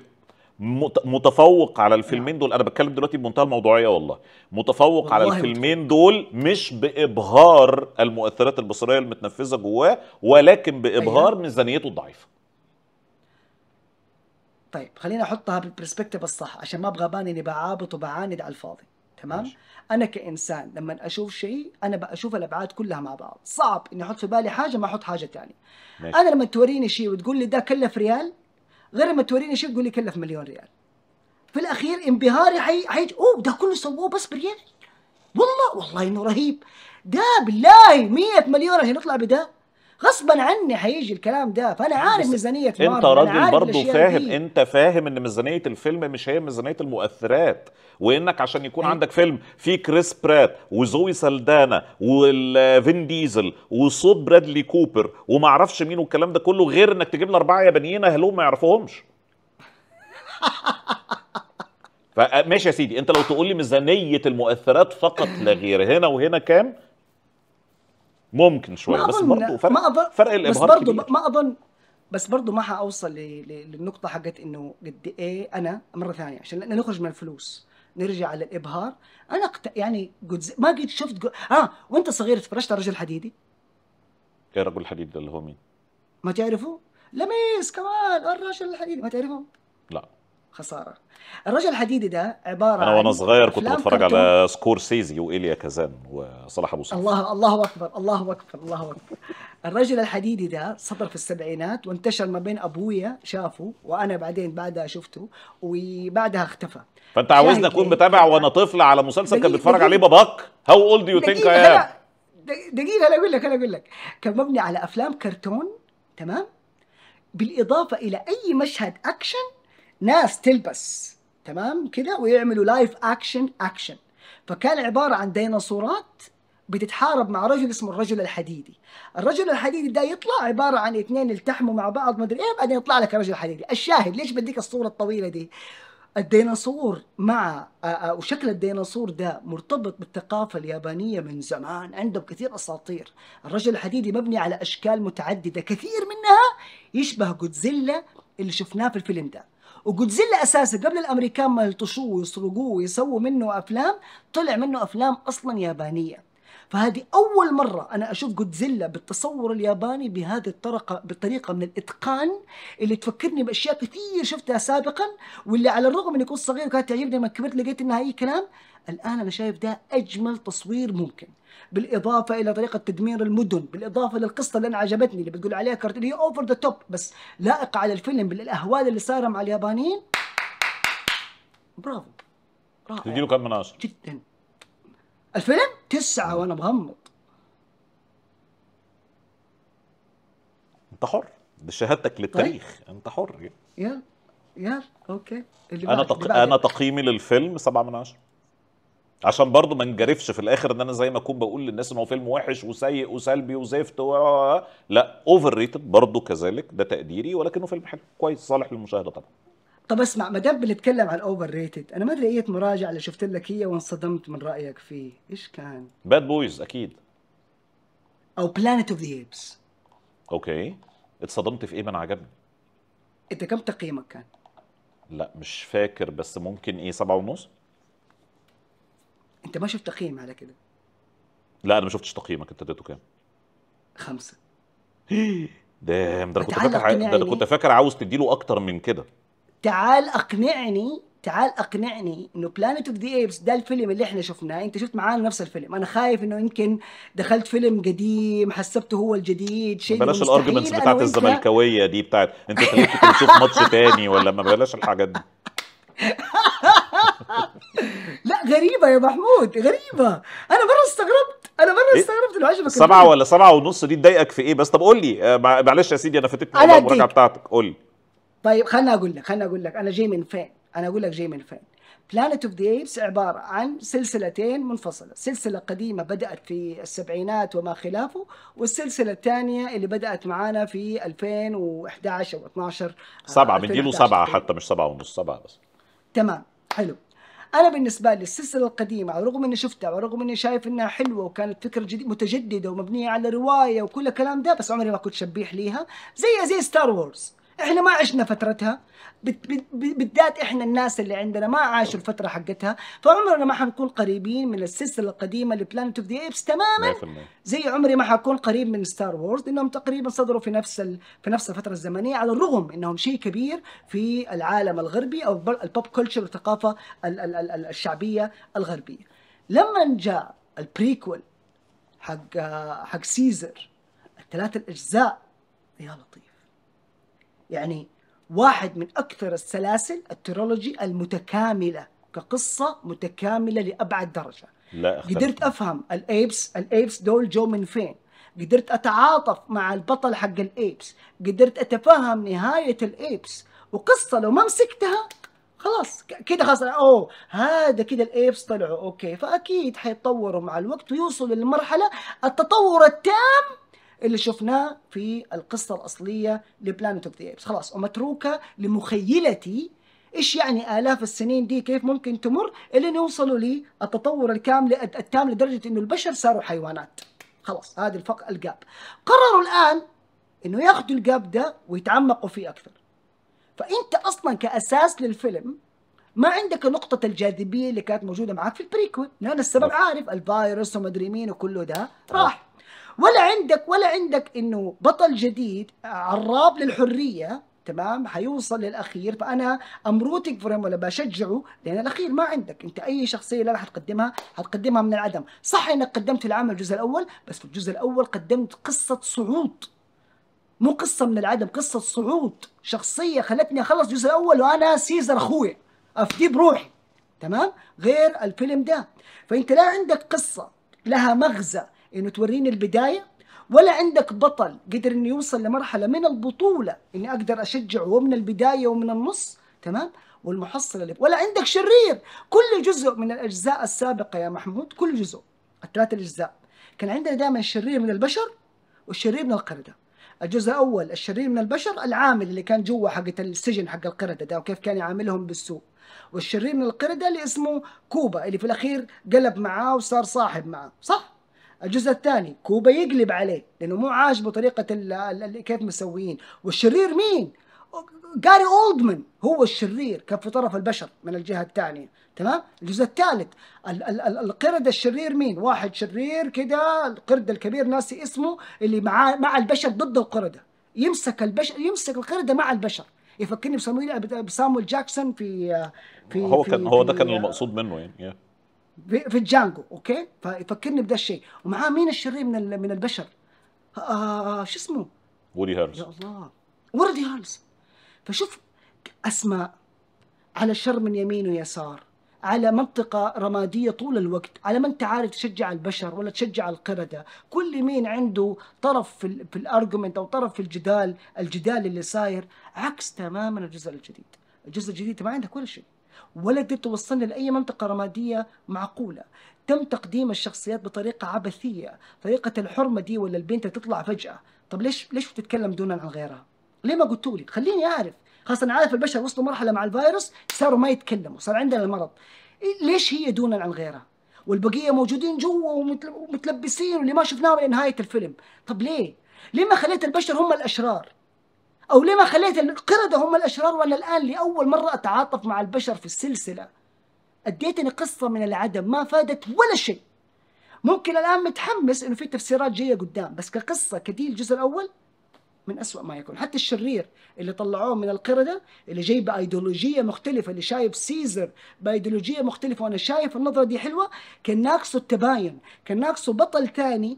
متفوق على نعم. الفيلمين دول انا بتكلم دلوقتي بمنتهى الموضوعيه والله متفوق والله على الفيلمين دول مش بابهار المؤثرات البصريه المتنفذه جواه ولكن بابهار أيها. ميزانيته الضعيفه طيب خليني احطها بالبرسبكتيف الصح عشان ما ابغى ابان اني بعابط وبعاند على الفاضي تمام ماشي. انا كانسان لما اشوف شيء انا بشوف الابعاد كلها مع بعض صعب اني احط في بالي حاجه ما احط حاجه ثانيه انا لما توريني شيء وتقول لي ده كلف ريال غير ما توريني شيء تقول لي كلف مليون ريال في الاخير انبهاري حي... حيجي اوه ده كله سووه بس بريال والله والله انه رهيب ده بالله 100 مليون عشان يطلع بده غصبا عني هيجي الكلام ده فانا عارف ميزانيه انت راجل برضه فاهم دي. انت فاهم ان ميزانيه الفيلم مش هي ميزانيه المؤثرات وانك عشان يكون هي. إيه؟ عندك فيلم فيه كريس برات وزوي سلدانا وفين ديزل وصوت برادلي كوبر وما اعرفش مين والكلام ده كله غير انك تجيب لنا اربعه يابانيين اهلهم ما يعرفوهمش فماشي يا سيدي انت لو تقول لي ميزانيه المؤثرات فقط لا غير هنا وهنا كام ممكن شويه بس برضه فرق ما أظن فرق الابهار بس برضه ما اظن بس برضه ما حاوصل للنقطه حقت انه قد ايه انا مره ثانيه عشان نخرج من الفلوس نرجع للابهار انا قت... يعني قد ما قد شفت قد... اه وانت صغير تفرجت على رجل حديدي ايه رجل الحديد ده اللي هو مين ما تعرفه لميس كمان الرجل الحديدي ما تعرفه لا خساره الرجل الحديدي ده عباره انا وانا صغير كنت بتفرج على سكورسيزي وايليا كازان وصلاح ابو الله الله اكبر الله اكبر الله اكبر الرجل الحديدي ده صدر في السبعينات وانتشر ما بين ابويا شافه وانا بعدين بعدها شفته وبعدها اختفى فانت عاوزني اكون إيه؟ متابع وانا طفل على مسلسل كان بيتفرج عليه باباك هاو اولد يو ثينك اي ام دقيقه انا اقول لك انا اقول لك كان مبني على افلام كرتون تمام بالاضافه الى اي مشهد اكشن ناس تلبس تمام كده ويعملوا لايف اكشن اكشن فكان عباره عن ديناصورات بتتحارب مع رجل اسمه الرجل الحديدي الرجل الحديدي ده يطلع عبارة عن اثنين التحموا مع بعض مدري ايه بعدين يطلع لك الرجل الحديدي الشاهد ليش بديك الصورة الطويلة دي الديناصور مع آه، آه، وشكل الديناصور ده مرتبط بالثقافة اليابانية من زمان عندهم كثير أساطير الرجل الحديدي مبني على أشكال متعددة كثير منها يشبه جودزيلا اللي شفناه في الفيلم ده وجودزيلا اساسا قبل الامريكان ما يلطشوه ويسرقوه ويسووا منه افلام طلع منه افلام اصلا يابانيه فهذه اول مره انا اشوف جودزيلا بالتصور الياباني بهذه الطريقه بالطريقه من الاتقان اللي تفكرني باشياء كثير شفتها سابقا واللي على الرغم اني كنت صغير وكانت تعجبني لما كبرت لقيت انها اي كلام الان انا شايف ده اجمل تصوير ممكن بالاضافه الى طريقه تدمير المدن بالاضافه للقصه اللي انا عجبتني اللي بتقول عليها كارتين هي اوفر ذا توب بس لائقه على الفيلم بالاهوال اللي صايره مع اليابانيين برافو برافو تديله كم من عشرة؟ جدا الفيلم تسعة وانا مغمض انت حر بشهادتك طيب. للتاريخ طيب. انت حر يلا يلا اوكي اللي انا تق... اللي انا تقييمي للفيلم سبعة من عشرة عشان برضه ما نجرفش في الاخر ان انا زي ما اكون بقول للناس ان هو فيلم وحش وسيء وسلبي وزفت و... لا اوفر ريتد برضه كذلك ده تقديري ولكنه فيلم حلو كويس صالح للمشاهده طبعا طب اسمع ما دام بنتكلم عن اوفر ريتد انا ما ادري ايه مراجعه اللي شفت لك هي وانصدمت من رايك فيه ايش كان باد بويز اكيد او بلانيت اوف ذا ايبس اوكي اتصدمت في ايه من عجبني انت كم تقييمك كان لا مش فاكر بس ممكن ايه سبعة ونص انت ما شفت تقييم على كده لا انا ما شفتش تقييمك انت اديته كام خمسة دام ده انا كنت فاكر ده انا كنت فاكر عاوز تديله اكتر من كده تعال اقنعني تعال اقنعني انه بلانيت اوف ذا ايبس ده الفيلم اللي احنا شفناه انت شفت معانا نفس الفيلم انا خايف انه يمكن دخلت فيلم قديم حسبته هو الجديد شيء بلاش الارجمنتس بتاعت الزملكاويه دي بتاعت انت خليك تشوف ماتش تاني ولا ما بلاش الحاجات دي لا غريبه يا محمود غريبه انا مره استغربت انا مره إيه؟ استغربت انه عجبك سبعه ولا سبعه ونص دي تضايقك في ايه بس طب قول لي آه، معلش يا سيدي انا فاتتني المراجعه بتاعتك قول لي طيب خلنا اقول لك خلنا اقول لك انا جاي من فين انا اقول لك جاي من فين بلانت اوف ذا ايبس عباره عن سلسلتين منفصله، سلسله قديمه بدات في السبعينات وما خلافه، والسلسله الثانيه اللي بدات معانا في 2011 او 12 آه، سبعه بنديله سبعه حتى مش سبعه ونص سبعه بس تمام حلو انا بالنسبه لي السلسله القديمه على الرغم اني شفتها ورغم الرغم اني شايف انها حلوه وكانت فكره جديده متجدده ومبنيه على روايه وكل الكلام ده بس عمري ما كنت شبيح ليها زي زي ستار وورز احنا ما عشنا فترتها بالذات احنا الناس اللي عندنا ما عاشوا الفتره حقتها فعمرنا ما حنكون قريبين من السلسله القديمه لبلانت اوف ذا ايبس تماما زي عمري ما حكون قريب من ستار وورز لانهم تقريبا صدروا في نفس ال... في نفس الفتره الزمنيه على الرغم انهم شيء كبير في العالم الغربي او البوب كلتشر والثقافه ال... ال... ال... الشعبيه الغربيه لما جاء البريكول حق حق سيزر الثلاث الاجزاء يا لطيف يعني واحد من أكثر السلاسل الترولوجي المتكاملة كقصة متكاملة لأبعد درجة لا أختلف. قدرت أفهم الأيبس الأيبس دول جو من فين قدرت أتعاطف مع البطل حق الأيبس قدرت أتفهم نهاية الأيبس وقصة لو ما مسكتها خلاص كده خلاص اوه هذا كده الايبس طلعوا اوكي فاكيد حيتطوروا مع الوقت ويوصلوا للمرحله التطور التام اللي شفناه في القصة الأصلية لبلانت اوف ذا ايبس خلاص ومتروكة لمخيلتي ايش يعني آلاف السنين دي كيف ممكن تمر إلين يوصلوا للتطور الكامل التام لدرجة إنه البشر صاروا حيوانات خلاص هذه الفق الجاب قرروا الآن إنه ياخذوا الجاب ده ويتعمقوا فيه أكثر فأنت أصلا كأساس للفيلم ما عندك نقطة الجاذبية اللي كانت موجودة معك في البريكول لأن السبب عارف الفيروس ومدري مين وكله ده راح ولا عندك ولا عندك انه بطل جديد عراب للحريه تمام حيوصل للاخير فانا امروتك فريم ولا بشجعه لان الاخير ما عندك انت اي شخصيه لا حتقدمها حتقدمها من العدم صح انك قدمت العمل الجزء الاول بس في الجزء الاول قدمت قصه صعود مو قصه من العدم قصه صعود شخصيه خلتني اخلص الجزء الاول وانا سيزر اخويا افديه بروحي تمام غير الفيلم ده فانت لا عندك قصه لها مغزى انه توريني البدايه ولا عندك بطل قدر انه يوصل لمرحله من البطوله اني اقدر اشجعه ومن البدايه ومن النص تمام والمحصله اللي ولا عندك شرير كل جزء من الاجزاء السابقه يا محمود كل جزء الثلاث اجزاء كان عندنا دائما شرير من البشر والشرير من القرده الجزء الاول الشرير من البشر العامل اللي كان جوا حقة السجن حق القرده ده وكيف كان يعاملهم بالسوء والشرير من القرده اللي اسمه كوبا اللي في الاخير قلب معاه وصار صاحب معاه صح الجزء الثاني كوبا يقلب عليه لانه مو عاجبه طريقه ال كيف مسويين والشرير مين جاري اولدمان هو الشرير كان في طرف البشر من الجهه الثانيه تمام الجزء الثالث القرد الشرير مين واحد شرير كده القرد الكبير ناسي اسمه اللي مع مع البشر ضد القرده يمسك البشر يمسك القرده مع البشر يفكرني بسامويل بسامويل جاكسون في في هو كان هو ده كان المقصود منه يعني في الجانجو اوكي فيفكرني بدا الشيء ومعاه مين الشرير من من البشر آه شو اسمه وودي هارلز يا الله وودي هارلز فشوف اسماء على شر من يمين ويسار على منطقة رمادية طول الوقت على ما انت عارف تشجع البشر ولا تشجع القردة كل مين عنده طرف في, في الأرجومنت او طرف في الجدال الجدال اللي صاير عكس تماما الجزء الجديد الجزء الجديد ما عندك ولا شيء ولا قدرت توصلنا لاي منطقه رماديه معقوله تم تقديم الشخصيات بطريقه عبثيه طريقه الحرمه دي ولا البنت تطلع فجاه طب ليش ليش بتتكلم دونا عن غيرها ليه ما قلتوا لي خليني اعرف خاصة انا عارف البشر وصلوا مرحله مع الفيروس صاروا ما يتكلموا صار عندنا المرض إيه، ليش هي دونا عن غيرها والبقيه موجودين جوا ومتلبسين واللي ما شفناهم لنهايه الفيلم طب ليه ليه ما خليت البشر هم الاشرار أو ليه ما خليت القردة هم الأشرار وأنا الآن لأول مرة أتعاطف مع البشر في السلسلة أديتني قصة من العدم ما فادت ولا شيء ممكن الآن متحمس إنه في تفسيرات جاية قدام بس كقصة كدي الجزء الأول من أسوأ ما يكون حتى الشرير اللي طلعوه من القردة اللي جاي بأيديولوجية مختلفة اللي شايف سيزر بأيديولوجية مختلفة وأنا شايف النظرة دي حلوة كان ناقصه التباين كان ناقصه بطل ثاني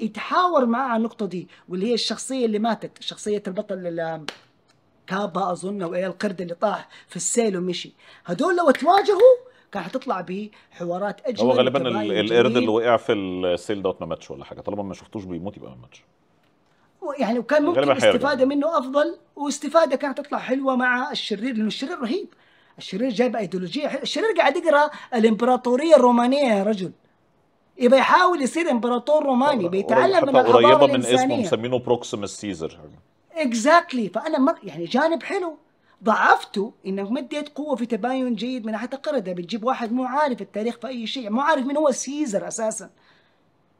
يتحاور معاه على النقطة دي واللي هي الشخصية اللي ماتت شخصية البطل اللي كابا أظن أو إيه القرد اللي طاح في السيل ومشي هدول لو تواجهوا كان حتطلع بحوارات اجمل هو غالبا القرد اللي وقع في السيل دوت ما ماتش ولا حاجه طالما ما شفتوش بيموت يبقى ما ماتش يعني وكان ممكن الاستفاده منه افضل واستفاده كانت تطلع حلوه مع الشرير لانه الشرير رهيب الشرير جايب ايديولوجيه الشرير قاعد يقرا الامبراطوريه الرومانيه يا رجل يبقى يحاول يصير امبراطور روماني بيتعلم من الحضاره قريبه من اسمه مسمينه بروكسيمس سيزر اكزاكتلي فانا مر... يعني جانب حلو ضعفته انك مديت قوه في تباين جيد من ناحيه القرده بتجيب واحد مو عارف التاريخ في اي شيء مو عارف مين هو سيزر اساسا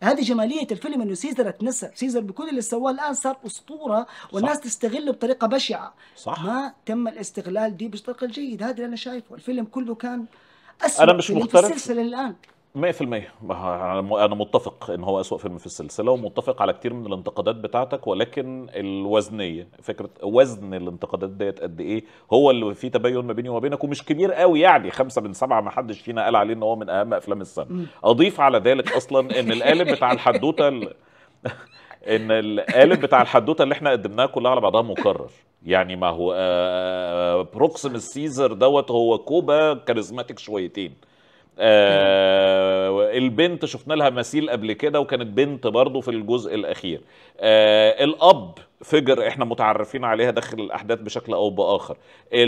هذه جماليه الفيلم انه سيزر اتنسى سيزر بكل اللي سواه الان صار اسطوره والناس صح. تستغله بطريقه بشعه صح. ما تم الاستغلال دي بالطريقه الجيده هذا اللي انا شايفه الفيلم كله كان اسوء انا مش مختلف السلسله الان 100% انا متفق ان هو اسوأ فيلم في السلسله ومتفق على كتير من الانتقادات بتاعتك ولكن الوزنيه فكره وزن الانتقادات ديت قد ايه هو اللي فيه تباين ما بيني وما بينك ومش كبير قوي يعني خمسة من سبعة ما حدش فينا قال عليه ان هو من اهم افلام السنه اضيف على ذلك اصلا ان القالب بتاع الحدوته ال... ان القالب بتاع الحدوته اللي احنا قدمناها كلها على بعضها مكرر يعني ما هو بروكسيمس آه، سيزر آه، آه، دوت هو كوبا كاريزماتيك شويتين آه البنت شفنا لها مثيل قبل كده وكانت بنت برضه في الجزء الاخير آه الاب فجر احنا متعرفين عليها داخل الاحداث بشكل او باخر آه،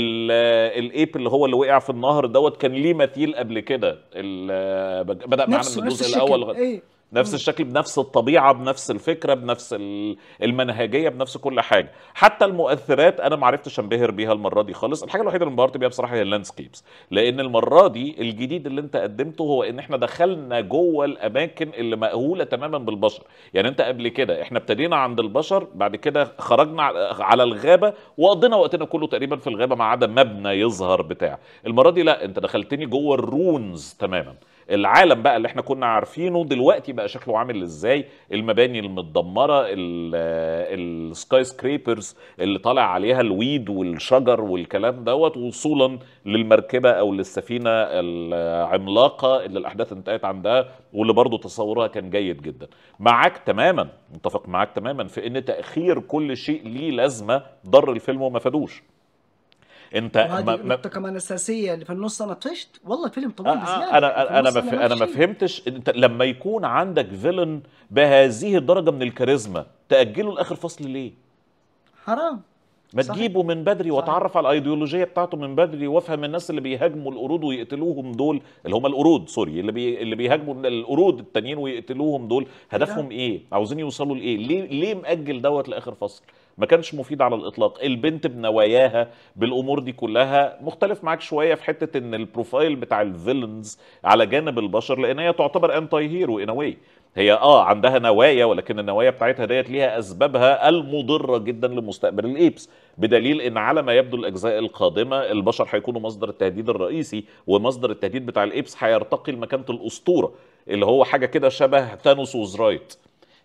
الايب اللي هو اللي وقع في النهر دوت كان ليه مثيل قبل كده آه، بدا معانا من الجزء الاول ايه نفس الشكل بنفس الطبيعه بنفس الفكره بنفس المنهجيه بنفس كل حاجه حتى المؤثرات انا ما عرفتش انبهر بيها المره دي خالص الحاجه الوحيده اللي انبهرت بيها بصراحه هي اللاندسكيبس لان المره دي الجديد اللي انت قدمته هو ان احنا دخلنا جوه الاماكن اللي مأهوله تماما بالبشر يعني انت قبل كده احنا ابتدينا عند البشر بعد كده خرجنا على الغابه وقضينا وقتنا كله تقريبا في الغابه ما عدا مبنى يظهر بتاع المره دي لا انت دخلتني جوه الرونز تماما العالم بقى اللي احنا كنا عارفينه دلوقتي بقى شكله عامل ازاي المباني المتدمره السكاي آه، سكريبرز اللي طالع عليها الويد والشجر والكلام دوت وصولا للمركبه او للسفينه العملاقه اللي الاحداث انتهت عندها واللي برضو تصورها كان جيد جدا معاك تماما متفق معاك تماما في ان تاخير كل شيء ليه لازمه ضر الفيلم وما فادوش انت ما نقطه كمان اساسيه اللي في النص انا طفشت والله الفيلم طويل آه آه انا انا مف... انا ما فهمتش انت لما يكون عندك فيلن بهذه الدرجه من الكاريزما تاجله لاخر فصل ليه حرام ما صحيح. تجيبه من بدري صحيح. واتعرف على الايديولوجيه بتاعته من بدري وافهم الناس اللي بيهاجموا القرود ويقتلوهم دول اللي هم القرود سوري اللي بي... اللي بيهاجموا القرود التانيين ويقتلوهم دول هدفهم ده. إيه؟, ايه عاوزين يوصلوا لايه ليه ليه ماجل دوت لاخر فصل ما كانش مفيد على الاطلاق البنت بنواياها بالامور دي كلها مختلف معاك شويه في حته ان البروفايل بتاع الفيلنز على جانب البشر لان هي تعتبر انتي هيرو ان واي هي اه عندها نوايا ولكن النوايا بتاعتها ديت ليها اسبابها المضره جدا لمستقبل الايبس بدليل ان على ما يبدو الاجزاء القادمه البشر هيكونوا مصدر التهديد الرئيسي ومصدر التهديد بتاع الايبس هيرتقي لمكانه الاسطوره اللي هو حاجه كده شبه تانوس وزرايت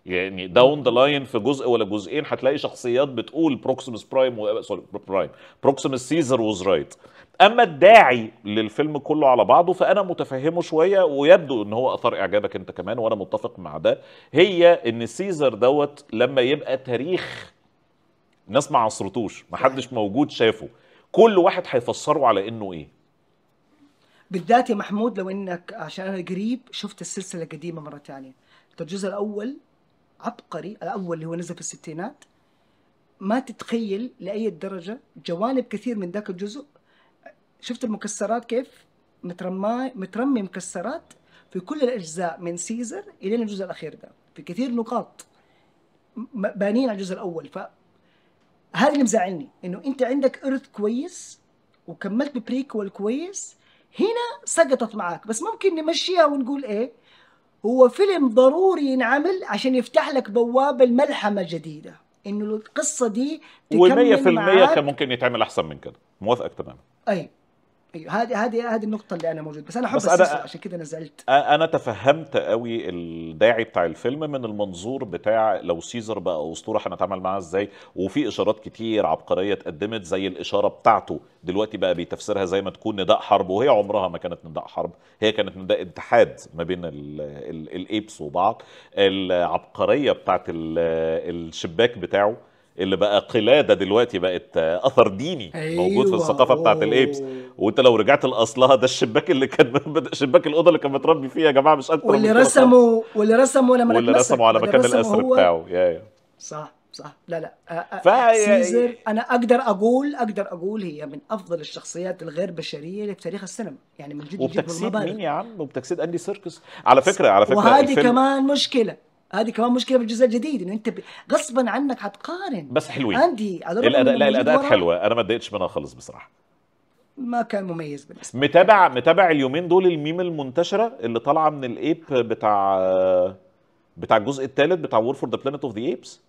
يعني داون ذا لاين في جزء ولا جزئين هتلاقي شخصيات بتقول بروكسيمس برايم و... سوري برايم بروكسيمس سيزر ووز رايت اما الداعي للفيلم كله على بعضه فانا متفهمه شويه ويبدو ان هو اثار اعجابك انت كمان وانا متفق مع ده هي ان سيزر دوت لما يبقى تاريخ ناس ما عصرتوش حدش موجود شافه كل واحد هيفسره على انه ايه بالذات يا محمود لو انك عشان انا قريب شفت السلسله القديمه مره ثانيه الجزء الاول عبقري الاول اللي هو نزل في الستينات ما تتخيل لاي درجه جوانب كثير من ذاك الجزء شفت المكسرات كيف مترمى مترمي مكسرات في كل الاجزاء من سيزر الى الجزء الاخير ده في كثير نقاط بانين على الجزء الاول ف هذا اللي مزعلني انه انت عندك ارث كويس وكملت ببريكول كويس هنا سقطت معاك بس ممكن نمشيها ونقول ايه هو فيلم ضروري ينعمل عشان يفتح لك بوابه الملحمه جديده انه القصه دي تكمل و100% كان ممكن يتعمل احسن من كده موافقك تماما اي طيب. ايوه هذه هذه هذه النقطه اللي انا موجود بس انا احب عشان كده انا زعلت انا تفهمت قوي الداعي بتاع الفيلم من المنظور بتاع لو سيزر بقى اسطوره هنتعامل معاه ازاي وفي اشارات كتير عبقريه اتقدمت زي الاشاره بتاعته دلوقتي بقى بيتفسرها زي ما تكون نداء حرب وهي عمرها ما كانت نداء حرب هي كانت نداء اتحاد ما بين الايبس وبعض العبقريه بتاعت الشباك بتاعه اللي بقى قلاده دلوقتي بقت اثر ديني أيوة موجود في أيوة. الثقافه بتاعه الايبس وانت لو رجعت لاصلها ده الشباك اللي كان شباك الاوضه اللي كان متربي فيها يا جماعه مش اكتر واللي رسمه واللي رسمه لما واللي رسمه على مكان الاسر هو... بتاعه يا يا. صح صح لا لا ف... سيزر انا اقدر اقول اقدر اقول هي من افضل الشخصيات الغير بشريه اللي في تاريخ السينما يعني من جد وبتجسيد مين يا عم وبتجسيد اندي سيركس على فكره على فكره وهذه الفيلم... كمان مشكله هذه كمان مشكله بالجزء الجديد انه انت ب... غصبا عنك حتقارن بس حلوين عندي الاداء لا الاداءات حلوه انا ما اتضايقتش منها خالص بصراحه ما كان مميز بالنسبه متابع متابع اليومين دول الميم المنتشره اللي طالعه من الايب بتاع بتاع الجزء الثالث بتاع وور فور ذا بلانيت اوف ذا ايبس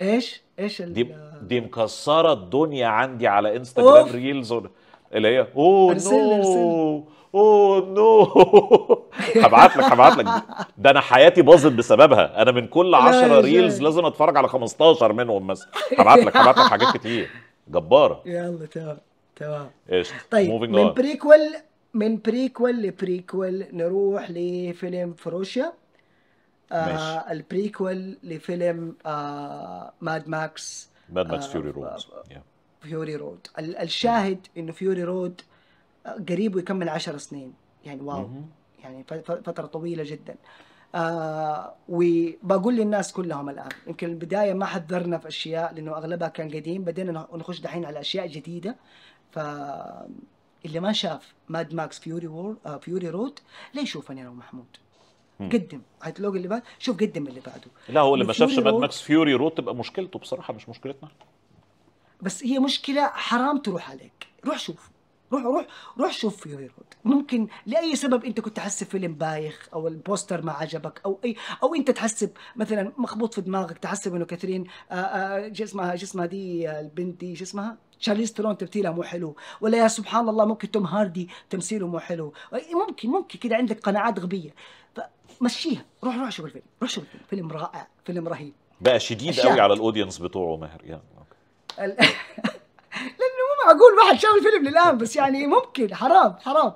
ايش ايش ال... دي دي مكسره الدنيا عندي على انستغرام ريلز اللي هي اوه نو اوه oh, نو هبعت لك هبعت لك ده انا حياتي باظت بسببها انا من كل 10 ريلز لازم اتفرج على 15 منهم مثلا هبعت لك هبعت لك حاجات كتير جباره يلا تمام تمام طيب من بريكول من بريكول لبريكول نروح لفيلم فروشيا آه ماشي. البريكول لفيلم آه ماد ماكس ماد ماكس فيوري رود فيوري رود الشاهد انه فيوري رود قريب ويكمل عشر سنين يعني واو يعني فتره طويله جدا آه وبقول للناس كلهم الان يمكن البدايه ما حذرنا في اشياء لانه اغلبها كان قديم بدينا نخش دحين على اشياء جديده ف اللي ما شاف ماد ماكس فيوري وور آه فيوري رود لا يشوفني انا ومحمود قدم هتلوج اللي بعد شوف قدم اللي بعده لا هو اللي ما شافش ماد ماكس فيوري رود تبقى مشكلته بصراحه مش مشكلتنا بس هي مشكله حرام تروح عليك روح شوف روح روح روح شوف في هيرود ممكن لاي سبب انت كنت تحس فيلم بايخ او البوستر ما عجبك او اي او انت تحس مثلا مخبوط في دماغك تحس انه كاثرين جسمها آه، آه، جسمها دي آه، البنت دي جسمها شارليز ترون تمثيلها مو حلو ولا يا سبحان الله ممكن توم هاردي تمثيله مو حلو ممكن ممكن كده عندك قناعات غبيه فمشيها روح روح شوف الفيلم روح شوف الفيلم فيلم رائع فيلم رهيب بقى شديد قوي على الاودينس بتوعه ماهر يعني معقول حد شاف الفيلم للان بس يعني ممكن حرام حرام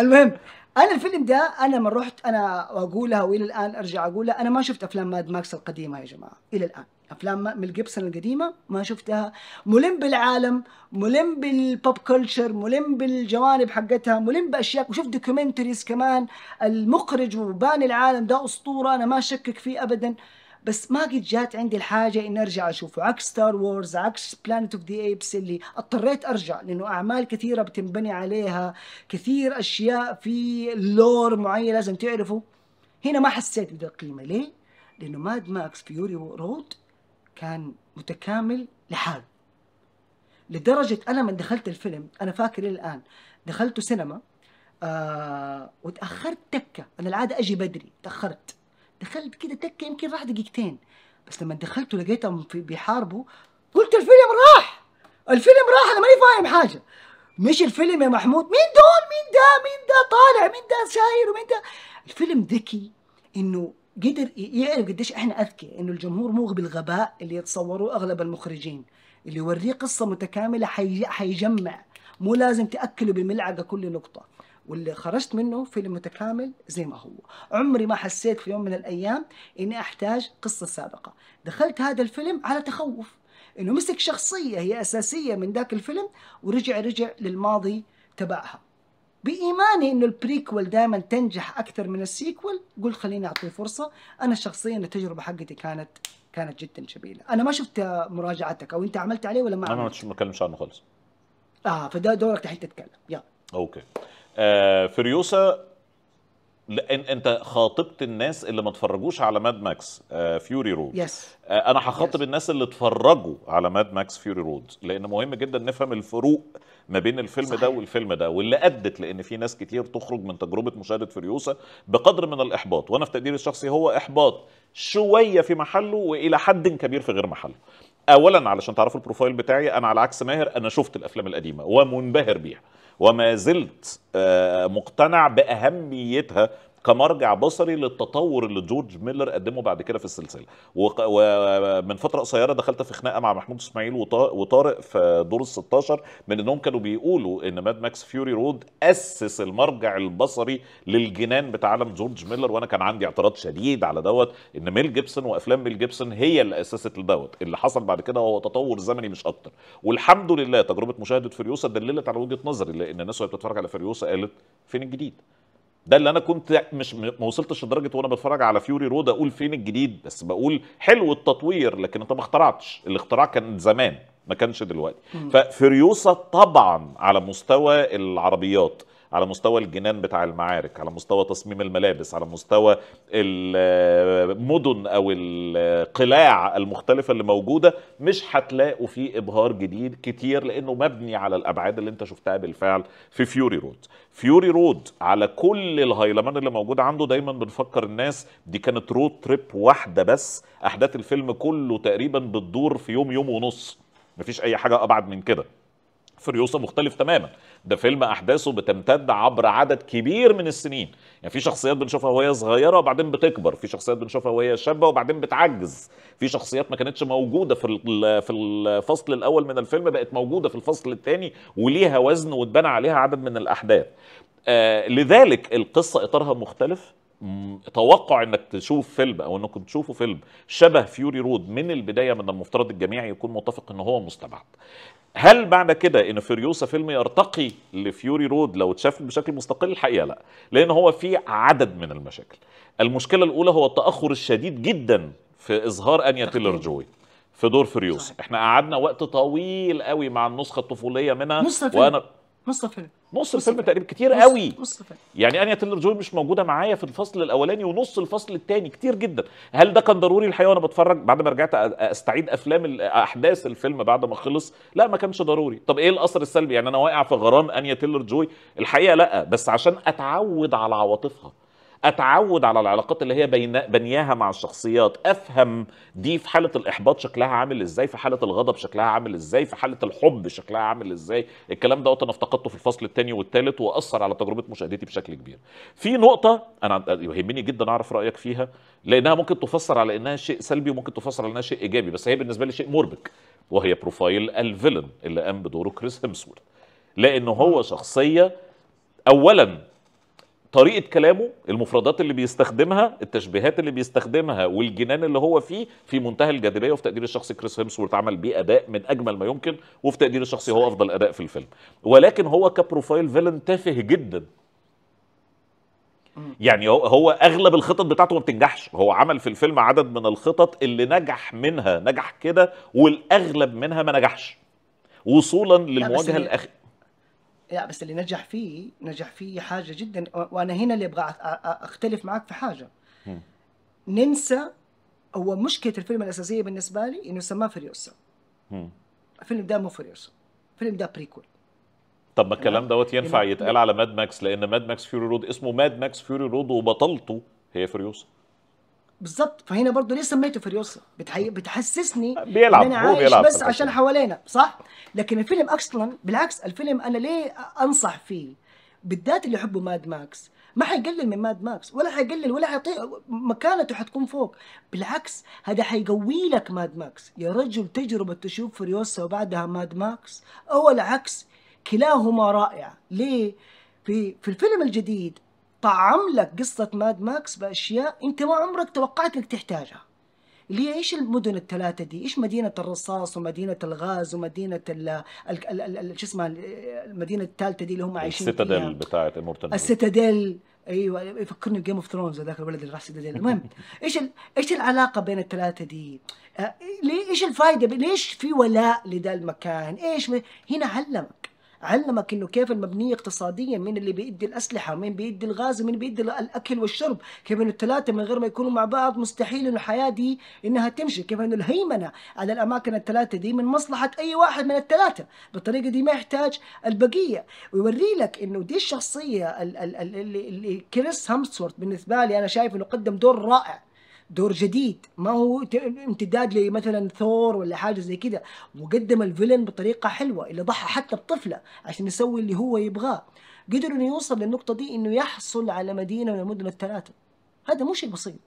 المهم انا الفيلم ده انا من رحت انا واقولها والى الان ارجع اقولها انا ما شفت افلام ماد ماكس القديمه يا جماعه الى الان افلام ميل جيبسون القديمه ما شفتها ملم بالعالم ملم بالبوب كلتشر ملم بالجوانب حقتها ملم باشياء وشفت دوكيومنتريز كمان المخرج وباني العالم ده اسطوره انا ما اشكك فيه ابدا بس ما قد جات عندي الحاجه اني ارجع اشوفه عكس ستار وورز عكس بلانت اوف ذا ايبس اللي اضطريت ارجع لانه اعمال كثيره بتنبني عليها كثير اشياء في لور معين لازم تعرفه هنا ما حسيت بذا القيمه ليه؟ لانه ماد ماكس فيوري رود كان متكامل لحاله لدرجة أنا من دخلت الفيلم أنا فاكر الآن دخلته سينما آه وتأخرت تكة أنا العادة أجي بدري تأخرت دخلت كده تكه يمكن راح دقيقتين بس لما دخلته لقيتهم بيحاربوا قلت الفيلم راح الفيلم راح انا ماني فاهم حاجه مش الفيلم يا محمود مين دول مين ده مين ده طالع مين ده ساير ومين ده الفيلم ذكي انه قدر يعرف قديش احنا اذكى انه الجمهور مو بالغباء اللي يتصوروه اغلب المخرجين اللي يوريه قصه متكامله حيجمع مو لازم تاكله بالملعقه كل نقطه واللي خرجت منه فيلم متكامل زي ما هو عمري ما حسيت في يوم من الأيام إني أحتاج قصة سابقة دخلت هذا الفيلم على تخوف إنه مسك شخصية هي أساسية من ذاك الفيلم ورجع رجع للماضي تبعها بإيماني إنه البريكول دائما تنجح أكثر من السيكول قلت خليني أعطيه فرصة أنا شخصيا التجربة حقتي كانت كانت جدا جميلة انا ما شفت مراجعتك او انت عملت عليه ولا ما انا ما تكلمش عنه خالص اه فده دورك الحين تتكلم يلا اوكي آه فريوسا انت خاطبت الناس اللي ما اتفرجوش على ماد ماكس آه فيوري رود يس yes. آه انا هخاطب yes. الناس اللي اتفرجوا على ماد ماكس فيوري رود لان مهم جدا نفهم الفروق ما بين الفيلم صحيح. ده والفيلم ده واللي ادت لان في ناس كتير تخرج من تجربه مشاهده فريوسا بقدر من الاحباط وانا في تقديري الشخصي هو احباط شويه في محله والى حد كبير في غير محله اولا علشان تعرفوا البروفايل بتاعي انا على عكس ماهر انا شفت الافلام القديمه ومنبهر بيها وما زلت آه، مقتنع باهميتها كمرجع بصري للتطور اللي جورج ميلر قدمه بعد كده في السلسله ومن فتره قصيره دخلت في خناقه مع محمود اسماعيل وطارق في دور ال 16 من انهم كانوا بيقولوا ان ماد ماكس فيوري رود اسس المرجع البصري للجنان بتاع عالم جورج ميلر وانا كان عندي اعتراض شديد على دوت ان ميل جيبسون وافلام ميل جيبسون هي اللي اسست لدوت اللي حصل بعد كده هو تطور زمني مش اكتر والحمد لله تجربه مشاهده فريوسا دللت على وجهه نظري لان الناس وهي بتتفرج على فريوسا قالت فين الجديد ده اللي انا كنت مش ما وصلتش لدرجه وانا بتفرج على فيوري رود اقول فين الجديد بس بقول حلو التطوير لكن انت ما اخترعتش الاختراع كان زمان ما كانش دلوقتي ففريوسا طبعا على مستوى العربيات على مستوى الجنان بتاع المعارك على مستوى تصميم الملابس على مستوى المدن او القلاع المختلفه اللي موجوده مش هتلاقوا فيه ابهار جديد كتير لانه مبني على الابعاد اللي انت شفتها بالفعل في فيوري رود فيوري رود على كل الهايلمان اللي موجود عنده دايما بنفكر الناس دي كانت رود تريب واحده بس احداث الفيلم كله تقريبا بتدور في يوم يوم ونص مفيش اي حاجه ابعد من كده فريوسا مختلف تماما ده فيلم احداثه بتمتد عبر عدد كبير من السنين يعني في شخصيات بنشوفها وهي صغيره وبعدين بتكبر في شخصيات بنشوفها وهي شابه وبعدين بتعجز في شخصيات ما كانتش موجوده في في الفصل الاول من الفيلم بقت موجوده في الفصل الثاني وليها وزن واتبنى عليها عدد من الاحداث آه لذلك القصه اطارها مختلف توقع انك تشوف فيلم او انكم تشوفوا فيلم شبه فيوري رود من البدايه من المفترض الجميع يكون متفق ان هو مستبعد. هل معنى كده ان فيريوسا فيلم يرتقي لفيوري رود لو اتشاف بشكل مستقل الحقيقه لا لان هو في عدد من المشاكل المشكله الاولى هو التاخر الشديد جدا في اظهار انيا تيلر جوي في دور فيريوسا احنا قعدنا وقت طويل قوي مع النسخه الطفوليه منها وانا نص الفيلم نص الفيلم تقريبا كتير قوي نص الفيلم يعني انيا تيلر جوي مش موجوده معايا في الفصل الاولاني ونص الفصل الثاني كتير جدا هل ده كان ضروري الحقيقه وانا بتفرج بعد ما رجعت استعيد افلام احداث الفيلم بعد ما خلص لا ما كانش ضروري طب ايه الاثر السلبي يعني انا واقع في غرام انيا تيلر جوي الحقيقه لا بس عشان اتعود على عواطفها اتعود على العلاقات اللي هي بنياها مع الشخصيات افهم دي في حاله الاحباط شكلها عامل ازاي في حاله الغضب شكلها عامل ازاي في حاله الحب شكلها عامل ازاي الكلام دوت انا افتقدته في الفصل الثاني والثالث واثر على تجربه مشاهدتي بشكل كبير في نقطه انا يهمني جدا اعرف رايك فيها لانها ممكن تفسر على انها شيء سلبي وممكن تفسر على انها شيء ايجابي بس هي بالنسبه لي شيء مربك وهي بروفايل الفيلن اللي قام بدوره كريس هيمسورث لان هو شخصيه اولا طريقه كلامه المفردات اللي بيستخدمها التشبيهات اللي بيستخدمها والجنان اللي هو فيه في منتهى الجاذبيه وفي تقديري الشخصي كريس هيمسورث عمل بيه اداء من اجمل ما يمكن وفي تقديري الشخصي هو افضل اداء في الفيلم ولكن هو كبروفايل فيلن تافه جدا يعني هو اغلب الخطط بتاعته ما بتنجحش هو عمل في الفيلم عدد من الخطط اللي نجح منها نجح كده والاغلب منها ما نجحش وصولا للمواجهه الاخيره لا بس اللي نجح فيه نجح فيه حاجه جدا وانا هنا اللي ابغى اختلف معك في حاجه ننسى هو مشكله الفيلم الاساسيه بالنسبه لي انه سماه فريوسا الفيلم ده مو فريوسا الفيلم ده بريكول طب ما الكلام دوت ينفع يتقال على ماد ماكس لان ماد ماكس فيوري رود اسمه ماد ماكس فيوري رود وبطلته هي فريوسا بالظبط فهنا برضه ليه سميته فريوسا بتحي... بتحسسني آه، بيلعب ان انا عايش بيلعب بس عشان حوالينا صح لكن الفيلم اصلا بالعكس الفيلم انا ليه انصح فيه بالذات اللي يحبوا ماد ماكس ما حيقلل من ماد ماكس ولا حيقلل ولا حيطيع مكانته حتكون فوق بالعكس هذا حيقوي لك ماد ماكس يا رجل تجربة تشوف فريوسا وبعدها ماد ماكس أو العكس كلاهما رائع ليه؟ في في الفيلم الجديد طعم لك قصة ماد ماكس بأشياء أنت ما عمرك توقعت إنك تحتاجها اللي هي ايش المدن الثلاثه دي؟ ايش مدينه الرصاص ومدينه الغاز ومدينه شو اسمها المدينه الثالثه دي اللي هم عايشين فيها السيتاديل بتاعت امورتال السيتاديل ايوه يفكرني بجيم اوف ثرونز هذاك الولد اللي راح السيتاديل المهم ايش ال... ايش العلاقه بين الثلاثه دي؟ آه، ليه ايش الفائده؟ ليش في ولاء لذا المكان؟ ايش م... هنا علمك علمك انه كيف المبنيه اقتصاديا مين اللي بيدي الاسلحه مين بيدي الغاز مين بيدي الاكل والشرب كيف انه الثلاثه من غير ما يكونوا مع بعض مستحيل انه الحياه دي انها تمشي كيف انه الهيمنه على الاماكن الثلاثه دي من مصلحه اي واحد من الثلاثه بالطريقه دي ما يحتاج البقيه ويوري لك انه دي الشخصيه اللي كريس هامسورث بالنسبه لي انا شايف انه قدم دور رائع دور جديد ما هو امتداد لمثلا ثور ولا حاجه زي كده وقدم الفيلن بطريقه حلوه اللي ضحى حتى بطفله عشان يسوي اللي هو يبغاه قدر انه يوصل للنقطه دي انه يحصل على مدينه من المدن الثلاثه هذا مو شيء بسيط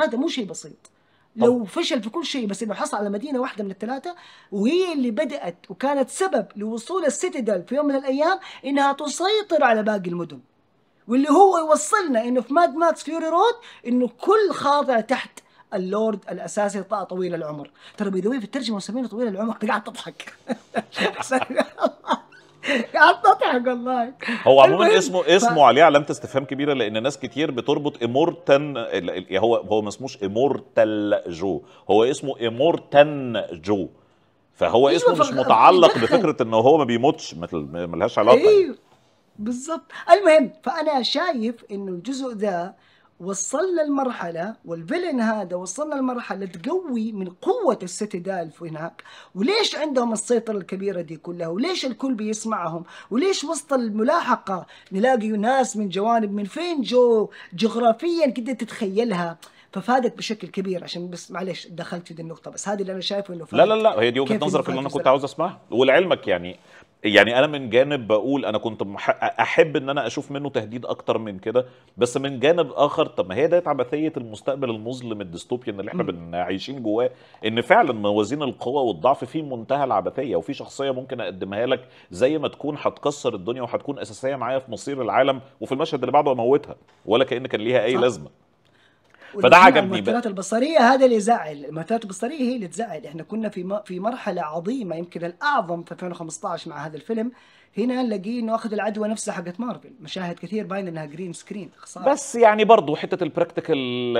هذا مو شيء بسيط لو فشل في كل شيء بس انه حصل على مدينه واحده من الثلاثه وهي اللي بدات وكانت سبب لوصول السيتدل في يوم من الايام انها تسيطر على باقي المدن واللي هو يوصلنا انه في ماد ماكس فيوري رود انه كل خاضع تحت اللورد الاساسي طويل العمر ترى بيدوي في الترجمه مسمينه طويل العمر انت قاعد تضحك قاعد تضحك والله هو عموما اسمه اسمه ف... عليه علامه استفهام كبيره لان ناس كتير بتربط امورتن يعني هو هو ما اسموش امورتل جو هو اسمه امورتن جو فهو أيوة، اسمه مش متعلق بفكره انه هو ما بيموتش ملهاش علاقه ايوه بالضبط المهم فانا شايف انه الجزء ذا وصلنا لمرحلة والفيلن هذا وصلنا لمرحلة تقوي من قوة في هناك وليش عندهم السيطرة الكبيرة دي كلها وليش الكل بيسمعهم وليش وسط الملاحقة نلاقي ناس من جوانب من فين جو جغرافيا كده تتخيلها ففادت بشكل كبير عشان بس معلش دخلت في دي النقطة بس هذه اللي أنا شايفه إنه لا لا لا هي دي وجهة نظرك اللي أنا كنت عاوز أسمعها ولعلمك يعني يعني انا من جانب بقول انا كنت احب ان انا اشوف منه تهديد اكتر من كده بس من جانب اخر طب ما هي ديت عبثيه المستقبل المظلم الديستوبيا اللي احنا عايشين جواه ان فعلا موازين القوى والضعف في منتهى العبثيه وفي شخصيه ممكن اقدمها لك زي ما تكون هتكسر الدنيا وهتكون اساسيه معايا في مصير العالم وفي المشهد اللي بعده اموتها ولا كان كان ليها اي صح. لازمه فده عجبني المؤثرات البصريه هذا اللي زعل المؤثرات البصريه هي اللي تزعل احنا كنا في في مرحله عظيمه يمكن الاعظم في 2015 مع هذا الفيلم هنا نلاقيه انه اخذ العدوى نفسها حقت مارفل مشاهد كثير باين انها جرين سكرين خساره بس يعني برضه حته البراكتيكال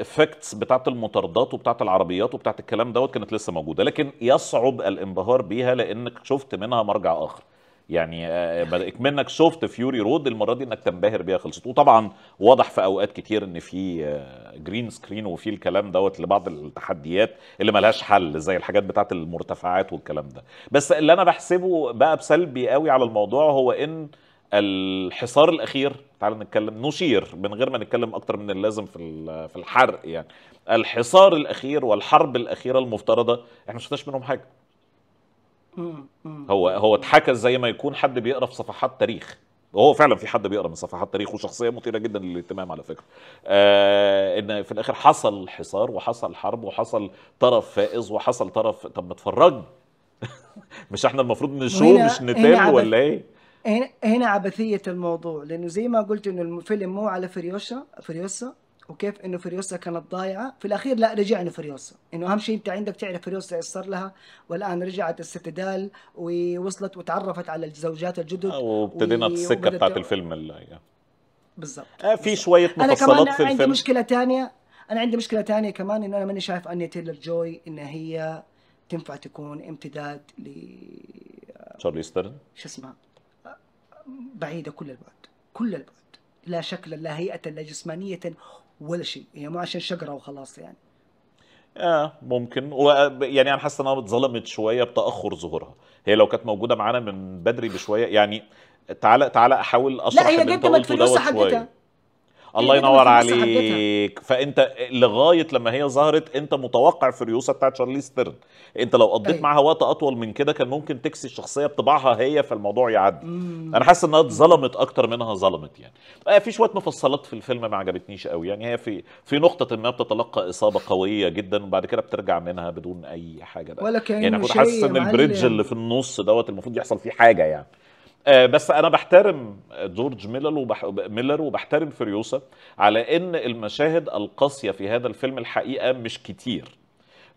افكتس بتاعت المطاردات وبتاعت العربيات وبتاعت الكلام دوت كانت لسه موجوده لكن يصعب الانبهار بيها لانك شفت منها مرجع اخر يعني آه، آه، اكمنك سوفت فيوري رود المره دي انك تنبهر بيها خلصت وطبعا واضح في اوقات كتير ان في جرين آه، سكرين وفي الكلام دوت لبعض التحديات اللي ملهاش حل زي الحاجات بتاعت المرتفعات والكلام ده بس اللي انا بحسبه بقى بسلبي قوي على الموضوع هو ان الحصار الاخير تعال نتكلم نشير من غير ما نتكلم اكتر من اللازم في في الحرق يعني الحصار الاخير والحرب الاخيره المفترضه احنا ما شفناش منهم حاجه هو هو اتحكى زي ما يكون حد بيقرا في صفحات تاريخ وهو فعلا في حد بيقرا من صفحات تاريخ وشخصيه مثيره جدا للاهتمام على فكره آه ان في الاخر حصل حصار وحصل حرب وحصل طرف فائز وحصل طرف طب ما تفرجني مش احنا المفروض نشو مش نتابع ولا ايه هنا هنا عبثيه الموضوع لانه زي ما قلت انه الفيلم مو على فريوشا فريوسا وكيف انه فريوسا كانت ضايعه في الاخير لا رجعنا فريوسا انه اهم شيء انت عندك تعرف فريوسا ايش صار لها والان رجعت الستدال ووصلت وتعرفت على الزوجات الجدد آه، وابتدينا السكه بتاعت الفيلم اللي آه. بالضبط آه في شويه مفصلات في الفيلم انا عندي مشكله ثانيه انا عندي مشكله ثانيه كمان انه انا ماني شايف اني تيلر جوي ان هي تنفع تكون امتداد ل تشارلي آه، ستيرن شو اسمها بعيده كل البعد كل البعد لا شكلا لا هيئه لا جسمانيه ولا شيء هي يعني مو عشان شجره وخلاص يعني اه ممكن يعني انا حاسس انها اتظلمت شويه بتاخر ظهورها هي لو كانت موجوده معانا من بدري بشويه يعني تعالى تعالى احاول اشرح لا هي جت ما حقتها الله ينور عليك فانت لغايه لما هي ظهرت انت متوقع الريوسه بتاعت شارليز ستيرن انت لو قضيت طيب. معاها وقت اطول من كده كان ممكن تكسي الشخصيه بطباعها هي فالموضوع يعدي انا حاسس انها اتظلمت اكتر منها ظلمت يعني آه، في شويه مفصلات في الفيلم ما عجبتنيش قوي يعني هي في في نقطه ما بتتلقى اصابه قويه جدا وبعد كده بترجع منها بدون اي حاجه بقى. ولا كان يعني كنت حاسس ان البريدج اللي في النص دوت المفروض يحصل فيه حاجه يعني آه، بس انا بحترم جورج ميلر وبح... ميلر وبحترم فريوسا على ان المشاهد القاسيه في هذا الفيلم الحقيقه مش كتير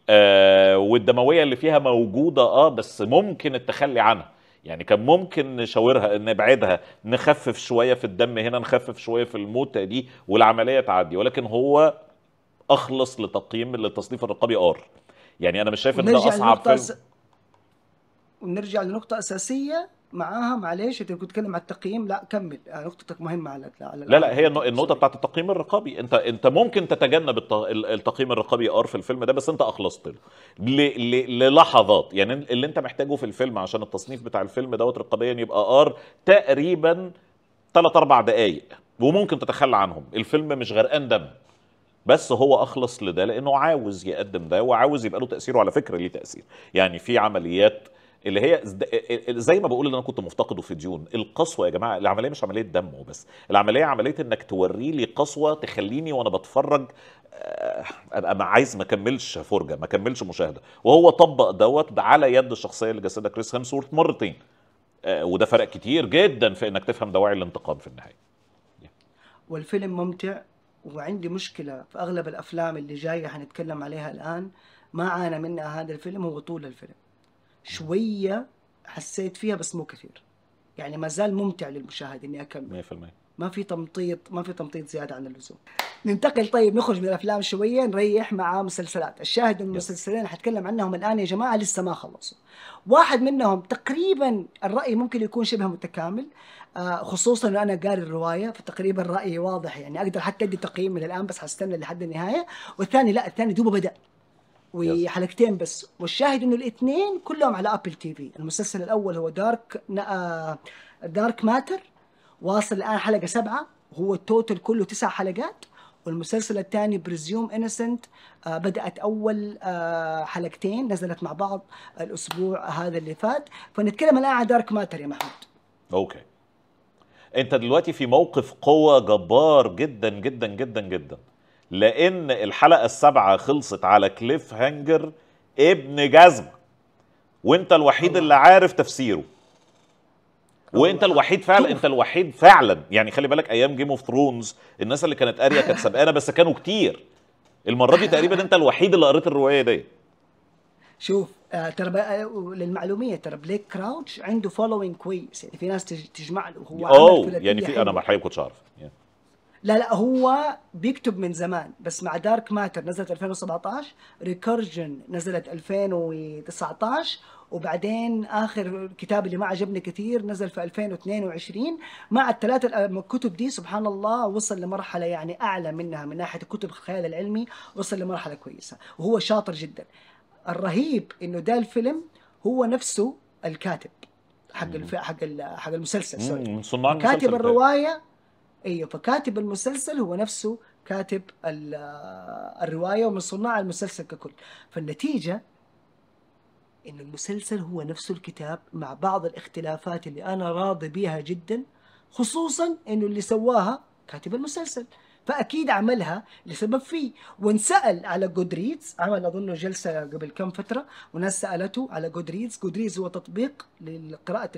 آه والدمويه اللي فيها موجوده اه بس ممكن التخلي عنها يعني كان ممكن نشاورها نبعدها نخفف شويه في الدم هنا نخفف شويه في الموتة دي والعمليه تعدي ولكن هو اخلص لتقييم للتصنيف الرقابي ار يعني انا مش شايف ان ده اصعب فيلم ونرجع لنقطه اساسيه معاها معلش انت كنت بتتكلم على التقييم لا كمل آه، نقطتك مهمه على لا لا لا هي النقطه بتاعت التقييم الرقابي انت انت ممكن تتجنب التقييم الرقابي ار في الفيلم ده بس انت اخلصت له للحظات يعني اللي انت محتاجه في الفيلم عشان التصنيف بتاع الفيلم دوت رقابيا يبقى ار تقريبا 3 4 دقائق وممكن تتخلى عنهم الفيلم مش غرقان دم بس هو اخلص لده لانه عاوز يقدم ده وعاوز يبقى له تاثيره على فكره ليه تاثير يعني في عمليات اللي هي زي ما بقول اللي انا كنت مفتقده في ديون القسوه يا جماعه العمليه مش عمليه دم وبس العمليه عمليه انك توري لي قسوه تخليني وانا بتفرج آه، ابقى ما عايز ما اكملش فرجه ما اكملش مشاهده وهو طبق دوت على يد الشخصيه اللي جسدها كريس هيمسورث مرتين آه، وده فرق كتير جدا في انك تفهم دواعي الانتقام في النهايه والفيلم ممتع وعندي مشكله في اغلب الافلام اللي جايه هنتكلم عليها الان ما عانى منها هذا الفيلم هو طول الفيلم شويه حسيت فيها بس مو كثير يعني ما زال ممتع للمشاهد اني اكمل 100% ما في تمطيط ما في تمطيط زياده عن اللزوم ننتقل طيب نخرج من الافلام شويه نريح مع مسلسلات الشاهد من المسلسلين حتكلم عنهم الان يا جماعه لسه ما خلصوا واحد منهم تقريبا الراي ممكن يكون شبه متكامل آه، خصوصا انه انا قاري الروايه فتقريبا رايي واضح يعني اقدر حتى ادي تقييم من الان بس حستنى لحد النهايه والثاني لا الثاني دوبه بدا وحلقتين بس والشاهد انه الاثنين كلهم على ابل تي في المسلسل الاول هو دارك دارك ماتر واصل الان حلقه سبعه وهو التوتل كله تسع حلقات والمسلسل الثاني بريزيوم انسنت آه، بدات اول آه، حلقتين نزلت مع بعض الاسبوع هذا اللي فات فنتكلم الان عن دارك ماتر يا محمود اوكي انت دلوقتي في موقف قوه جبار جدا جدا جدا جدا لان الحلقه السابعه خلصت على كليف هانجر ابن جزمة وانت الوحيد اللي عارف تفسيره وانت الوحيد فعلا انت الوحيد فعلا يعني خلي بالك ايام جيم اوف ثرونز الناس اللي كانت قاريه كانت سبقانه بس كانوا كتير المره دي تقريبا انت الوحيد اللي قريت الروايه دي شوف آه، ترى آه، للمعلوميه ترى بليك كراوتش عنده فولوينج كويس يعني في ناس تجمع له هو اوه يعني في انا ما كنتش اعرف yeah. لا لا هو بيكتب من زمان بس مع دارك ماتر نزلت 2017 ريكرجن نزلت 2019 وبعدين اخر كتاب اللي ما عجبني كثير نزل في 2022 مع الثلاثه آه، الكتب دي سبحان الله وصل لمرحله يعني اعلى منها من ناحيه كتب الخيال العلمي وصل لمرحله كويسه وهو شاطر جدا الرهيب انه ده الفيلم هو نفسه الكاتب حق الف... حق حق المسلسل سوري كاتب الروايه ايوه فكاتب المسلسل هو نفسه كاتب الروايه ومن صناع المسلسل ككل فالنتيجه ان المسلسل هو نفس الكتاب مع بعض الاختلافات اللي انا راضي بيها جدا خصوصا انه اللي سواها كاتب المسلسل فاكيد عملها لسبب فيه وانسال على جودريدز عمل اظنه جلسه قبل كم فتره وناس سالته على جودريدز جودريدز هو تطبيق لقراءه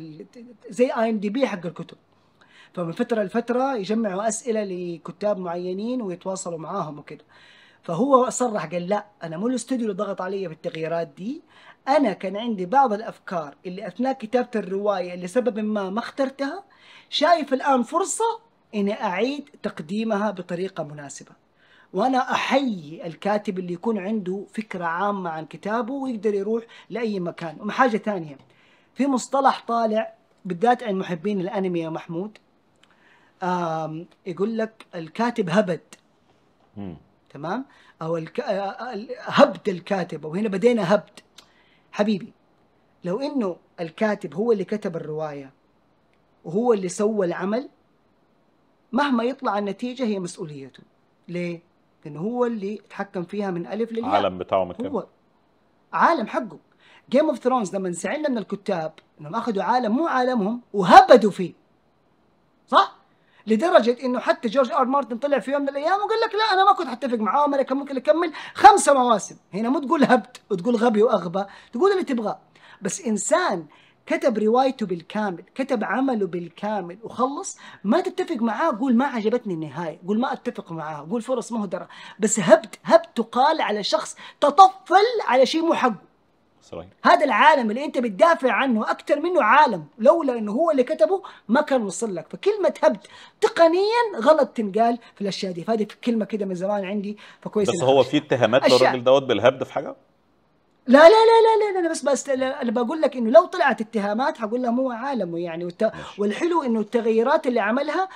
زي اي ام دي بي حق الكتب فمن فترة لفترة يجمعوا أسئلة لكتاب معينين ويتواصلوا معاهم وكده فهو صرح قال لا أنا مو الاستوديو اللي ضغط علي بالتغييرات دي أنا كان عندي بعض الأفكار اللي أثناء كتابة الرواية لسبب ما ما اخترتها شايف الآن فرصة إني أعيد تقديمها بطريقة مناسبة وانا احيي الكاتب اللي يكون عنده فكره عامه عن كتابه ويقدر يروح لاي مكان وحاجه ثانيه في مصطلح طالع بالذات عند محبين الانمي يا محمود يقول لك الكاتب هبد تمام او الك... هبد الكاتب وهنا بدينا هبد حبيبي لو انه الكاتب هو اللي كتب الروايه وهو اللي سوى العمل مهما يطلع النتيجه هي مسؤوليته ليه؟ لانه هو اللي تحكم فيها من الف للياء العالم بتاعه مكان هو عالم حقه جيم اوف ثرونز لما سعينا من الكتاب انهم اخذوا عالم مو عالمهم وهبدوا فيه صح؟ لدرجه انه حتى جورج ار مارتن طلع في يوم من الايام وقال لك لا انا ما كنت حتفق معاهم انا كان ممكن اكمل خمسه مواسم هنا مو تقول هبت وتقول غبي واغبى تقول اللي تبغاه بس انسان كتب روايته بالكامل كتب عمله بالكامل وخلص ما تتفق معاه قول ما عجبتني النهاية قول ما أتفق معاه قول فرص مهدرة بس هبت هبت تقال على شخص تطفل على شيء مو حقه إسرائيل هذا العالم اللي انت بتدافع عنه اكثر منه عالم لولا انه هو اللي كتبه ما كان وصل لك فكلمه هبد تقنيا غلط تنقال في الاشياء دي فهذه كلمه كده من زمان عندي فكويس بس هو في اتهامات للراجل دوت بالهبد في حاجه لا لا لا لا لا انا بس بس انا بقول لك انه لو طلعت اتهامات هقول لها مو عالمه يعني والت... والحلو انه التغيرات اللي عملها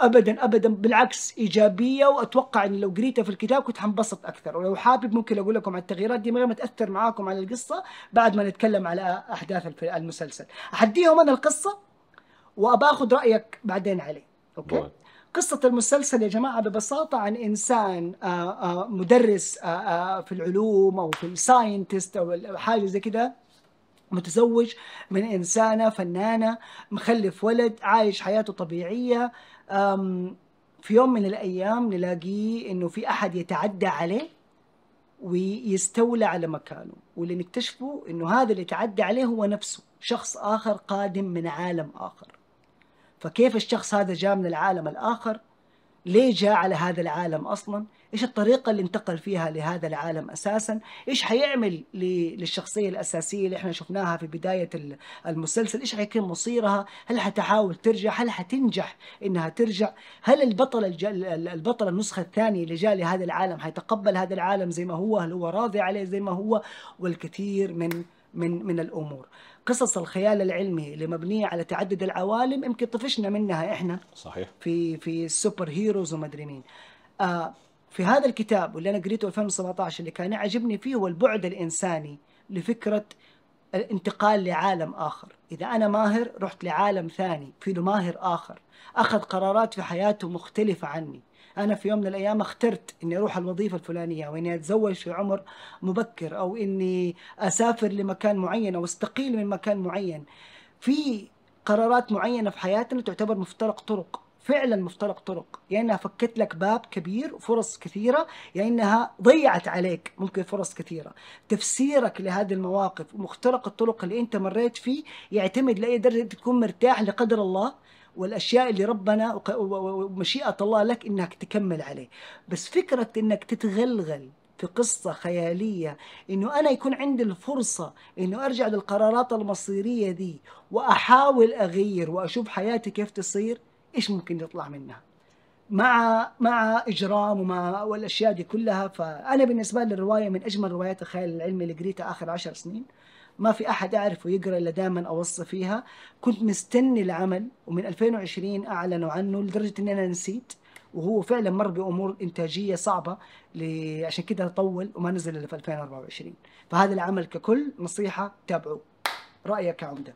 ابدا ابدا بالعكس ايجابيه واتوقع ان لو قريتها في الكتاب كنت حنبسط اكثر ولو حابب ممكن اقول لكم على التغييرات دي من غير ما تاثر معاكم على القصه بعد ما نتكلم على احداث المسلسل احديهم انا القصه واباخذ رايك بعدين عليه اوكي بوي. قصة المسلسل يا جماعة ببساطة عن إنسان آه، آه، مدرس آه، في العلوم أو في الساينتست أو حاجة زي كده متزوج من إنسانة فنانة مخلف ولد عايش حياته طبيعية في يوم من الايام نلاقيه انه في احد يتعدى عليه ويستولى على مكانه واللي نكتشفه انه هذا اللي تعدى عليه هو نفسه شخص اخر قادم من عالم اخر فكيف الشخص هذا جاء من العالم الاخر ليه جاء على هذا العالم اصلا ايش الطريقه اللي انتقل فيها لهذا العالم اساسا ايش حيعمل للشخصيه الاساسيه اللي احنا شفناها في بدايه المسلسل ايش حيكون مصيرها هل حتحاول ترجع هل حتنجح انها ترجع هل البطل الج... البطل النسخه الثانيه اللي جاء لهذا العالم حيتقبل هذا العالم زي ما هو هل هو راضي عليه زي ما هو والكثير من من من الامور قصص الخيال العلمي اللي مبنيه على تعدد العوالم يمكن طفشنا منها احنا صحيح في في السوبر هيروز ومدري مين آه في هذا الكتاب واللي انا قريته 2017 اللي كان عجبني فيه هو البعد الانساني لفكره الانتقال لعالم اخر، اذا انا ماهر رحت لعالم ثاني في له ماهر اخر، اخذ قرارات في حياته مختلفه عني، انا في يوم من الايام اخترت اني اروح الوظيفه الفلانيه او اني اتزوج في عمر مبكر او اني اسافر لمكان معين او استقيل من مكان معين في قرارات معينه في حياتنا تعتبر مفترق طرق فعلا مفترق طرق يا يعني انها فكت لك باب كبير وفرص كثيره يا يعني انها ضيعت عليك ممكن فرص كثيره تفسيرك لهذه المواقف ومخترق الطرق اللي انت مريت فيه يعتمد لاي درجه تكون مرتاح لقدر الله والاشياء اللي ربنا ومشيئه الله لك انك تكمل عليه بس فكره انك تتغلغل في قصة خيالية إنه أنا يكون عندي الفرصة إنه أرجع للقرارات المصيرية دي وأحاول أغير وأشوف حياتي كيف تصير إيش ممكن يطلع منها مع مع اجرام ومع والاشياء دي كلها فانا بالنسبه لي الروايه من اجمل روايات الخيال العلمي اللي قريتها اخر عشر سنين ما في احد اعرفه يقرا الا دائما اوصي فيها كنت مستني العمل ومن 2020 اعلنوا عنه لدرجه ان انا نسيت وهو فعلا مر بامور انتاجيه صعبه عشان كده طول وما نزل الا في 2024 فهذا العمل ككل نصيحه تابعوه رايك يا عمده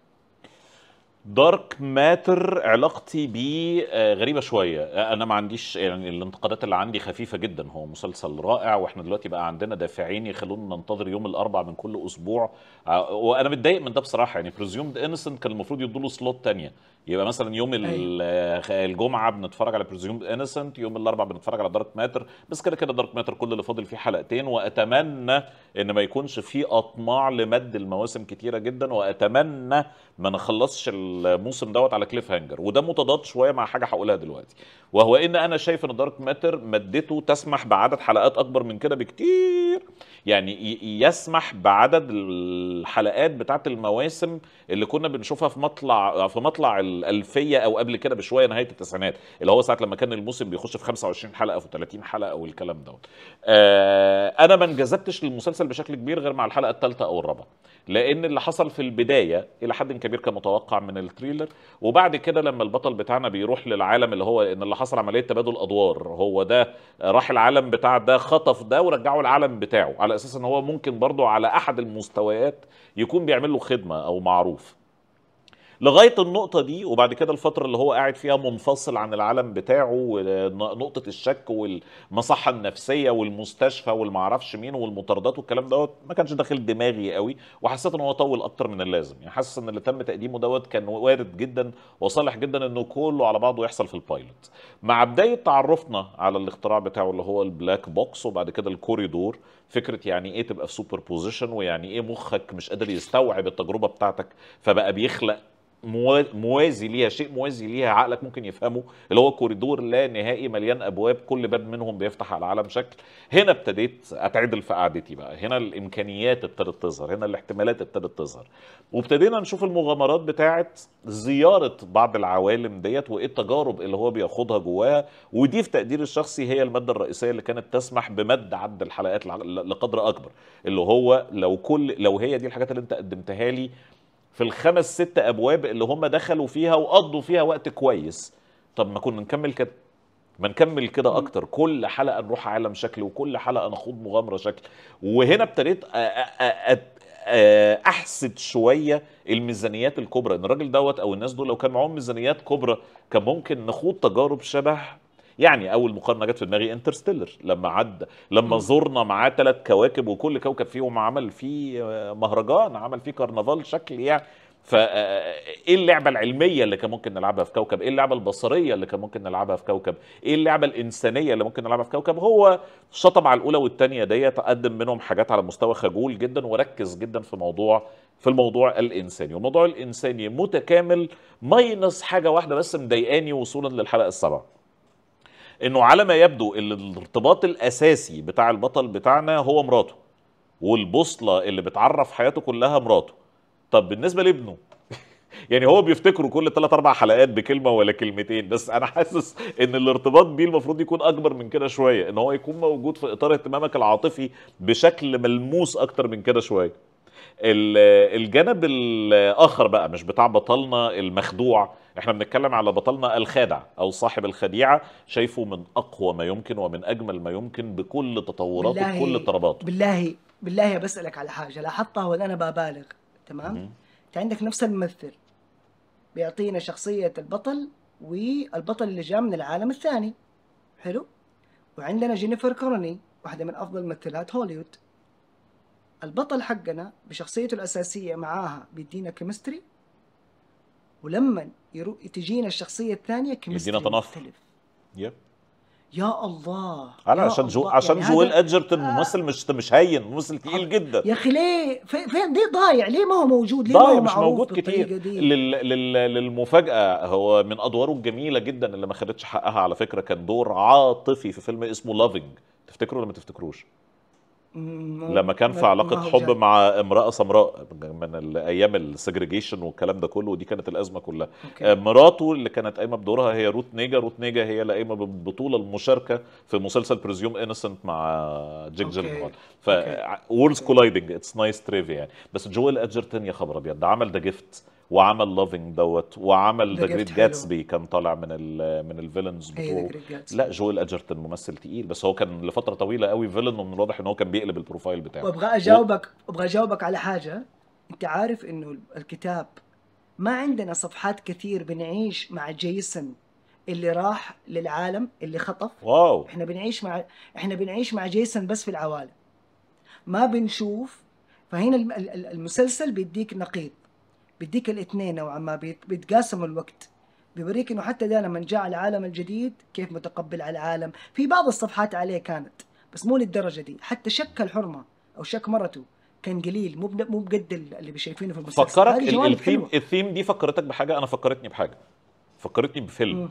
دارك ماتر علاقتي بيه آه، غريبه شويه آه، انا ما عنديش يعني الانتقادات اللي عندي خفيفه جدا هو مسلسل رائع واحنا دلوقتي بقى عندنا دافعين يخلونا ننتظر يوم الاربع من كل اسبوع آه، وانا متضايق من ده بصراحه يعني بريزيومد انسنت كان المفروض يدوا له سلوت ثانيه يبقى مثلا يوم أيوة. آه، الجمعه بنتفرج على بريزيوم انسنت يوم الاربعاء بنتفرج على دارك ماتر بس كده كده دارك ماتر كل اللي فاضل فيه حلقتين واتمنى ان ما يكونش فيه اطماع لمد المواسم كتيره جدا واتمنى ما نخلصش الموسم دوت على كليف هانجر وده متضاد شويه مع حاجه هقولها دلوقتي وهو ان انا شايف ان دارك ماتر مدته تسمح بعدد حلقات اكبر من كده بكتير يعني يسمح بعدد الحلقات بتاعه المواسم اللي كنا بنشوفها في مطلع في مطلع الالفيه او قبل كده بشويه نهايه التسعينات اللي هو ساعه لما كان الموسم بيخش في 25 حلقه في 30 حلقه والكلام دوت آه انا ما انجذبتش للمسلسل بشكل كبير غير مع الحلقه الثالثه او الرابعه لان اللي حصل في البدايه الى حد كبير كان متوقع من التريلر وبعد كده لما البطل بتاعنا بيروح للعالم اللي هو ان اللي حصل عمليه تبادل ادوار هو ده راح العالم بتاع ده خطف ده ورجعه العالم بتاعه على اساس ان هو ممكن برضه على احد المستويات يكون بيعمل له خدمه او معروف لغايه النقطه دي وبعد كده الفتره اللي هو قاعد فيها منفصل عن العالم بتاعه ونقطه الشك والمصحه النفسيه والمستشفى والمعرفش مين والمطاردات والكلام دوت ما كانش داخل دماغي قوي وحسيت ان هو طول اكتر من اللازم يعني حاسس ان اللي تم تقديمه دوت كان وارد جدا وصالح جدا انه كله على بعضه يحصل في البايلوت مع بدايه تعرفنا على الاختراع بتاعه اللي هو البلاك بوكس وبعد كده الكوريدور فكره يعني ايه تبقى في سوبر بوزيشن ويعني ايه مخك مش قادر يستوعب التجربه بتاعتك فبقى بيخلق موازي ليها شيء موازي ليها عقلك ممكن يفهمه اللي هو كوريدور لا نهائي مليان ابواب كل باب منهم بيفتح على العالم شكل هنا ابتديت اتعدل في قعدتي بقى هنا الامكانيات ابتدت تظهر هنا الاحتمالات ابتدت تظهر وابتدينا نشوف المغامرات بتاعه زياره بعض العوالم ديت وايه التجارب اللي هو بياخدها جواها ودي في تقدير الشخصي هي الماده الرئيسيه اللي كانت تسمح بمد عد الحلقات لقدر اكبر اللي هو لو كل لو هي دي الحاجات اللي انت قدمتها لي في الخمس ست ابواب اللي هم دخلوا فيها وقضوا فيها وقت كويس طب ما كنا نكمل كده ما نكمل كده اكتر كل حلقه نروح عالم شكل وكل حلقه نخوض مغامره شكل وهنا ابتديت احسد شويه الميزانيات الكبرى ان الراجل دوت او الناس دول لو كان معاهم ميزانيات كبرى كان ممكن نخوض تجارب شبه يعني اول مقارنه جت في دماغي انترستيلر لما عدى لما زرنا معاه ثلاث كواكب وكل كوكب فيهم عمل فيه آه، مهرجان عمل فيه كرنفال شكل يعني فايه آه، آه، اللعبه العلميه اللي كان ممكن نلعبها في كوكب؟ ايه اللعبه البصريه اللي كان ممكن نلعبها في كوكب؟ ايه اللعبه الانسانيه اللي ممكن نلعبها في كوكب؟ هو شطب على الاولى والثانيه ديت قدم منهم حاجات على مستوى خجول جدا وركز جدا في موضوع في الموضوع الانساني، والموضوع الانساني متكامل ماينس حاجه واحده بس مضايقاني وصولا للحلقه السابعه. انه على ما يبدو الارتباط الاساسي بتاع البطل بتاعنا هو مراته والبوصله اللي بتعرف حياته كلها مراته طب بالنسبه لابنه يعني هو بيفتكره كل ثلاث اربع حلقات بكلمه ولا كلمتين بس انا حاسس ان الارتباط بيه المفروض يكون اكبر من كده شويه ان هو يكون موجود في اطار اهتمامك العاطفي بشكل ملموس اكتر من كده شويه الجانب الاخر بقى مش بتاع بطلنا المخدوع احنا بنتكلم على بطلنا الخادع او صاحب الخديعه شايفه من اقوى ما يمكن ومن اجمل ما يمكن بكل تطوراته بكل اضطراباته بالله بالله بسالك على حاجه لاحظتها وانا ببالغ تمام انت عندك نفس الممثل بيعطينا شخصيه البطل والبطل اللي جاء من العالم الثاني حلو وعندنا جينيفر كوروني واحده من افضل ممثلات هوليوود البطل حقنا بشخصيته الأساسية معاها بيدينا كيمستري ولما يرو... تجينا الشخصيه الثانيه كمستري يدينا تناقض يب يا الله انا عشان جو عشان يعني جويل ادجرتون آه. ممثل مش مش هين ممثل تقيل جدا يا اخي ليه فين ليه ضايع ليه ما هو موجود ليه ضايع مش موجود كتير لل... لل... للمفاجاه هو من ادواره الجميله جدا اللي ما خدتش حقها على فكره كان دور عاطفي في فيلم اسمه لافينج تفتكروا ولا ما تفتكروش لما كان في علاقه حب مع امراه سمراء من ايام السجريجيشن والكلام ده كله ودي كانت الازمه كلها أوكي. آه، مراته اللي كانت قايمه بدورها هي روت نيجا روت نيجا هي اللي قايمه بالبطوله المشاركه في مسلسل بريزيوم انسنت مع جيك جيل ف وورلدز كولايدنج اتس نايس تريفيا يعني بس جويل ادجرتون يا خبر ابيض ده عمل ده جيفت وعمل لافينج دوت وعمل ذا جريت جاتسبي كان طالع من الـ من الفيلنز بتوعه لا جويل اجرتون ممثل تقيل بس هو كان لفتره طويله قوي فيلن ومن الواضح ان هو كان بيقلب البروفايل بتاعه وابغى اجاوبك ابغى اجاوبك على حاجه انت عارف انه الكتاب ما عندنا صفحات كثير بنعيش مع جيسون اللي راح للعالم اللي خطف واو احنا بنعيش مع احنا بنعيش مع جيسون بس في العوالم ما بنشوف فهنا المسلسل بيديك نقيض بيديك الاثنين نوعا ما بيتقاسموا الوقت بيوريك انه حتى ده لما جاء العالم الجديد كيف متقبل على العالم في بعض الصفحات عليه كانت بس مو للدرجه دي حتى شك الحرمه او شك مرته كان قليل مو مو بجد اللي شايفينه في المسلسل فكرك الثيم الثيم دي فكرتك بحاجه انا فكرتني بحاجه فكرتني بفيلم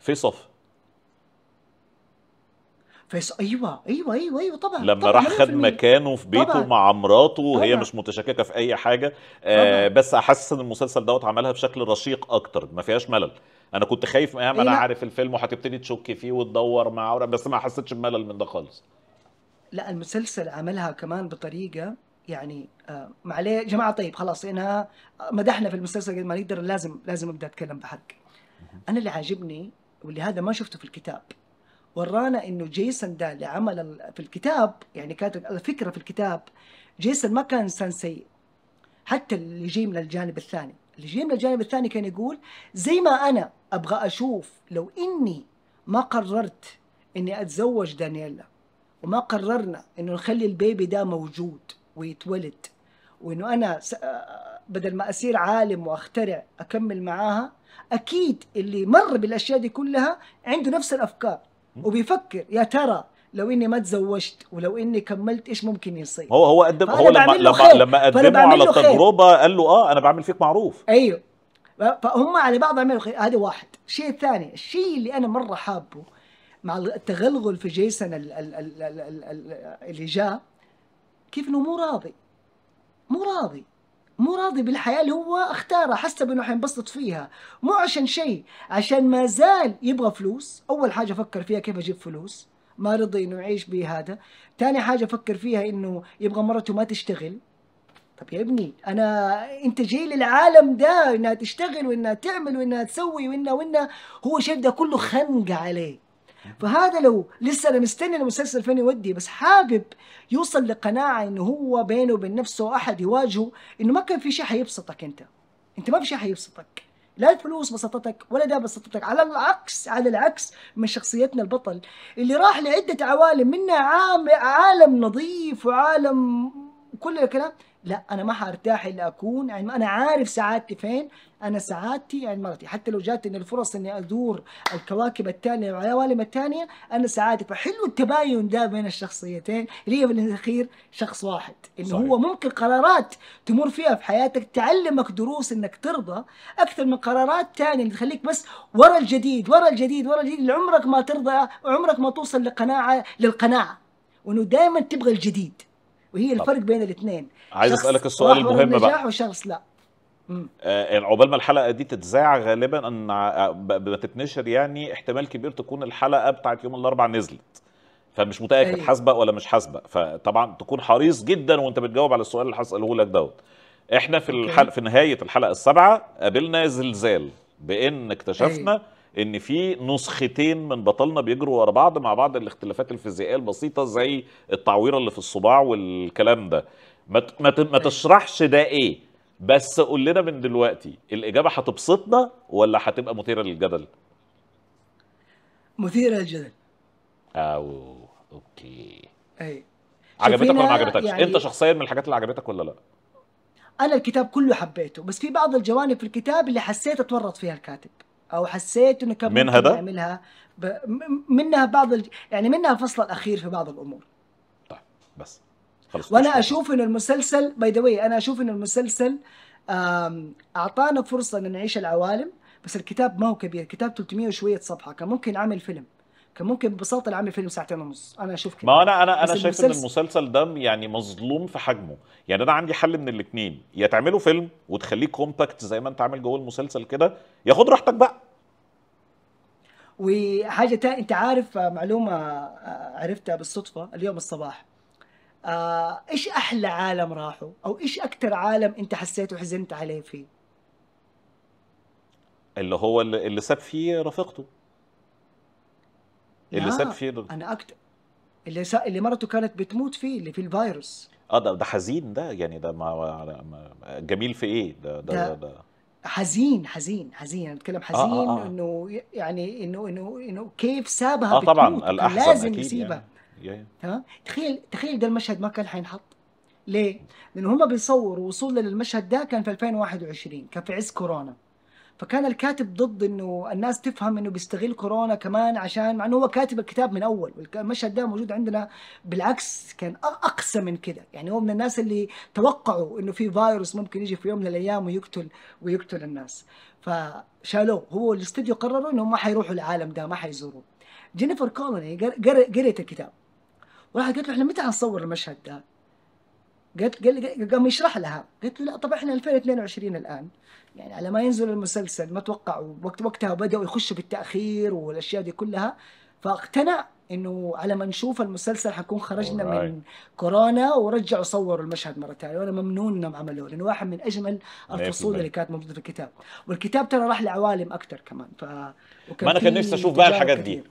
في صف فيس ايوه ايوه ايوه ايوه طبعا لما طبعًا راح خد مكانه في بيته طبعًا. مع مراته وهي مش متشككه في اي حاجه آه بس احس ان المسلسل دوت عملها بشكل رشيق اكتر ما فيهاش ملل انا كنت خايف إيه انا أيوة. عارف الفيلم وهتبتدي تشك فيه وتدور معاه بس ما حسيتش بملل من ده خالص لا المسلسل عملها كمان بطريقه يعني آه معليه يا جماعه طيب خلاص انها مدحنا في المسلسل قد ما نقدر لازم لازم ابدا اتكلم بحق انا اللي عاجبني واللي هذا ما شفته في الكتاب ورانا انه جيسون ده اللي عمل في الكتاب يعني كانت الفكره في الكتاب جيسون ما كان انسان سيء حتى اللي جاي من الجانب الثاني اللي جاي من الجانب الثاني كان يقول زي ما انا ابغى اشوف لو اني ما قررت اني اتزوج دانييلا وما قررنا انه نخلي البيبي ده موجود ويتولد وانه انا بدل ما اصير عالم واخترع اكمل معاها اكيد اللي مر بالاشياء دي كلها عنده نفس الافكار وبيفكر يا ترى لو اني ما تزوجت ولو اني كملت ايش ممكن يصير هو هو قدم هو لما لما, لما قدمه على التجربه قال له اه انا بعمل فيك معروف ايوه فهم على بعض عملوا خير هذا واحد الشيء الثاني الشيء اللي انا مره حابه مع التغلغل في جيسون اللي جاء كيف انه مو راضي مو راضي مو راضي بالحياة اللي هو اختارها حسب انه حينبسط فيها مو عشان شيء عشان ما زال يبغى فلوس اول حاجة فكر فيها كيف اجيب فلوس ما رضي انه يعيش بهذا ثاني تاني حاجة فكر فيها انه يبغى مرته ما تشتغل طب يا ابني انا انت جاي للعالم ده انها تشتغل وانها تعمل وانها تسوي وانها وانها هو شايف ده كله خنقة عليه فهذا لو لسه انا مستني المسلسل فين يودي بس حابب يوصل لقناعه انه هو بينه وبين نفسه احد يواجهه انه ما كان في شيء حيبسطك انت انت ما في شيء حيبسطك لا الفلوس بسطتك ولا ده بسطتك على العكس على العكس من شخصيتنا البطل اللي راح لعده عوالم منها عام عالم نظيف وعالم كل الكلام لا انا ما حارتاح الا اكون يعني انا عارف سعادتي فين انا سعادتي عند يعني مرتي حتى لو جاتني الفرص اني ادور الكواكب الثانيه والعوالم الثانيه انا سعادتي فحلو التباين ده بين الشخصيتين اللي هي في الاخير شخص واحد انه هو ممكن قرارات تمر فيها في حياتك تعلمك دروس انك ترضى اكثر من قرارات ثانيه اللي تخليك بس ورا الجديد ورا الجديد ورا الجديد عمرك ما ترضى عمرك ما توصل لقناعه للقناعه وانه دائما تبغى الجديد وهي الفرق بين الاثنين عايز اسالك السؤال المهم بقى نجاح وشخص لا آه عقبال ما الحلقه دي تتذاع غالبا ان آه، بتتنشر يعني احتمال كبير تكون الحلقه بتاعت يوم الاربعاء نزلت فمش متاكد أيوة. حاسبه ولا مش حاسبه فطبعا تكون حريص جدا وانت بتجاوب على السؤال اللي هساله لك دوت احنا في الحلقه في نهايه الحلقه السابعه قابلنا زلزال بان اكتشفنا أي. أيوة. ان في نسختين من بطلنا بيجروا ورا بعض مع بعض الاختلافات الفيزيائيه البسيطه زي التعويره اللي في الصباع والكلام ده ما ما أيوة. تشرحش ده ايه بس قول لنا من دلوقتي الاجابه هتبسطنا ولا هتبقى مثيره للجدل مثيره للجدل او اوكي اي أيوة. عجبتك ولا ما عجبتكش يعني... انت شخصيا من الحاجات اللي عجبتك ولا لا انا الكتاب كله حبيته بس في بعض الجوانب في الكتاب اللي حسيت اتورط فيها الكاتب او حسيت انه كان ممكن هذا؟ يعملها ب... منها بعض ال... يعني منها الفصل الاخير في بعض الامور طيب بس خلص وانا بس. اشوف ان المسلسل باي ذا انا اشوف ان المسلسل اعطانا فرصه ان نعيش العوالم بس الكتاب ما هو كبير الكتاب 300 وشويه صفحه كان ممكن عامل فيلم كان ممكن ببساطه العام فيلم ساعتين ونص انا اشوف كده ما انا انا انا شايف المسلسل... ان المسلسل ده يعني مظلوم في حجمه يعني انا عندي حل من الاثنين يا تعمله فيلم وتخليه كومباكت زي ما انت عامل جوه المسلسل كده يا خد راحتك بقى وحاجه تانية انت عارف آه، معلومه آه، عرفتها بالصدفه اليوم الصباح آه، ايش احلى عالم راحوا او ايش اكثر عالم انت حسيت وحزنت عليه فيه اللي هو اللي ساب فيه رفيقته اللي ساب فيه ده. انا اكتر اللي سا... اللي مرته كانت بتموت فيه اللي في الفيروس اه ده ده حزين ده يعني ده ما... ما جميل في ايه ده ده, ده, ده. حزين حزين حزين انا بتكلم آه، آه، حزين آه آه. انه يعني انه انه انه كيف سابها اه طبعا الاحزن لازم اكيد يسيبها يعني. تخيل تخيل ده المشهد ما كان حينحط ليه؟ لانه هم بيصوروا وصولنا للمشهد ده كان في 2021 كان في عز كورونا فكان الكاتب ضد انه الناس تفهم انه بيستغل كورونا كمان عشان مع انه هو كاتب الكتاب من اول والمشهد ده موجود عندنا بالعكس كان اقسى من كده يعني هو من الناس اللي توقعوا انه في فيروس ممكن يجي في يوم من الايام ويقتل ويقتل الناس فشالوه هو الاستوديو قرروا انهم ما حيروحوا العالم ده ما حيزوروه جينيفر كولوني قريت الكتاب وراحت قالت له احنا متى حنصور المشهد ده؟ قالت قال قام يشرح لها قلت له لا طب احنا 2022 الان يعني على ما ينزل المسلسل ما توقعوا وقت وقتها بداوا يخشوا بالتاخير والاشياء دي كلها فاقتنع انه على ما نشوف المسلسل حكون خرجنا right. من كورونا ورجعوا صوروا المشهد مره ثانيه وانا ممنون انهم عملوه لانه واحد من اجمل الفصول اللي كانت موجوده في الكتاب والكتاب ترى راح لعوالم اكثر كمان ف ما انا كان نفسي اشوف بقى الحاجات دي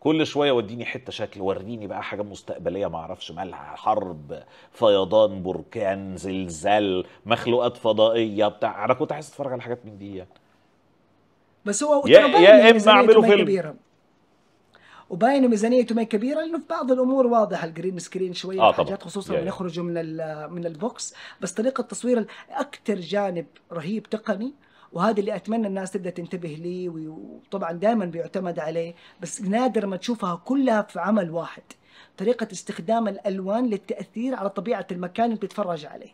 كل شويه وديني حته شكل وريني بقى حاجه مستقبليه ما اعرفش مالها حرب فيضان بركان زلزال مخلوقات فضائيه بتاع انا كنت عايز اتفرج على حاجات من دي يعني بس هو يا, يا اما اعملوا فيلم كبيرة. وباين ميزانيته ما كبيره لانه في بعض الامور واضحه الجرين سكرين شويه آه حاجات خصوصا لما يخرجوا من من البوكس بس طريقه التصوير اكثر جانب رهيب تقني وهذا اللي اتمنى الناس تبدا تنتبه لي وطبعا دائما بيعتمد عليه بس نادر ما تشوفها كلها في عمل واحد طريقه استخدام الالوان للتاثير على طبيعه المكان اللي بتتفرج عليه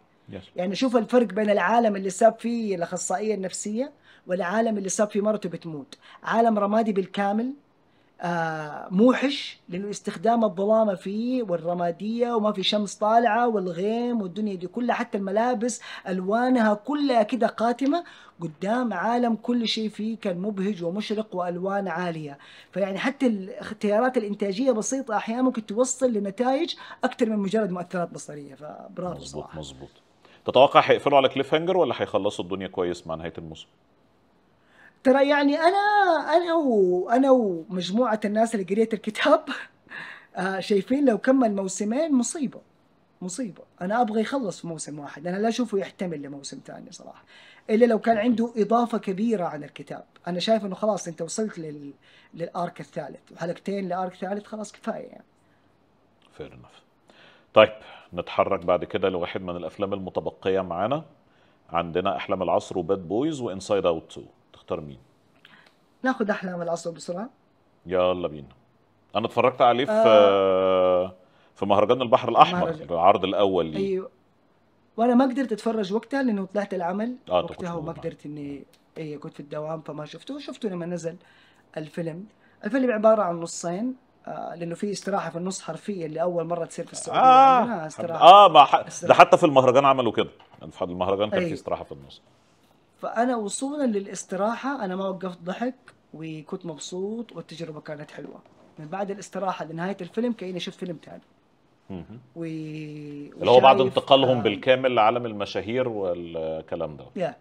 يعني شوف الفرق بين العالم اللي ساب فيه الاخصائيه النفسيه والعالم اللي ساب فيه مرته بتموت عالم رمادي بالكامل آه، موحش لانه استخدام الظلامه فيه والرماديه وما في شمس طالعه والغيم والدنيا دي كلها حتى الملابس الوانها كلها كده قاتمه قدام عالم كل شيء فيه كان مبهج ومشرق والوان عاليه فيعني حتى الاختيارات الانتاجيه بسيطه احيانا ممكن توصل لنتائج اكثر من مجرد مؤثرات بصريه فبرافو مظبوط مظبوط تتوقع حيقفلوا على كليف هانجر ولا حيخلصوا الدنيا كويس مع نهايه الموسم ترى يعني انا انا وانا ومجموعه الناس اللي قريت الكتاب آه، شايفين لو كمل موسمين مصيبه مصيبه انا ابغى يخلص في موسم واحد انا لا اشوفه يحتمل لموسم ثاني صراحه الا لو كان عنده اضافه كبيره عن الكتاب انا شايف انه خلاص انت وصلت لل... للارك الثالث وحلقتين لارك ثالث خلاص كفايه يعني فير انف طيب نتحرك بعد كده لواحد من الافلام المتبقيه معانا عندنا احلام العصر وباد بويز وانسايد اوت 2 تختار مين؟ ناخد احلام العصر بسرعه يلا بينا انا اتفرجت عليه في آه في مهرجان البحر الاحمر مهرجان. العرض الاول ليه ايوه وانا ما قدرت اتفرج وقتها لانه طلعت العمل آه وقتها وما قدرت اني اي كنت في الدوام فما شفته شفته لما نزل الفيلم الفيلم عباره عن نصين آه، لانه في استراحه في النص حرفيا لاول مره تصير في السعوديه اه استراحه اه ما ح... ده حتى في المهرجان عملوا كده يعني في المهرجان كان أيه. في أيوه. استراحه في النص فانا وصولا للاستراحه انا ما وقفت ضحك وكنت مبسوط والتجربه كانت حلوه من بعد الاستراحه لنهايه الفيلم كاني شفت فيلم ثاني و... اللي هو بعد انتقالهم آه... بالكامل لعالم المشاهير والكلام ده يا.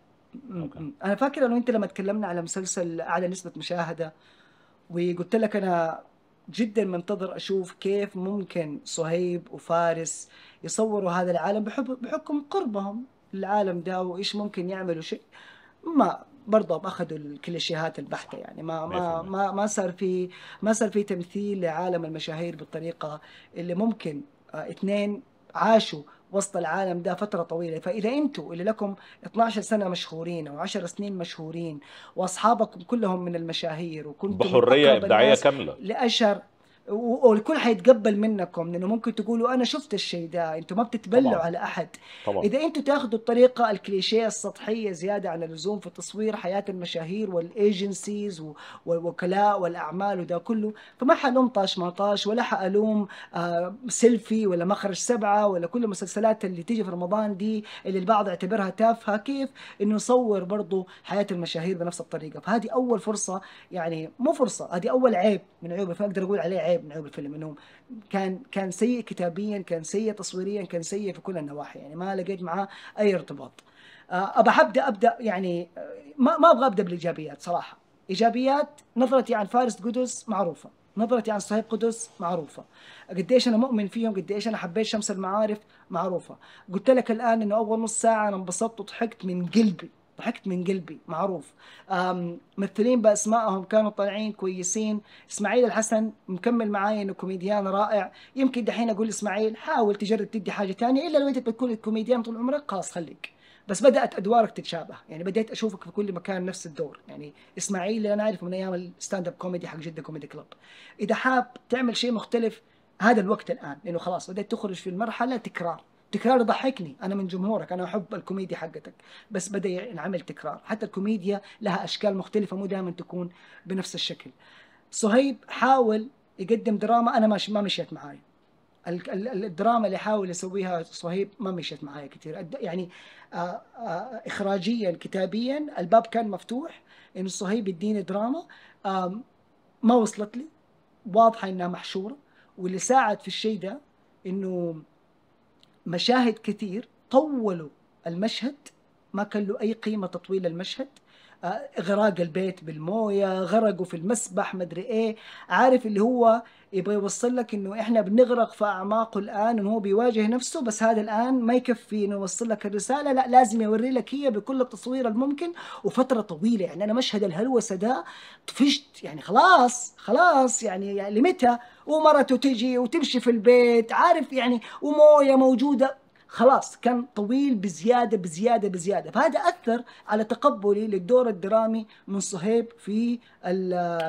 انا فاكر انه انت لما تكلمنا على مسلسل اعلى نسبه مشاهده وقلت لك انا جدا منتظر اشوف كيف ممكن صهيب وفارس يصوروا هذا العالم بحكم قربهم للعالم ده وايش ممكن يعملوا شيء ما برضه اخذوا الكليشيهات البحته يعني ما ما ما, ما صار في ما صار في تمثيل لعالم المشاهير بالطريقه اللي ممكن آه، اثنين عاشوا وسط العالم ده فترة طويلة فإذا أنتوا اللي لكم 12 سنة مشهورين أو 10 سنين مشهورين وأصحابكم كلهم من المشاهير وكنتم بحرية إبداعية كاملة لأشهر والكل حيتقبل منكم لانه ممكن تقولوا انا شفت الشيء ده انتم ما بتتبلوا طبعا. على احد طبعا. اذا انتم تاخذوا الطريقه الكليشيه السطحيه زياده عن اللزوم في تصوير حياه المشاهير والايجنسيز والوكلاء والاعمال وده كله فما حلوم طاش ما طاش ولا حالوم آه، سيلفي ولا مخرج سبعه ولا كل المسلسلات اللي تيجي في رمضان دي اللي البعض يعتبرها تافهه كيف انه يصور برضه حياه المشاهير بنفس الطريقه فهذه اول فرصه يعني مو فرصه هذه اول عيب من عيوب فاقدر اقول عليه عيب عيب من عيوب الفيلم انه كان كان سيء كتابيا كان سيء تصويريا كان سيء في كل النواحي يعني ما لقيت معاه اي ارتباط آه، ابى ابدا ابدا يعني آه، ما ما ابغى ابدا بالايجابيات صراحه ايجابيات نظرتي عن فارس قدس معروفه نظرتي عن صهيب قدس معروفة قديش أنا مؤمن فيهم قديش أنا حبيت شمس المعارف معروفة قلت لك الآن أنه أول نص ساعة أنا انبسطت وضحكت من قلبي ضحكت من قلبي معروف ممثلين باسمائهم كانوا طالعين كويسين اسماعيل الحسن مكمل معاي انه كوميديان رائع يمكن دحين اقول لاسماعيل حاول تجرب تدي حاجه ثانيه الا لو انت بتكون كوميديان طول عمرك خلاص خليك بس بدات ادوارك تتشابه يعني بديت اشوفك في كل مكان نفس الدور يعني اسماعيل اللي انا اعرفه من ايام الستاند اب كوميدي حق جده كوميدي كلب اذا حاب تعمل شيء مختلف هذا الوقت الان لانه خلاص بديت تخرج في المرحله تكرار تكرار يضحكني انا من جمهورك انا احب الكوميديا حقتك بس بدا ينعمل تكرار حتى الكوميديا لها اشكال مختلفه مو دائما تكون بنفس الشكل صهيب حاول يقدم دراما انا ما مشيت معاي الدراما اللي حاول يسويها صهيب ما مشيت معايا كثير يعني آه، آه، اخراجيا كتابيا الباب كان مفتوح انه صهيب يديني دراما ما وصلت لي واضحه انها محشوره واللي ساعد في الشيء ده انه مشاهد كثير طولوا المشهد ما كان له أي قيمة تطويل المشهد اغراق البيت بالمويه غرقوا في المسبح مدري ايه عارف اللي هو يبغى يوصل لك انه احنا بنغرق في اعماقه الان انه هو بيواجه نفسه بس هذا الان ما يكفي انه يوصل لك الرساله لا لازم يوري لك هي بكل التصوير الممكن وفتره طويله يعني انا مشهد الهلوسه ده طفشت يعني خلاص خلاص يعني, يعني لمتى ومرته تجي وتمشي في البيت عارف يعني ومويه موجوده خلاص كان طويل بزياده بزياده بزياده فهذا اثر على تقبلي للدور الدرامي من صهيب في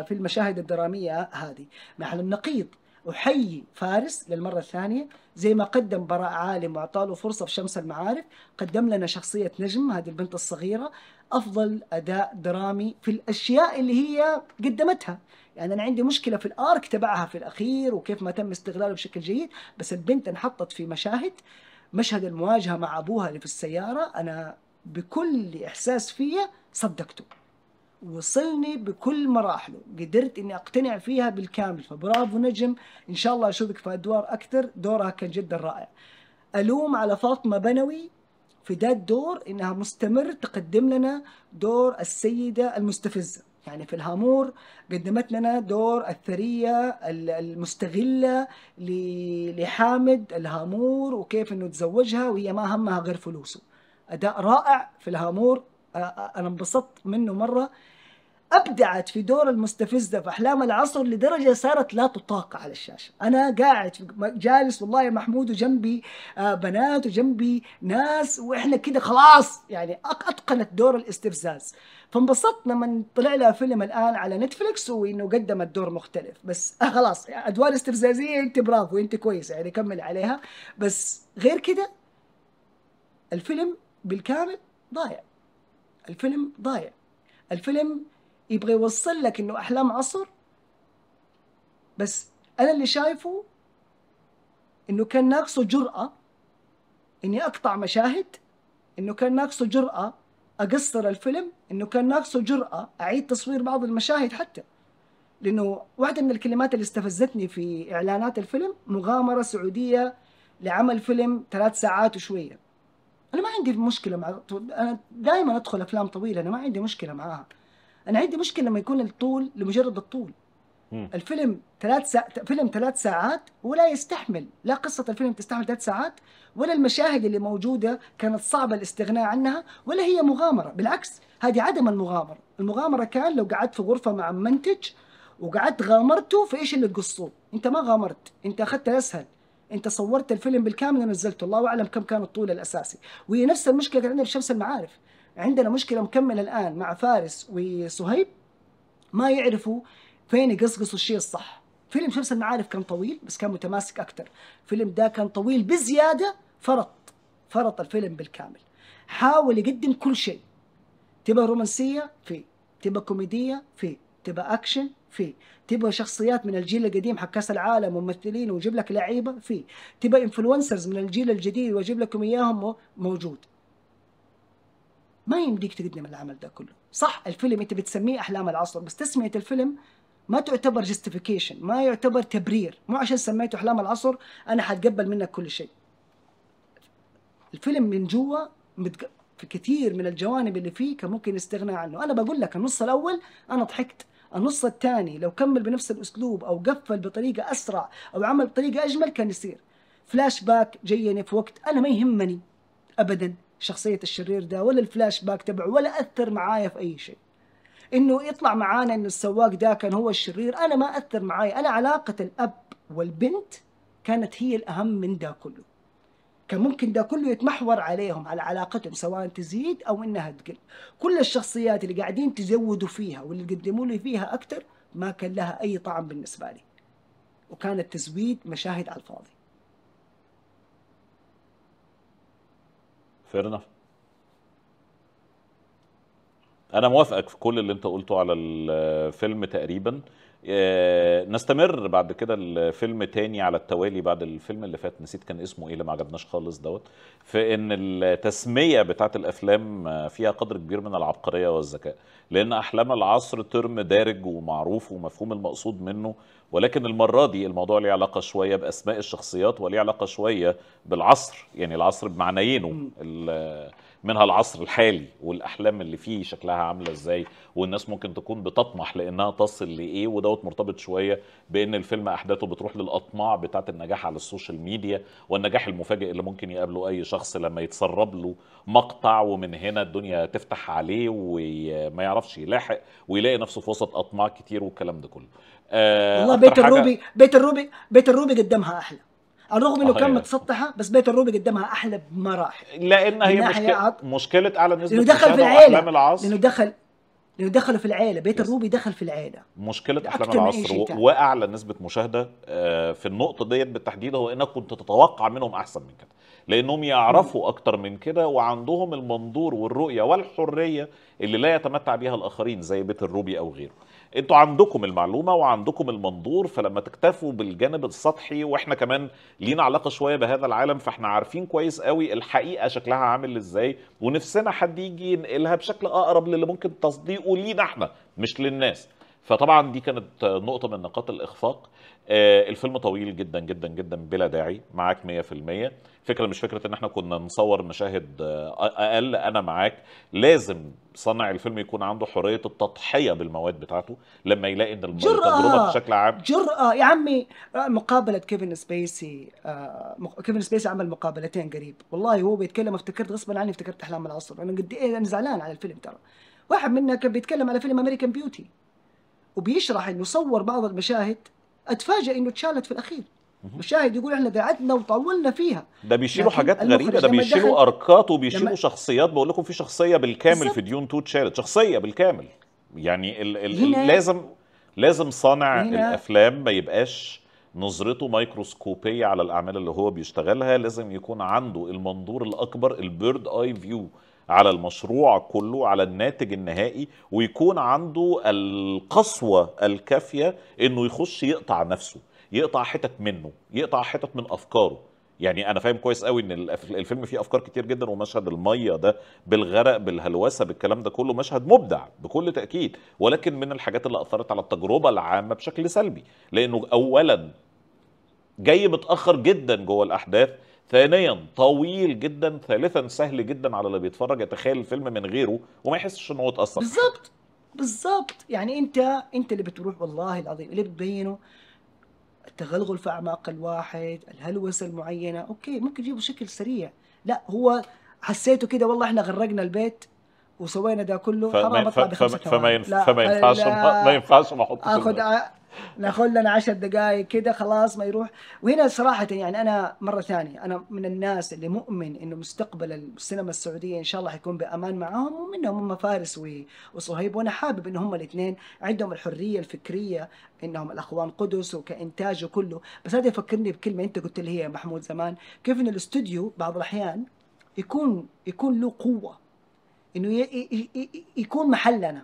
في المشاهد الدراميه هذه مع النقيض احيي فارس للمره الثانيه زي ما قدم براء عالم وأعطاله فرصه في شمس المعارف قدم لنا شخصيه نجم هذه البنت الصغيره افضل اداء درامي في الاشياء اللي هي قدمتها يعني انا عندي مشكله في الارك تبعها في الاخير وكيف ما تم استغلاله بشكل جيد بس البنت انحطت في مشاهد مشهد المواجهه مع ابوها اللي في السياره انا بكل احساس فيا صدقته وصلني بكل مراحله قدرت اني اقتنع فيها بالكامل فبرافو نجم ان شاء الله اشوفك في ادوار اكثر دورها كان جدا رائع الوم على فاطمه بنوي في ذا الدور انها مستمر تقدم لنا دور السيده المستفزه يعني في الهامور قدمت لنا دور الثرية المستغلة لحامد الهامور وكيف انه تزوجها وهي ما همها غير فلوسه اداء رائع في الهامور انا انبسطت منه مرة ابدعت في دور المستفزه في احلام العصر لدرجه صارت لا تطاق على الشاشه، انا قاعد جالس والله يا محمود وجنبي آه، بنات وجنبي ناس واحنا كده خلاص يعني اتقنت دور الاستفزاز، فانبسطت لما طلع لها فيلم الان على نتفلكس وانه قدمت دور مختلف، بس آه، خلاص ادوار استفزازيه انت برافو انت كويسه يعني كمل عليها، بس غير كده الفيلم بالكامل ضايع. الفيلم ضايع. الفيلم يبغى يوصل لك انه احلام عصر بس انا اللي شايفه انه كان ناقصه جرأة اني اقطع مشاهد انه كان ناقصه جرأة اقصر الفيلم انه كان ناقصه جرأة اعيد تصوير بعض المشاهد حتى لانه واحدة من الكلمات اللي استفزتني في اعلانات الفيلم مغامرة سعودية لعمل فيلم ثلاث ساعات وشوية انا ما عندي مشكلة مع انا دائما ادخل افلام طويلة انا ما عندي مشكلة معاها انا عندي مشكله لما يكون الطول لمجرد الطول الفيلم ثلاث ساعات فيلم ثلاث ساعات ولا يستحمل لا قصه الفيلم تستحمل ثلاث ساعات ولا المشاهد اللي موجوده كانت صعبه الاستغناء عنها ولا هي مغامره بالعكس هذه عدم المغامره المغامره كان لو قعدت في غرفه مع منتج وقعدت غامرته في ايش اللي تقصوه انت ما غامرت انت اخذت الاسهل انت صورت الفيلم بالكامل ونزلته الله اعلم كم كان الطول الاساسي وهي نفس المشكله كانت عندنا في شمس المعارف عندنا مشكله مكمله الان مع فارس وصهيب ما يعرفوا فين يقصقصوا الشيء الصح فيلم شمس المعارف كان طويل بس كان متماسك اكثر فيلم ده كان طويل بزياده فرط فرط الفيلم بالكامل حاول يقدم كل شيء تبى رومانسيه فيه تبى كوميديه فيه تبى اكشن في تبغى شخصيات من الجيل القديم حق كاس العالم وممثلين ويجيب لك لعيبه في تبغى انفلونسرز من الجيل الجديد ويجيب لكم اياهم موجود ما يمديك تقدم العمل ده كله صح الفيلم انت بتسميه احلام العصر بس تسميه الفيلم ما تعتبر جستيفيكيشن ما يعتبر تبرير مو عشان سميته احلام العصر انا حتقبل منك كل شيء الفيلم من جوا متق... في كثير من الجوانب اللي فيه كان ممكن يستغنى عنه انا بقول لك النص الاول انا ضحكت النص الثاني لو كمل بنفس الاسلوب او قفل بطريقه اسرع او عمل بطريقه اجمل كان يصير فلاش باك جيني في وقت انا ما يهمني ابدا شخصيه الشرير ده ولا الفلاش باك تبعه ولا اثر معايا في اي شيء انه يطلع معانا ان السواق ده كان هو الشرير انا ما اثر معايا انا علاقه الاب والبنت كانت هي الاهم من ده كله كان ممكن ده كله يتمحور عليهم على علاقتهم سواء تزيد او انها تقل كل الشخصيات اللي قاعدين تزودوا فيها واللي قدموا لي فيها اكثر ما كان لها اي طعم بالنسبه لي وكانت تزويد مشاهد على الفاضي فير انف انا موافقك في كل اللي انت قلته على الفيلم آه، تقريبا آه، نستمر بعد كده الفيلم تاني على التوالي بعد الفيلم اللي فات نسيت كان اسمه ايه اللي ما عجبناش خالص دوت في ان التسميه بتاعه الافلام آه، فيها قدر كبير من العبقريه والذكاء لان احلام العصر ترم دارج ومعروف ومفهوم المقصود منه ولكن المره دي الموضوع ليه علاقه شويه باسماء الشخصيات وليه علاقه شويه بالعصر يعني العصر بمعنيينه منها العصر الحالي والاحلام اللي فيه شكلها عامله ازاي والناس ممكن تكون بتطمح لانها تصل لايه ودوت مرتبط شويه بان الفيلم احداثه بتروح للاطماع بتاعه النجاح على السوشيال ميديا والنجاح المفاجئ اللي ممكن يقابله اي شخص لما يتسرب له مقطع ومن هنا الدنيا تفتح عليه وما يعرفش يلاحق ويلاقي نفسه في وسط اطماع كتير والكلام ده كله آه والله بيت الروبي بيت الروبي بيت الروبي قدامها احلى الرغم انه كان متسطحه بس بيت الروبي قدامها احلى بمراحل لان هي مشكله عط... مشكله اعلى نسبه لانه دخل في العيله العصر لانه دخل لانه دخلوا في العيله بيت الروبي دخل في العيله مشكله احلام العصر واعلى نسبه مشاهده آه، في النقطه ديت بالتحديد هو انك كنت تتوقع منهم احسن من كده لانهم يعرفوا اكتر من كده وعندهم المنظور والرؤيه والحريه اللي لا يتمتع بها الاخرين زي بيت الروبي او غيره انتوا عندكم المعلومه وعندكم المنظور فلما تكتفوا بالجانب السطحي واحنا كمان لينا علاقه شويه بهذا العالم فاحنا عارفين كويس قوي الحقيقه شكلها عامل ازاي ونفسنا حد يجي ينقلها بشكل اقرب للي ممكن تصديقه لينا احنا مش للناس فطبعا دي كانت نقطه من نقاط الاخفاق آه، الفيلم طويل جدا جدا جدا بلا داعي معاك 100% فكره مش فكره ان احنا كنا نصور مشاهد آه، اقل انا معاك لازم صانع الفيلم يكون عنده حريه التضحيه بالمواد بتاعته لما يلاقي ان التجربه بشكل عام جرأه يا عمي آه، مقابله كيفن سبيسي كيفن سبيسي عمل مقابلتين قريب والله هو بيتكلم افتكرت غصبا عني افتكرت احلام العصر انا قد ايه انا زعلان على الفيلم ترى واحد منا كان بيتكلم على فيلم امريكان بيوتي وبيشرح انه صور بعض المشاهد اتفاجئ انه اتشالت في الاخير الشاهد يقول احنا قعدنا وطولنا فيها ده بيشيلوا حاجات غريبه ده بيشيلوا اركات وبيشيلوا شخصيات بقول لكم في شخصيه بالكامل في ديون تو اتشالت شخصيه بالكامل يعني الـ الـ لازم لازم صانع الافلام ما يبقاش نظرته ميكروسكوبيه على الاعمال اللي هو بيشتغلها لازم يكون عنده المنظور الاكبر البيرد اي فيو على المشروع كله على الناتج النهائي ويكون عنده القسوة الكافية انه يخش يقطع نفسه يقطع حتت منه يقطع حتت من افكاره يعني انا فاهم كويس قوي ان الفيلم فيه افكار كتير جدا ومشهد الميه ده بالغرق بالهلوسه بالكلام ده كله مشهد مبدع بكل تاكيد ولكن من الحاجات اللي اثرت على التجربه العامه بشكل سلبي لانه اولا جاي متاخر جدا جوه الاحداث ثانيا طويل جدا ثالثا سهل جدا على اللي بيتفرج يتخيل الفيلم من غيره وما يحسش ان هو اتاثر بالظبط بالظبط يعني انت انت اللي بتروح والله العظيم اللي بتبينه التغلغل في اعماق الواحد الهلوسه المعينه اوكي ممكن تجيبه بشكل سريع لا هو حسيته كده والله احنا غرقنا البيت وسوينا ده كله حرام اطلع فما, فما, ما فما ينفعش ما ينفعش ما احطش ناخذ لنا 10 دقائق كده خلاص ما يروح وهنا صراحه يعني انا مره ثانيه انا من الناس اللي مؤمن انه مستقبل السينما السعوديه ان شاء الله حيكون بامان معاهم ومنهم هم فارس وصهيب وانا حابب ان هم الاثنين عندهم الحريه الفكريه انهم الاخوان قدس وكانتاج وكله بس هذا يفكرني بكلمه انت قلت لي هي محمود زمان كيف ان الاستوديو بعض الاحيان يكون يكون له قوه انه يكون محلنا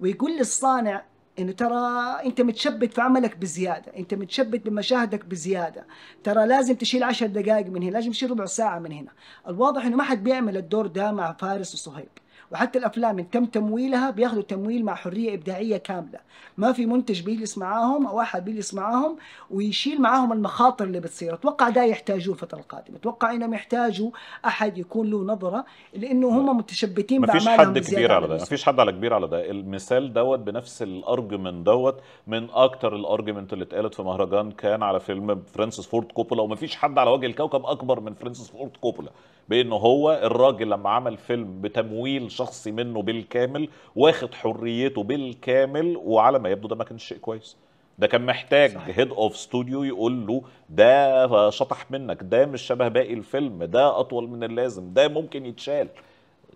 ويقول للصانع انه ترى انت متشبت في عملك بزياده انت متشبت بمشاهدك بزياده ترى لازم تشيل عشر دقائق من هنا لازم تشيل ربع ساعه من هنا الواضح انه ما حد بيعمل الدور ده مع فارس وصهيب وحتى الافلام تم تمويلها بياخذوا تمويل مع حريه ابداعيه كامله ما في منتج بيجلس معاهم او احد بيجلس معاهم ويشيل معاهم المخاطر اللي بتصير اتوقع ده يحتاجوه الفتره القادمه اتوقع انهم يحتاجوا احد يكون له نظره لانه هم نعم. متشبتين مفيش حد كبير على ده مفيش حد على كبير على ده المثال دوت بنفس الارجمنت دوت من اكتر الارجمنت اللي اتقالت في مهرجان كان على فيلم فرانسيس فورد كوبولا ومفيش حد على وجه الكوكب اكبر من فرانسيس فورد كوبولا بانه هو الراجل لما عمل فيلم بتمويل الشخصي منه بالكامل واخد حريته بالكامل وعلى ما يبدو ده ما كانش شيء كويس ده كان محتاج هيد اوف ستوديو يقول له ده شطح منك ده مش شبه باقي الفيلم ده اطول من اللازم ده ممكن يتشال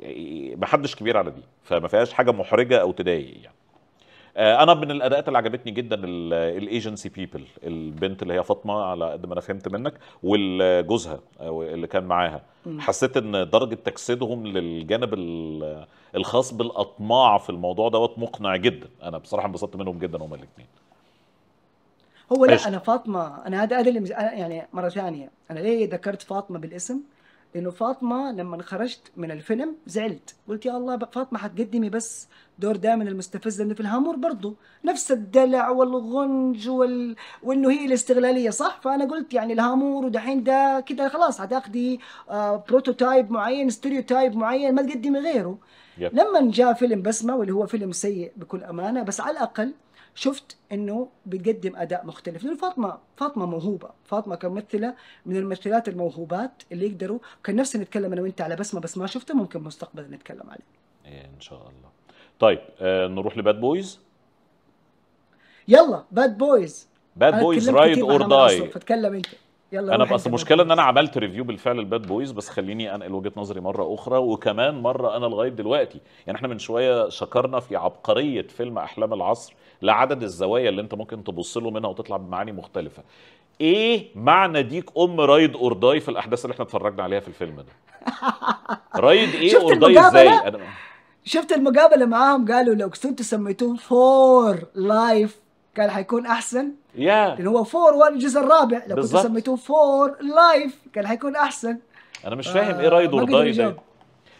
يعني محدش كبير على دي فما فيهاش حاجه محرجه او تضايق يعني آه، انا من الاداءات اللي عجبتني جدا الايجنسي بيبل البنت اللي هي فاطمه على قد ما انا فهمت منك وجوزها آه، اللي كان معاها حسيت ان درجه تجسيدهم للجانب الخاص بالاطماع في الموضوع دوت مقنع جدا انا بصراحه انبسطت منهم جدا هما الاثنين هو لا انا فاطمه انا هذا هذا اللي يعني مره ثانيه انا ليه ذكرت فاطمه بالاسم لانه فاطمه لما خرجت من الفيلم زعلت قلت يا الله فاطمه حتقدمي بس دور دائما المستفزه اللي في الهامور برضه نفس الدلع والغنج وال... وانه هي الاستغلاليه صح فانا قلت يعني الهامور ودحين ده كده خلاص حتاخدي بروتوتايب آه، معين ستيريوتايب معين ما تقدمي غيره يب. لما جاء فيلم بسمه واللي هو فيلم سيء بكل امانه بس على الاقل شفت انه بتقدم اداء مختلف لانه فاطمه فاطمه موهوبه فاطمه كممثله من الممثلات الموهوبات اللي يقدروا كان نفسي نتكلم انا وانت على بسمه بس ما شفته ممكن مستقبلا نتكلم عليه إيه ان شاء الله طيب آه نروح لباد بويز يلا باد بويز باد بويز رايد اور داي فتكلم انت يلا انا بس المشكله ان انا عملت ريفيو بالفعل الباد بويز بس خليني انقل وجهه نظري مره اخرى وكمان مره انا لغايه دلوقتي يعني احنا من شويه شكرنا في عبقريه فيلم احلام العصر لعدد الزوايا اللي انت ممكن تبص له منها وتطلع بمعاني مختلفه ايه معنى ديك ام رايد اورداي في الاحداث اللي احنا اتفرجنا عليها في الفيلم ده رايد ايه اورداي ازاي انا شفت المقابله معاهم قالوا لو كنتوا سميتوه فور لايف كان حيكون احسن يا yeah. هو فور 1 الجزء الرابع لو بالزبط. كنت سميتوه فور لايف كان حيكون احسن انا مش فاهم إيه آه ايه رايد ده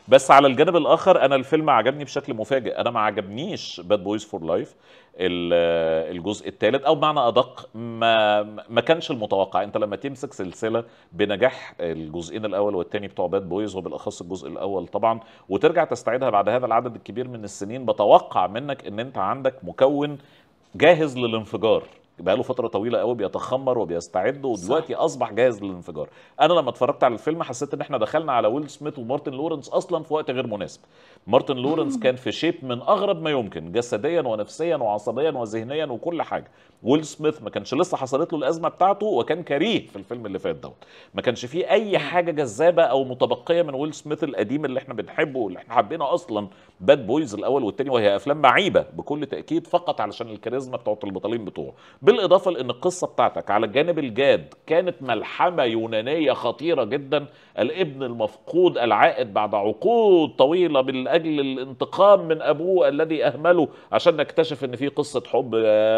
بس على الجانب الاخر انا الفيلم عجبني بشكل مفاجئ انا ما عجبنيش باد بويز فور لايف الجزء الثالث او بمعنى ادق ما ما كانش المتوقع انت لما تمسك سلسله بنجاح الجزئين الاول والثاني بتوع باد بويز وبالاخص الجزء الاول طبعا وترجع تستعيدها بعد هذا العدد الكبير من السنين بتوقع منك ان انت عندك مكون جاهز للانفجار بقى له فتره طويله قوي بيتخمر وبيستعد ودلوقتي اصبح جاهز للانفجار انا لما اتفرجت على الفيلم حسيت ان احنا دخلنا على ويل سميث ومارتن لورنس اصلا في وقت غير مناسب مارتن لورنس كان في شيب من اغرب ما يمكن جسديا ونفسيا وعصبيا وذهنيا وكل حاجه ويل سميث ما كانش لسه حصلت له الازمه بتاعته وكان كريه في الفيلم اللي فات دوت ما كانش فيه اي حاجه جذابه او متبقيه من ويل سميث القديم اللي احنا بنحبه واللي احنا حبينا اصلا باد بويز الاول والثاني وهي افلام معيبه بكل تاكيد فقط علشان الكاريزما بتاعه البطلين بتوعه بالاضافه لان القصه بتاعتك على الجانب الجاد كانت ملحمه يونانيه خطيره جدا الابن المفقود العائد بعد عقود طويله من اجل الانتقام من ابوه الذي اهمله عشان نكتشف ان في قصه حب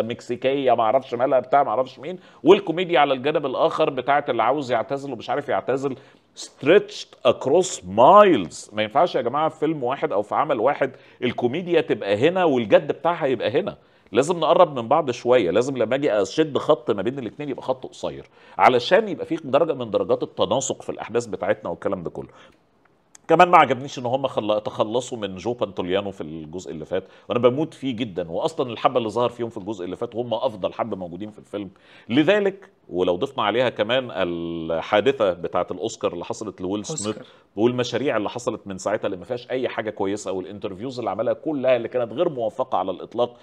مكسيكيه ما اعرفش مالها بتاع ما اعرفش مين والكوميديا على الجانب الاخر بتاعه اللي عاوز يعتزل ومش عارف يعتزل stretched across مايلز ما ينفعش يا جماعه في فيلم واحد او في عمل واحد الكوميديا تبقى هنا والجد بتاعها يبقى هنا لازم نقرب من بعض شويه لازم لما اجي اشد خط ما بين الاثنين يبقى خط قصير علشان يبقى فيه درجه من درجات التناسق في الاحداث بتاعتنا والكلام ده كله كمان ما عجبنيش ان هم خل... تخلصوا من جو بانتوليانو في الجزء اللي فات وانا بموت فيه جدا واصلا الحبه اللي ظهر فيهم في الجزء اللي فات هم افضل حبه موجودين في الفيلم لذلك ولو ضفنا عليها كمان الحادثه بتاعه الاوسكار اللي حصلت لويل سميث والمشاريع اللي حصلت من ساعتها اللي ما فيهاش اي حاجه كويسه والانترفيوز اللي عملها كلها اللي كانت غير موفقه على الاطلاق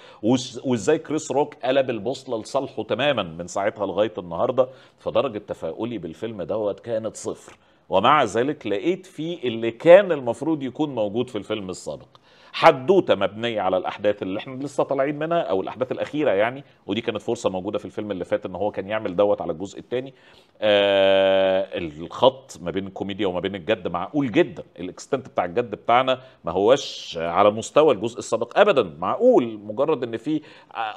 وازاي كريس روك قلب البوصله لصالحه تماما من ساعتها لغايه النهارده فدرجه تفاؤلي بالفيلم دوت كانت صفر ومع ذلك لقيت فيه اللي كان المفروض يكون موجود في الفيلم السابق حدوته مبنيه على الاحداث اللي احنا لسه طالعين منها او الاحداث الاخيره يعني ودي كانت فرصه موجوده في الفيلم اللي فات ان هو كان يعمل دوت على الجزء الثاني آه الخط ما بين الكوميديا وما بين الجد معقول جدا الاكستنت بتاع الجد بتاعنا ما هواش على مستوى الجزء السابق ابدا معقول مجرد ان في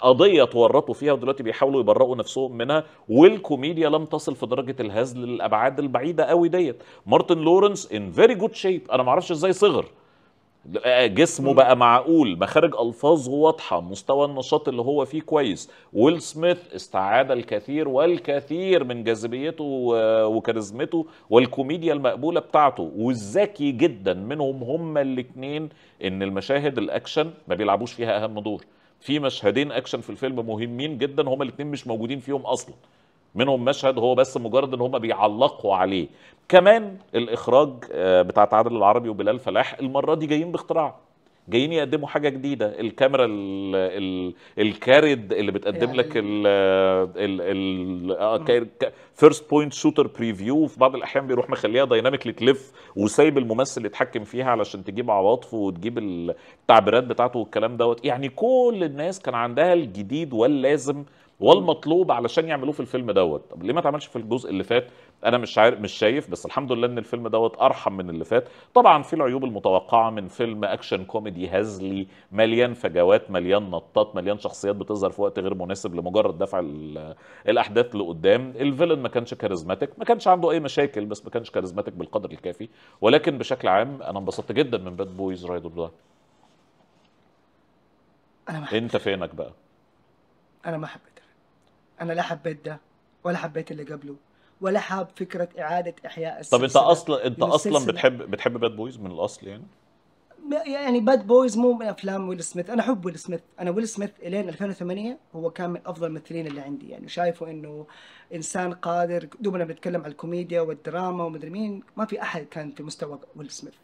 قضيه تورطوا فيها ودلوقتي بيحاولوا يبرئوا نفسهم منها والكوميديا لم تصل في درجه الهزل للابعاد البعيده قوي ديت مارتن لورنس ان فيري جود شيب انا ما اعرفش ازاي صغر جسمه بقى معقول مخارج الفاظه واضحه مستوى النشاط اللي هو فيه كويس ويل سميث استعاد الكثير والكثير من جاذبيته وكاريزمته والكوميديا المقبوله بتاعته والذكي جدا منهم هما الاثنين ان المشاهد الاكشن ما بيلعبوش فيها اهم دور في مشهدين اكشن في الفيلم مهمين جدا هما الاثنين مش موجودين فيهم اصلا منهم مشهد هو بس مجرد ان هم بيعلقوا عليه كمان الاخراج آه، بتاعت عادل العربي وبلال فلاح المره دي جايين باختراع جايين يقدموا حاجه جديده الكاميرا الكارد اللي بتقدم يعني لك ال فيرست بوينت شوتر بريفيو في بعض الاحيان بيروح مخليها دايناميكلي تلف وسايب الممثل يتحكم فيها علشان تجيب عواطفه وتجيب التعبيرات بتاعته والكلام دوت يعني كل الناس كان عندها الجديد واللازم والمطلوب علشان يعملوه في الفيلم دوت طب ليه ما اتعملش في الجزء اللي فات انا مش عارف مش شايف بس الحمد لله ان الفيلم دوت ارحم من اللي فات طبعا في العيوب المتوقعه من فيلم اكشن كوميدي هزلي مليان فجوات مليان نطات مليان شخصيات بتظهر في وقت غير مناسب لمجرد دفع الاحداث لقدام الفيلن ما كانش كاريزماتيك ما كانش عنده اي مشاكل بس ما كانش كاريزماتيك بالقدر الكافي ولكن بشكل عام انا انبسطت جدا من باد بويز رايد اوف انت فينك بقى انا ما حبيت انا لا حبيت ده ولا حبيت اللي قبله ولا حاب فكره اعاده احياء السلسله طب انت اصلا انت اصلا بتحب بتحب باد بويز من الاصل يعني؟ يعني باد بويز مو من افلام ويل سميث انا احب ويل سميث انا ويل سميث الين 2008 هو كان من افضل الممثلين اللي عندي يعني شايفه انه انسان قادر دوبنا بنتكلم على الكوميديا والدراما ومدري مين ما في احد كان في مستوى ويل سميث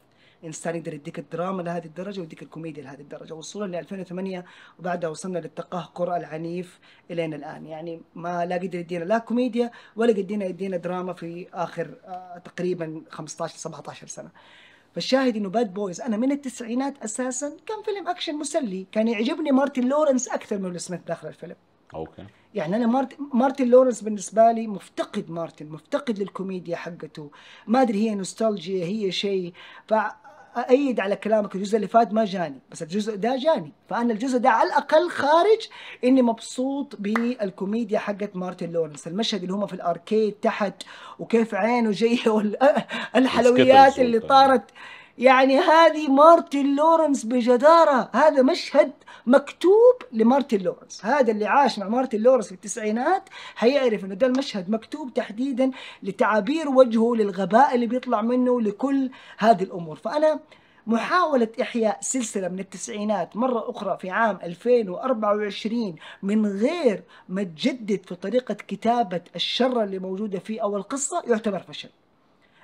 انسان يقدر يديك الدراما لهذه الدرجه ويديك الكوميديا لهذه الدرجه وصولا ل 2008 وبعدها وصلنا للتقهقر العنيف الين الان يعني ما لا قدر يدينا لا كوميديا ولا قدينا يدينا دراما في اخر آه تقريبا 15 17 سنه فالشاهد انه باد بويز انا من التسعينات اساسا كان فيلم اكشن مسلي كان يعجبني مارتن لورنس اكثر من ويل سميث داخل الفيلم اوكي يعني انا مارت... مارتن لورنس بالنسبه لي مفتقد مارتن مفتقد للكوميديا حقته ما ادري هي نوستالجيا هي شيء ف اأيد على كلامك الجزء اللي فات ما جاني بس الجزء ده جاني فأنا الجزء ده على الأقل خارج إني مبسوط بالكوميديا حقت مارتن لورنس المشهد اللي هما في الأركيد تحت وكيف عينه جاي والحلويات اللي طارت يعني هذه مارتن لورنس بجدارة هذا مشهد مكتوب لمارتن لورنس هذا اللي عاش مع مارتن لورنس في التسعينات هيعرف انه ده المشهد مكتوب تحديدا لتعابير وجهه للغباء اللي بيطلع منه لكل هذه الامور فانا محاولة إحياء سلسلة من التسعينات مرة أخرى في عام 2024 من غير ما تجدد في طريقة كتابة الشر اللي موجودة فيه أو القصة يعتبر فشل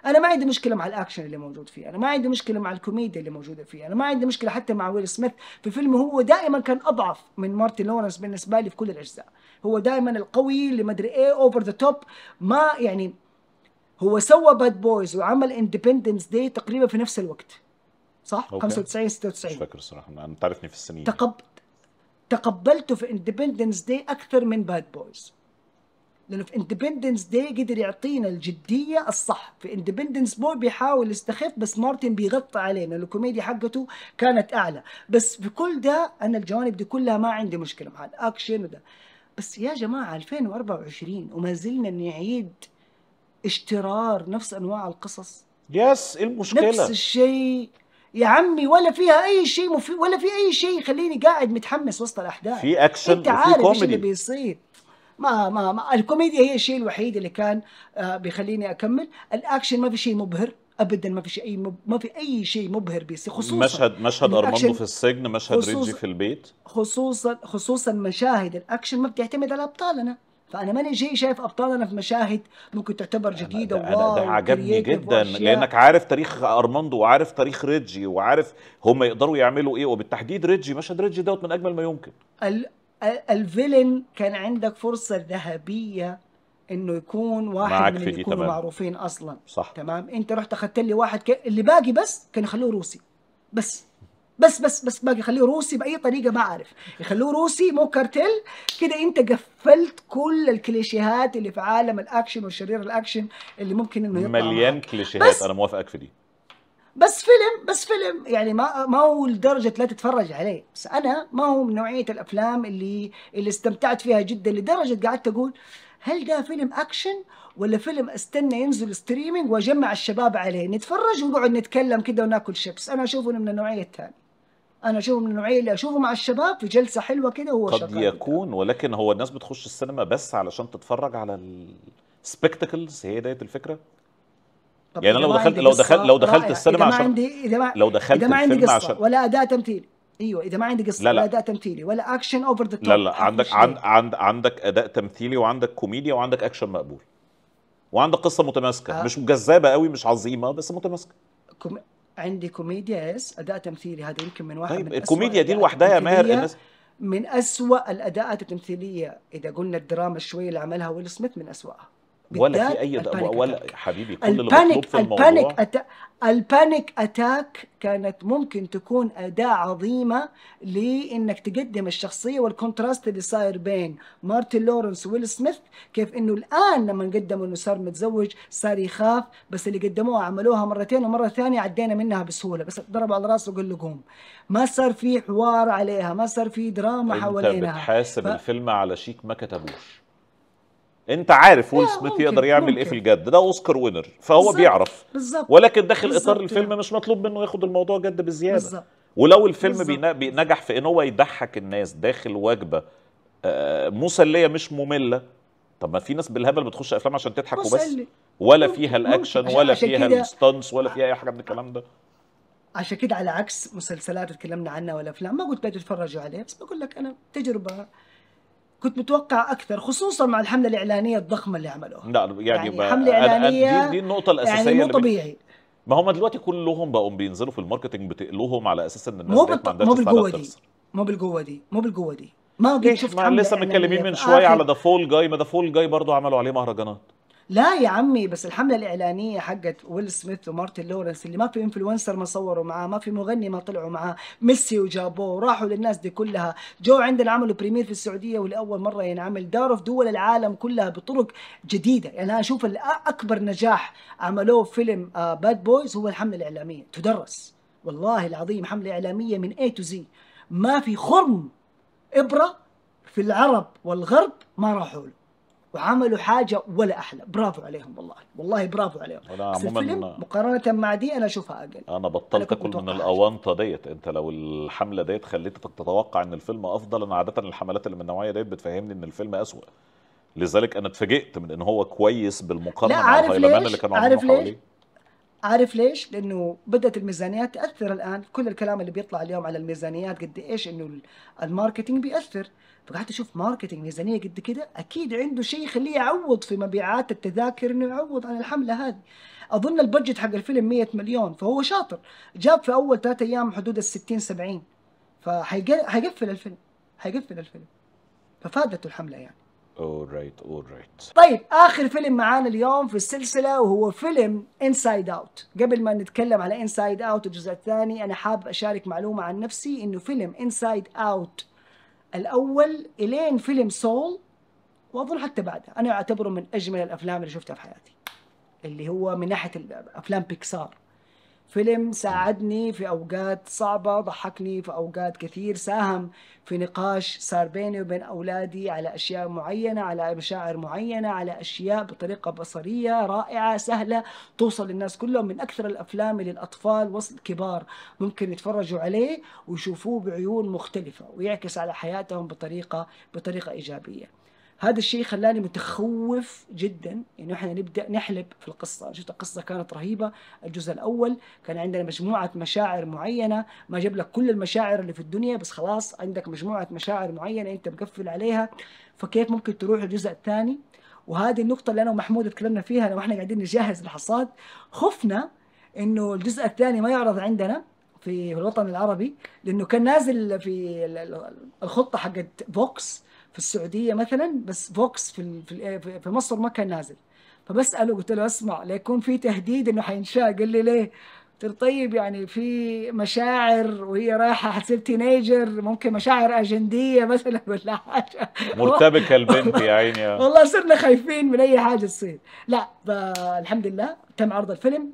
انا ما عندي مشكله مع الاكشن اللي موجود فيه انا ما عندي مشكله مع الكوميديا اللي موجوده فيه انا ما عندي مشكله حتى مع ويل سميث في فيلم هو دائما كان اضعف من مارتن لورنس بالنسبه لي في كل الاجزاء هو دائما القوي اللي ما ادري ايه اوفر ذا توب ما يعني هو سوى باد بويز وعمل اندبندنس دي تقريبا في نفس الوقت صح؟ أوكي. 95 96 مش فاكر الصراحه انا تعرفني في السنين تقب... تقبلته في اندبندنس دي اكثر من باد بويز لانه في اندبندنس داي قدر يعطينا الجديه الصح في اندبندنس بوي بيحاول يستخف بس مارتن بيغطي علينا الكوميديا حقته كانت اعلى بس في كل ده انا الجوانب دي كلها ما عندي مشكله مع الاكشن وده بس يا جماعه 2024 وما زلنا نعيد اشترار نفس انواع القصص يس إيه المشكله نفس الشيء يا عمي ولا فيها اي شيء مفي... ولا في اي شيء يخليني قاعد متحمس وسط الاحداث في اكشن انت عارف ايش اللي بيصير ما ما, ما الكوميديا هي الشيء الوحيد اللي كان آه، بيخليني اكمل الاكشن ما في شيء مبهر ابدا ما في اي مب... ما في اي شيء مبهر بيصير خصوصا مشهد مشهد ارماندو في السجن مشهد خصوص... ريجي في البيت خصوصا خصوصا مشاهد الاكشن ما بتعتمد على ابطالنا فانا ماني جاي شايف ابطالنا في مشاهد ممكن تعتبر جديده أنا ده, ده, ده عجبني جدا وأشياء. لانك عارف تاريخ ارماندو وعارف تاريخ ريجي وعارف هم يقدروا يعملوا ايه وبالتحديد ريجي مشهد ريجي دوت من اجمل ما يمكن الفيلن كان عندك فرصه ذهبيه انه يكون واحد من اللي يكونوا معروفين اصلا صح تمام انت رحت اخذت لي واحد ك... اللي باقي بس كان يخلوه روسي بس بس بس بس باقي خليه روسي باي طريقه ما اعرف يخلوه روسي مو كارتل كده انت قفلت كل الكليشيهات اللي في عالم الاكشن والشرير الاكشن اللي ممكن انه يطلع مليان كليشيهات انا موافقك في دي بس فيلم بس فيلم يعني ما ما هو لدرجه لا تتفرج عليه بس انا ما هو من نوعيه الافلام اللي اللي استمتعت فيها جدا لدرجه قعدت اقول هل ده فيلم اكشن ولا فيلم استنى ينزل ستريمينج واجمع الشباب عليه نتفرج ونقعد نتكلم كده وناكل شيبس انا اشوفه من النوعيه الثانيه انا اشوفه من النوعيه اللي اشوفه مع الشباب في جلسه حلوه كده وهو قد يكون كده. ولكن هو الناس بتخش السينما بس علشان تتفرج على السبكتكلز هي ديت الفكره يعني انا لو دخلت لو دخلت لو دخلت السينما عشان عندي إذا ما لو دخلت إذا ما عندي قصة عشان ولا اداء تمثيلي ايوه اذا ما عندي قصه لا, لا. ولا اداء تمثيلي ولا اكشن اوفر ذا لا لا عندك عند عند عندك اداء تمثيلي وعندك كوميديا وعندك اكشن مقبول وعندك قصه متماسكه آه. مش جذابه قوي مش عظيمه بس متماسكه كم... عندي كوميديا يس اداء تمثيلي هذا يمكن من واحد طيب من الكوميديا دي لوحدها يا ماهر الناس من أسوأ الاداءات التمثيليه اذا قلنا الدراما شويه اللي عملها ويل سميث من أسوأها ولا في اي ولا حبيبي كل البانيك في الموضوع البانيك أتا... البانيك اتاك كانت ممكن تكون اداه عظيمه لانك تقدم الشخصيه والكونتراست اللي صاير بين مارتن لورنس ويل سميث كيف انه الان لما قدموا انه صار متزوج صار يخاف بس اللي قدموها عملوها مرتين ومره ثانيه عدينا منها بسهوله بس ضرب على راسه وقال له قوم ما صار في حوار عليها ما صار في دراما حوالينها انت بتحاسب ف... الفيلم على شيك ما كتبوش انت عارف ويل سميث يقدر يعمل ايه في الجد ده اوسكار وينر فهو بالزبط. بيعرف بالزبط. ولكن داخل بالزبط. اطار الفيلم مش مطلوب منه ياخد الموضوع جد بزياده بالزبط. ولو الفيلم بالزبط. بينجح في ان هو يضحك الناس داخل وجبه آه، مسليه مش ممله طب ما في ناس بالهبل بتخش افلام عشان تضحك وبس ولا فيها الاكشن ولا فيها الستانس ولا فيها اي حاجه من الكلام ده عشان كده على عكس مسلسلات اتكلمنا عنها ولا افلام ما قلت باجي اتفرج عليها بس بقول لك انا تجربه كنت متوقع اكثر خصوصا مع الحمله الاعلانيه الضخمه اللي عملوها لا نعم، يعني, يعني حمله اعلانيه دي, دي النقطه يعني الاساسيه يعني مو طبيعي ما هم دلوقتي كلهم بقوا بينزلوا في الماركتنج بتقلوهم على اساس ان الناس مو بالط... ما مو بالقوه دي مو بالقوه دي مو بالقوه دي ما قد شفت ما لسه متكلمين من شويه على ذا فول جاي ما ذا فول جاي برضه عملوا عليه مهرجانات لا يا عمي بس الحمله الاعلانيه حقت ويل سميث ومارتن لورنس اللي ما في انفلونسر ما صوروا معاه ما في مغني ما طلعوا معاه ميسي وجابوه راحوا للناس دي كلها جو عندنا عملوا بريمير في السعوديه ولاول مره ينعمل داروا في دول العالم كلها بطرق جديده يعني انا اشوف اكبر نجاح عملوه فيلم باد آه، بويز هو الحمله الاعلاميه تدرس والله العظيم حمله اعلاميه من اي تو زي ما في خرم ابره في العرب والغرب ما راحوا له وعملوا حاجه ولا احلى برافو عليهم والله والله برافو عليهم بس الفيلم مقارنه مع دي انا اشوفها اقل انا بطلت اكل من الاونطه ديت انت لو الحمله ديت خليتك تتوقع ان الفيلم افضل انا عاده الحملات اللي من النوعيه ديت بتفهمني ان الفيلم اسوأ لذلك انا اتفاجئت من ان هو كويس بالمقارنه مع ليش؟ اللي كانوا عارف ليش؟ عارف ليش؟ لانه بدات الميزانيات تاثر الان كل الكلام اللي بيطلع اليوم على الميزانيات قد ايش انه الماركتينج بياثر فقعدت اشوف ماركتينج ميزانيه قد كده اكيد عنده شيء يخليه يعوض في مبيعات التذاكر انه يعوض عن الحمله هذه اظن البادجت حق الفيلم 100 مليون فهو شاطر جاب في اول ثلاث ايام حدود ال 60 70 فحيقفل الفيلم حيقفل الفيلم ففادته الحمله يعني alright alright طيب اخر فيلم معانا اليوم في السلسله وهو فيلم انسايد اوت قبل ما نتكلم على انسايد اوت الجزء الثاني انا حاب اشارك معلومه عن نفسي انه فيلم انسايد اوت الاول الين فيلم سول واظن حتى بعدها انا اعتبره من اجمل الافلام اللي شفتها في حياتي اللي هو من ناحيه افلام بيكسار فيلم ساعدني في أوقات صعبة ضحكني في أوقات كثير ساهم في نقاش صار بيني وبين أولادي على أشياء معينة على مشاعر معينة على أشياء بطريقة بصرية رائعة سهلة توصل للناس كلهم من أكثر الأفلام اللي الأطفال كبار ممكن يتفرجوا عليه ويشوفوه بعيون مختلفة ويعكس على حياتهم بطريقة بطريقة إيجابية هذا الشيء خلاني متخوف جدا انه يعني احنا نبدا نحلب في القصه، شفت القصه كانت رهيبه، الجزء الاول كان عندنا مجموعه مشاعر معينه، ما جاب لك كل المشاعر اللي في الدنيا بس خلاص عندك مجموعه مشاعر معينه انت مقفل عليها، فكيف ممكن تروح الجزء الثاني؟ وهذه النقطه اللي انا ومحمود تكلمنا فيها لو احنا قاعدين نجهز الحصاد، خفنا انه الجزء الثاني ما يعرض عندنا في الوطن العربي لانه كان نازل في الخطه حقت فوكس في السعوديه مثلا بس فوكس في إيه، في في مصر ما كان نازل فبساله قلت له اسمع ليكون في تهديد انه حينشاء قال لي ليه؟ قلت له طيب يعني في مشاعر وهي رايحه حتصير تينيجر ممكن مشاعر اجنديه مثلا ولا حاجه مرتبكه البنت يا عيني والله صرنا خايفين من اي حاجه تصير لا الحمد لله تم عرض الفيلم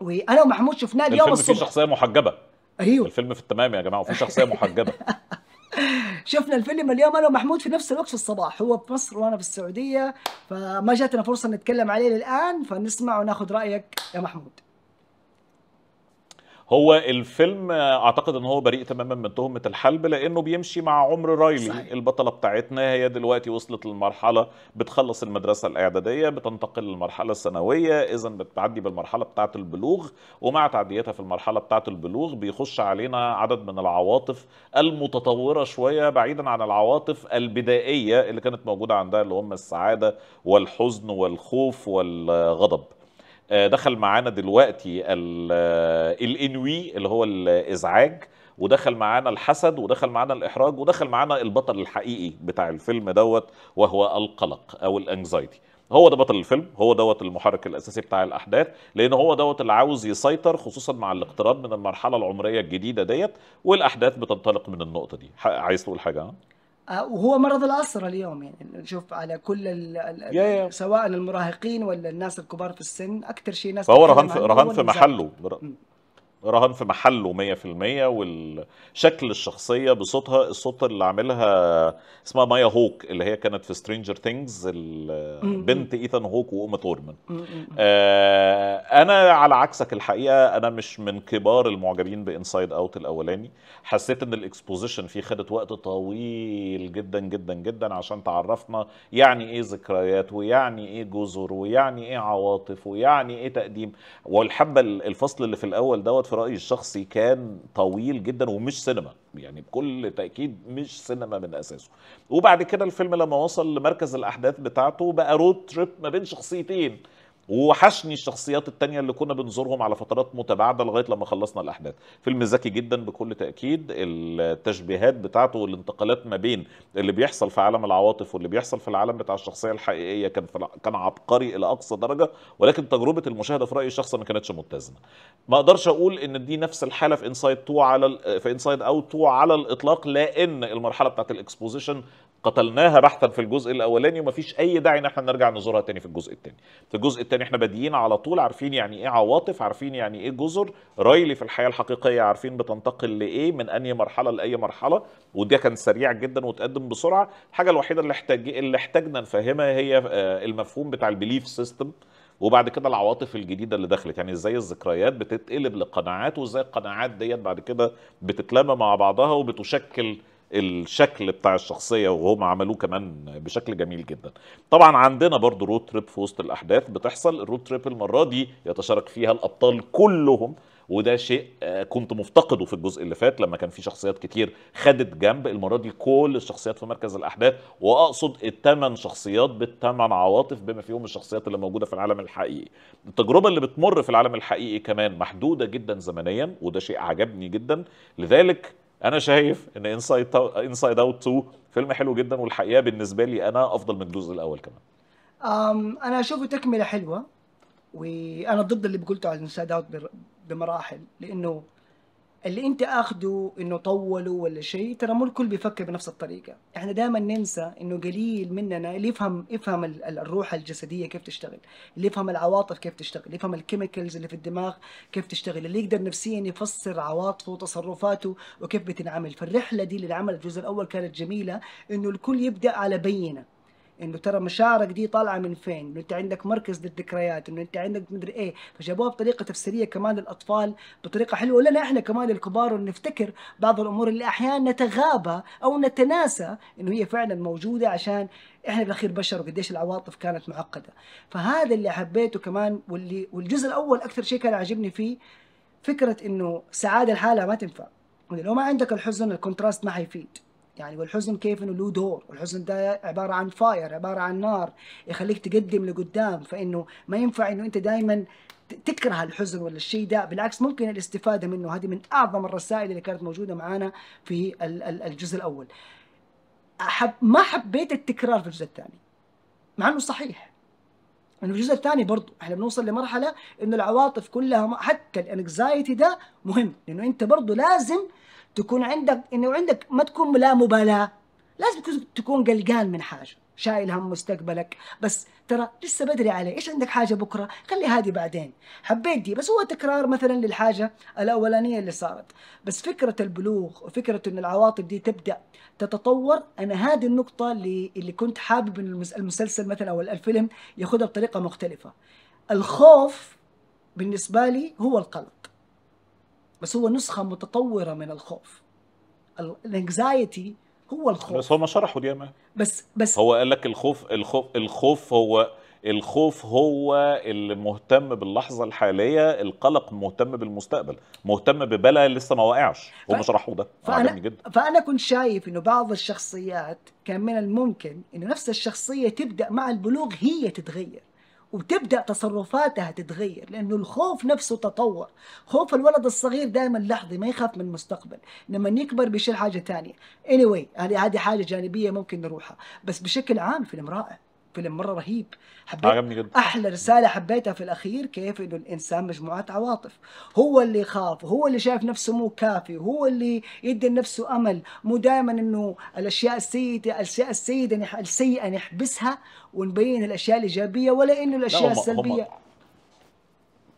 وانا ومحمود شفناه اليوم الصبح الفيلم فيه شخصيه محجبه ايوه الفيلم في التمام يا جماعه وفي شخصيه محجبه شفنا الفيلم اليوم انا ومحمود في نفس الوقت في الصباح هو في مصر وانا في السعوديه فما جاتنا فرصه نتكلم عليه الان فنسمع وناخذ رايك يا محمود هو الفيلم اعتقد ان هو بريء تماما من تهمه الحلب لانه بيمشي مع عمر رايلي صحيح. البطله بتاعتنا هي دلوقتي وصلت للمرحله بتخلص المدرسه الاعداديه بتنتقل للمرحله الثانويه اذا بتعدي بالمرحله بتاعه البلوغ ومع تعديتها في المرحله بتاعه البلوغ بيخش علينا عدد من العواطف المتطوره شويه بعيدا عن العواطف البدائيه اللي كانت موجوده عندها اللي هم السعاده والحزن والخوف والغضب آه، دخل معانا دلوقتي آه، الانوي اللي هو الازعاج ودخل معانا الحسد ودخل معانا الاحراج ودخل معانا البطل الحقيقي بتاع الفيلم دوت وهو القلق او الانكزايتي هو ده بطل الفيلم هو دوت المحرك الاساسي بتاع الاحداث لان هو دوت اللي عاوز يسيطر خصوصا مع الاقتراب من المرحله العمريه الجديده ديت والاحداث بتنطلق من النقطه دي عايز تقول حاجه آه، وهو مرض العصر اليوم يعني نشوف على كل الـ الـ yeah, yeah. سواء المراهقين ولا الناس الكبار في السن اكثر شيء ناس فهو في, رهان في محله رهان في محله 100% والشكل الشخصيه بصوتها الصوت اللي عاملها اسمها مايا هوك اللي هي كانت في سترينجر ثينجز بنت ايثان هوك وام تورمن آه، انا على عكسك الحقيقه انا مش من كبار المعجبين بانسايد اوت الاولاني حسيت ان الاكسبوزيشن فيه خدت وقت طويل جدا جدا جدا عشان تعرفنا يعني ايه ذكريات ويعني ايه جزر ويعني ايه عواطف ويعني ايه تقديم والحبه الفصل اللي في الاول دوت في رايي الشخصي كان طويل جدا ومش سينما يعني بكل تاكيد مش سينما من اساسه وبعد كده الفيلم لما وصل لمركز الاحداث بتاعته بقى رود تريب ما بين شخصيتين وحشني الشخصيات التانية اللي كنا بنزورهم على فترات متباعدة لغاية لما خلصنا الأحداث فيلم ذكي جدا بكل تأكيد التشبيهات بتاعته والانتقالات ما بين اللي بيحصل في عالم العواطف واللي بيحصل في العالم بتاع الشخصية الحقيقية كان كان عبقري إلى أقصى درجة ولكن تجربة المشاهدة في رأيي الشخصي ما كانتش متزنة ما أقدرش أقول إن دي نفس الحالة في انسايد 2 على في انسايد اوت 2 على الإطلاق لأن المرحلة بتاعت الإكسبوزيشن قتلناها بحثا في الجزء الأولاني ومفيش أي داعي إن احنا نرجع نزورها تاني في الجزء التاني في الجزء التاني جدا احنا بادئين على طول عارفين يعني ايه عواطف عارفين يعني ايه جزر رايلي في الحياه الحقيقيه عارفين بتنتقل لايه من انهي مرحله لاي مرحله وده كان سريع جدا وتقدم بسرعه الحاجه الوحيده اللي احتاج اللي احتاجنا نفهمها هي آه، المفهوم بتاع البيليف سيستم وبعد كده العواطف الجديده اللي دخلت يعني ازاي الذكريات بتتقلب لقناعات وازاي القناعات ديت بعد كده بتتلم مع بعضها وبتشكل الشكل بتاع الشخصيه وهم عملوه كمان بشكل جميل جدا طبعا عندنا برضو رود تريب في وسط الاحداث بتحصل الرود تريب المره دي يتشارك فيها الابطال كلهم وده شيء آه، كنت مفتقده في الجزء اللي فات لما كان في شخصيات كتير خدت جنب المره دي كل الشخصيات في مركز الاحداث واقصد الثمان شخصيات بالثمان عواطف بما فيهم الشخصيات اللي موجوده في العالم الحقيقي التجربه اللي بتمر في العالم الحقيقي كمان محدوده جدا زمنيا وده شيء عجبني جدا لذلك انا شايف ان انسايد انسايد اوت 2 فيلم حلو جدا والحقيقه بالنسبه لي انا افضل من الجزء الاول كمان أم انا اشوفه تكمله حلوه وانا ضد اللي قلته على انسايد اوت بمراحل لانه اللي انت اخده انه طوله ولا شيء ترى مو الكل بيفكر بنفس الطريقه احنا دائما ننسى انه قليل مننا اللي يفهم يفهم الروح الجسديه كيف تشتغل اللي يفهم العواطف كيف تشتغل اللي يفهم الكيميكلز اللي في الدماغ كيف تشتغل اللي يقدر نفسيا يفسر عواطفه وتصرفاته وكيف بتنعمل فالرحله دي للعمل الجزء الاول كانت جميله انه الكل يبدا على بينه انه ترى مشاعرك دي طالعه من فين انه انت عندك مركز للذكريات انه انت عندك مدري ايه فجابوها بطريقه تفسيريه كمان للاطفال بطريقه حلوه ولنا احنا كمان الكبار ونفتكر بعض الامور اللي احيانا نتغابى او نتناسى انه هي فعلا موجوده عشان احنا بالاخير بشر وقديش العواطف كانت معقده فهذا اللي حبيته كمان واللي والجزء الاول اكثر شيء كان عاجبني فيه فكره انه سعاده الحاله ما تنفع لو ما عندك الحزن الكونتراست ما حيفيد يعني والحزن كيف انه له دور والحزن ده عباره عن فاير عباره عن نار يخليك تقدم لقدام فانه ما ينفع انه انت دائما تكره الحزن ولا الشيء ده بالعكس ممكن الاستفاده منه هذه من اعظم الرسائل اللي كانت موجوده معانا في الجزء الاول أحب ما حبيت التكرار في الجزء الثاني مع انه صحيح انه الجزء الثاني برضه احنا بنوصل لمرحله انه العواطف كلها حتى الانكزايتي ده مهم لانه انت برضه لازم تكون عندك انه عندك ما تكون لا مبالاه لازم تكون قلقان من حاجه شايل هم مستقبلك بس ترى لسه بدري عليه ايش عندك حاجه بكره خلي هذه بعدين حبيت دي بس هو تكرار مثلا للحاجه الاولانيه اللي صارت بس فكره البلوغ وفكره ان العواطف دي تبدا تتطور انا هذه النقطه اللي اللي كنت حابب ان المسلسل مثلا او الفيلم ياخذها بطريقه مختلفه الخوف بالنسبه لي هو القلق بس هو نسخه متطوره من الخوف الانكزايتي هو الخوف بس هو ما شرحه دي بس بس هو قال لك الخوف الخوف الخوف هو الخوف هو اللي مهتم باللحظه الحاليه القلق مهتم بالمستقبل مهتم ببلا لسه ما وقعش هو ف... شرحه ده فأنا... جدا فانا كنت شايف انه بعض الشخصيات كان من الممكن انه نفس الشخصيه تبدا مع البلوغ هي تتغير وبتبدا تصرفاتها تتغير لانه الخوف نفسه تطور خوف الولد الصغير دائما لحظي ما يخاف من المستقبل لما يكبر بيشيل حاجه ثانيه anyway هذه حاجه جانبيه ممكن نروحها بس بشكل عام في رائع فيلم مره رهيب حبيت احلى رساله حبيتها في الاخير كيف انه الانسان مجموعات عواطف هو اللي يخاف هو اللي شايف نفسه مو كافي هو اللي يدي لنفسه امل مو دائما انه الاشياء السيئه الاشياء السيئه يعني السيئه نحبسها ونبين الاشياء الايجابيه ولا انه الاشياء السلبيه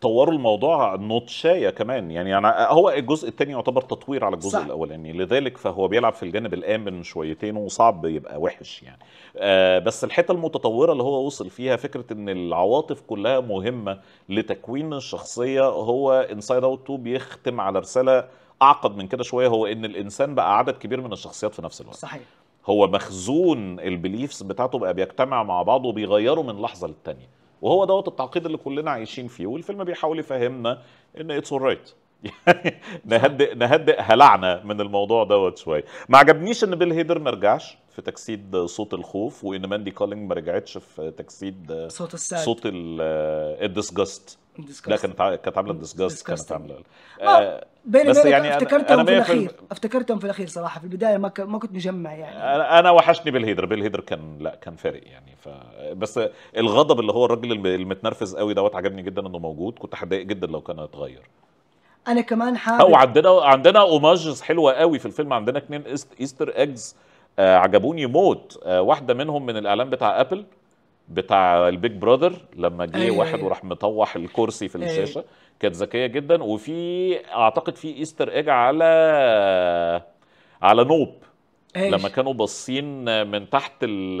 طوروا الموضوع نوتشايه كمان يعني انا هو الجزء الثاني يعتبر تطوير على الجزء الاولاني يعني لذلك فهو بيلعب في الجانب الامن شويتين وصعب يبقى وحش يعني آه بس الحته المتطوره اللي هو وصل فيها فكره ان العواطف كلها مهمه لتكوين الشخصيه هو انسايد اوت 2 بيختم على رساله اعقد من كده شويه هو ان الانسان بقى عدد كبير من الشخصيات في نفس الوقت صحيح هو مخزون البيليفز بتاعته بقى بيجتمع مع بعضه وبيغيره من لحظه للتانيه وهو دوت التعقيد اللي كلنا عايشين فيه والفيلم بيحاول يفهمنا ان اتس رايت نهدئ نهدئ هلعنا من الموضوع دوت شويه ما عجبنيش ان بيل هيدر ما رجعش في تجسيد صوت الخوف وان ماندي كولينج ما رجعتش في تجسيد صوت السعد. صوت الديسجاست لا كانت كانت عامله ديسجاست كانت عامله آه, آه، بس يعني افتكرتهم في الاخير افتكرتهم في الاخير صراحه في البدايه ما ما كنت مجمع يعني انا انا وحشني بالهيدر بالهيدر كان لا كان فارق يعني ف بس الغضب اللي هو الراجل المتنرفز قوي دوت عجبني جدا انه موجود كنت هتضايق جدا لو كان اتغير انا كمان حابب او عندنا عندنا اوماجز حلوه قوي في الفيلم عندنا اثنين ايستر ايجز آه عجبوني موت آه واحده منهم من الاعلان بتاع ابل بتاع البيج براذر لما جه أيوة واحد أيوة. وراح مطوح الكرسي في أيوة. الشاشه أيوة. كانت ذكيه جدا وفي اعتقد في ايستر ايج على على نوب أيوة. لما كانوا باصين من تحت ال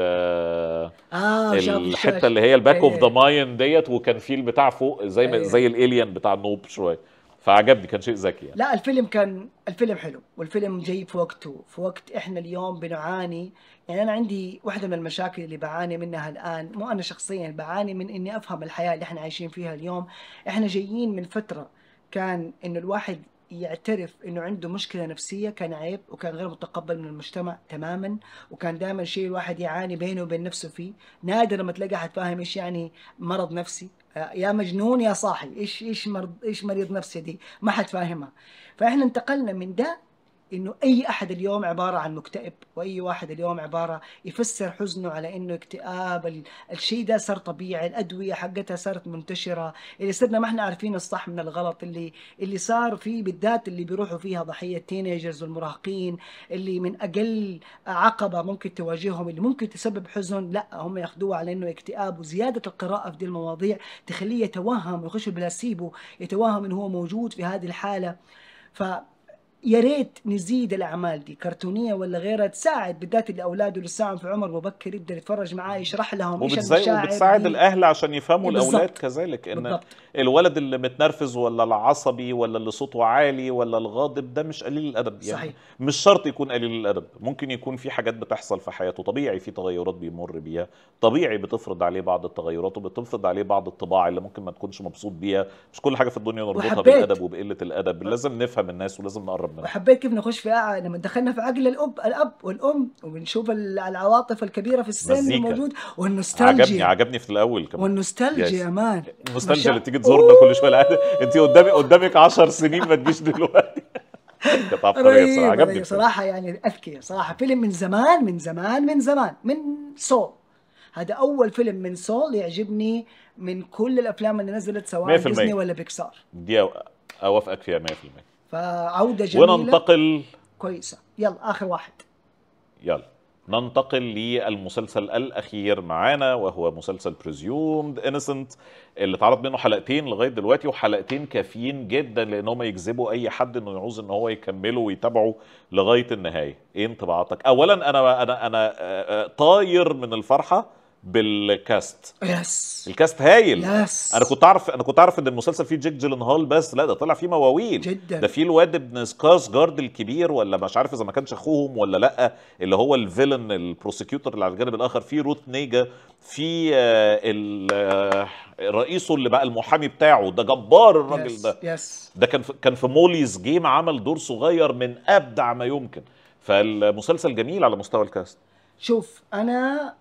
آه الحته اللي هي الباك اوف ذا ماين ديت وكان في البتاع فوق زي أيوة. زي الالين بتاع نوب شويه فعجبني كان شيء ذكي يعني. لا الفيلم كان الفيلم حلو والفيلم جاي في وقته في وقت احنا اليوم بنعاني يعني انا عندي واحده من المشاكل اللي بعاني منها الان مو انا شخصيا بعاني من اني افهم الحياه اللي احنا عايشين فيها اليوم احنا جايين من فتره كان انه الواحد يعترف انه عنده مشكله نفسيه كان عيب وكان غير متقبل من المجتمع تماما وكان دائما شيء الواحد يعاني بينه وبين نفسه فيه نادر ما تلاقي احد فاهم ايش يعني مرض نفسي آه، يا مجنون يا صاحي ايش ايش مرض ايش مريض نفسي دي ما حد فاهمها فاحنا انتقلنا من ده انه اي احد اليوم عباره عن مكتئب واي واحد اليوم عباره يفسر حزنه على انه اكتئاب الشيء ده صار طبيعي الادويه حقتها صارت منتشره اللي صرنا ما احنا عارفين الصح من الغلط اللي اللي صار فيه بالذات اللي بيروحوا فيها ضحيه التينيجرز والمراهقين اللي من اقل عقبه ممكن تواجههم اللي ممكن تسبب حزن لا هم ياخذوها على انه اكتئاب وزياده القراءه في دي المواضيع تخليه يتوهم ويخش البلاسيبو يتوهم انه هو موجود في هذه الحاله ف يا ريت نزيد الاعمال دي كرتونيه ولا غيرها تساعد بالذات اللي اولاده في عمر مبكر يقدر يتفرج معاه يشرح لهم ايش المشاعر وبتساعد الاهل عشان يفهموا بالزبط. إيه الاولاد كذلك ان بالضبط. الولد اللي متنرفز ولا العصبي ولا اللي صوته عالي ولا الغاضب ده مش قليل الادب يعني صحيح. مش شرط يكون قليل الادب ممكن يكون في حاجات بتحصل في حياته طبيعي في تغيرات بيمر بيها طبيعي بتفرض عليه بعض التغيرات وبتفرض عليه بعض الطباع اللي ممكن ما تكونش مبسوط بيها مش كل حاجه في الدنيا نربطها وحبيت. بالادب وبقله الادب لازم نفهم الناس ولازم نقرب ربنا وحبيت كيف نخش في لما دخلنا في عقل الاب الاب والام وبنشوف العواطف الكبيره في السن الموجود والنوستالجيا عجبني عجبني في الاول كمان والنوستالجيا يا مان النوستالجيا اللي تيجي تزورنا كل شويه انت قدامي قدامك 10 سنين ما تجيش دلوقتي كانت عبقريه صراحه عجبني صراحه يعني اذكياء صراحه فيلم من زمان من زمان من زمان من سول هذا اول فيلم من سول يعجبني من كل الافلام اللي نزلت سواء ديزني ولا بيكسار دي اوافقك فيها 100% فعوده جميله وننتقل كويسه يلا اخر واحد يلا ننتقل للمسلسل الاخير معانا وهو مسلسل بريزيومد انسنت اللي اتعرض منه حلقتين لغايه دلوقتي وحلقتين كافيين جدا لان هم يجذبوا اي حد انه يعوز ان هو يكمله ويتابعه لغايه النهايه ايه انطباعاتك اولا انا انا انا آه، آه، طاير من الفرحه بالكاست يس الكاست هايل يس انا كنت اعرف انا كنت اعرف ان المسلسل فيه جيك جيلنهال بس لا ده طلع فيه مواويل جدا ده فيه الواد ابن جارد الكبير ولا مش عارف اذا ما كانش اخوهم ولا لا اللي هو الفيلن البروسيكيوتور اللي على الجانب الاخر فيه روت نيجا فيه آه، ال آه، رئيسه اللي بقى المحامي بتاعه ده جبار الراجل يس. ده يس. ده كان كان في موليز جيم عمل دور صغير من ابدع ما يمكن فالمسلسل جميل على مستوى الكاست شوف انا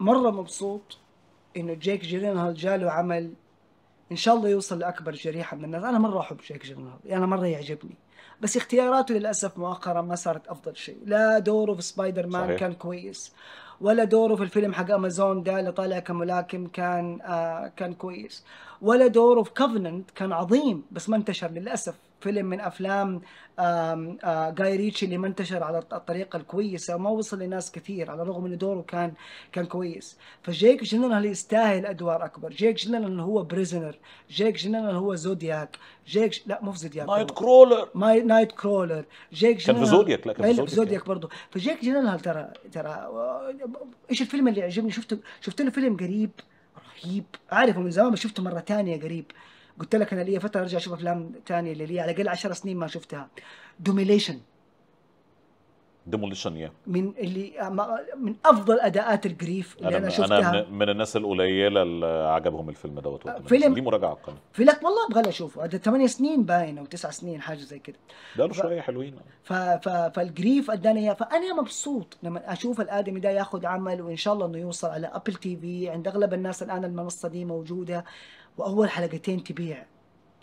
مرة مبسوط انه جيك جيلينهال جاله عمل ان شاء الله يوصل لاكبر جريحة من الناس انا مرة احب جيك جيلينهال يعني انا مرة يعجبني بس اختياراته للاسف مؤخرا ما صارت افضل شيء لا دوره في سبايدر مان صحيح. كان كويس ولا دوره في الفيلم حق امازون ده اللي طالع كملاكم كان آه كان كويس ولا دوره في كوفننت كان عظيم بس ما انتشر للاسف فيلم من افلام جاي ريتشي اللي ما انتشر على الطريقه الكويسه وما وصل لناس كثير على الرغم انه دوره كان كان كويس فجيك جنرال يستاهل ادوار اكبر جيك جنرال هو بريزنر جيك جنرال هو زودياك جيك لا مو في زودياك نايت كرولر ماي نايت كرولر جيك جنرال كان في زودياك لا كان إيه، زودياك برضه فجيك جنرال ترى ترى ايش الفيلم اللي عجبني شفته شفت له فيلم قريب رهيب اعرفه من زمان بس شفته مره ثانيه قريب قلت لك انا لي فتره ارجع اشوف افلام ثانيه اللي لي على الاقل 10 سنين ما شفتها دوميليشن ديموليشن يا من اللي من افضل اداءات الجريف اللي انا, أنا شفتها انا من, الناس القليله اللي عجبهم الفيلم دوت آه، فيلم ليه مراجعه على القناه لك والله ابغى اشوفه ده 8 سنين باين او 9 سنين حاجه زي كده ده له ف... شويه حلوين ف... ف... فالجريف اداني اياه فانا مبسوط لما اشوف الادمي ده ياخذ عمل وان شاء الله انه يوصل على ابل تي في عند اغلب الناس الان المنصه دي موجوده واول حلقتين تبيع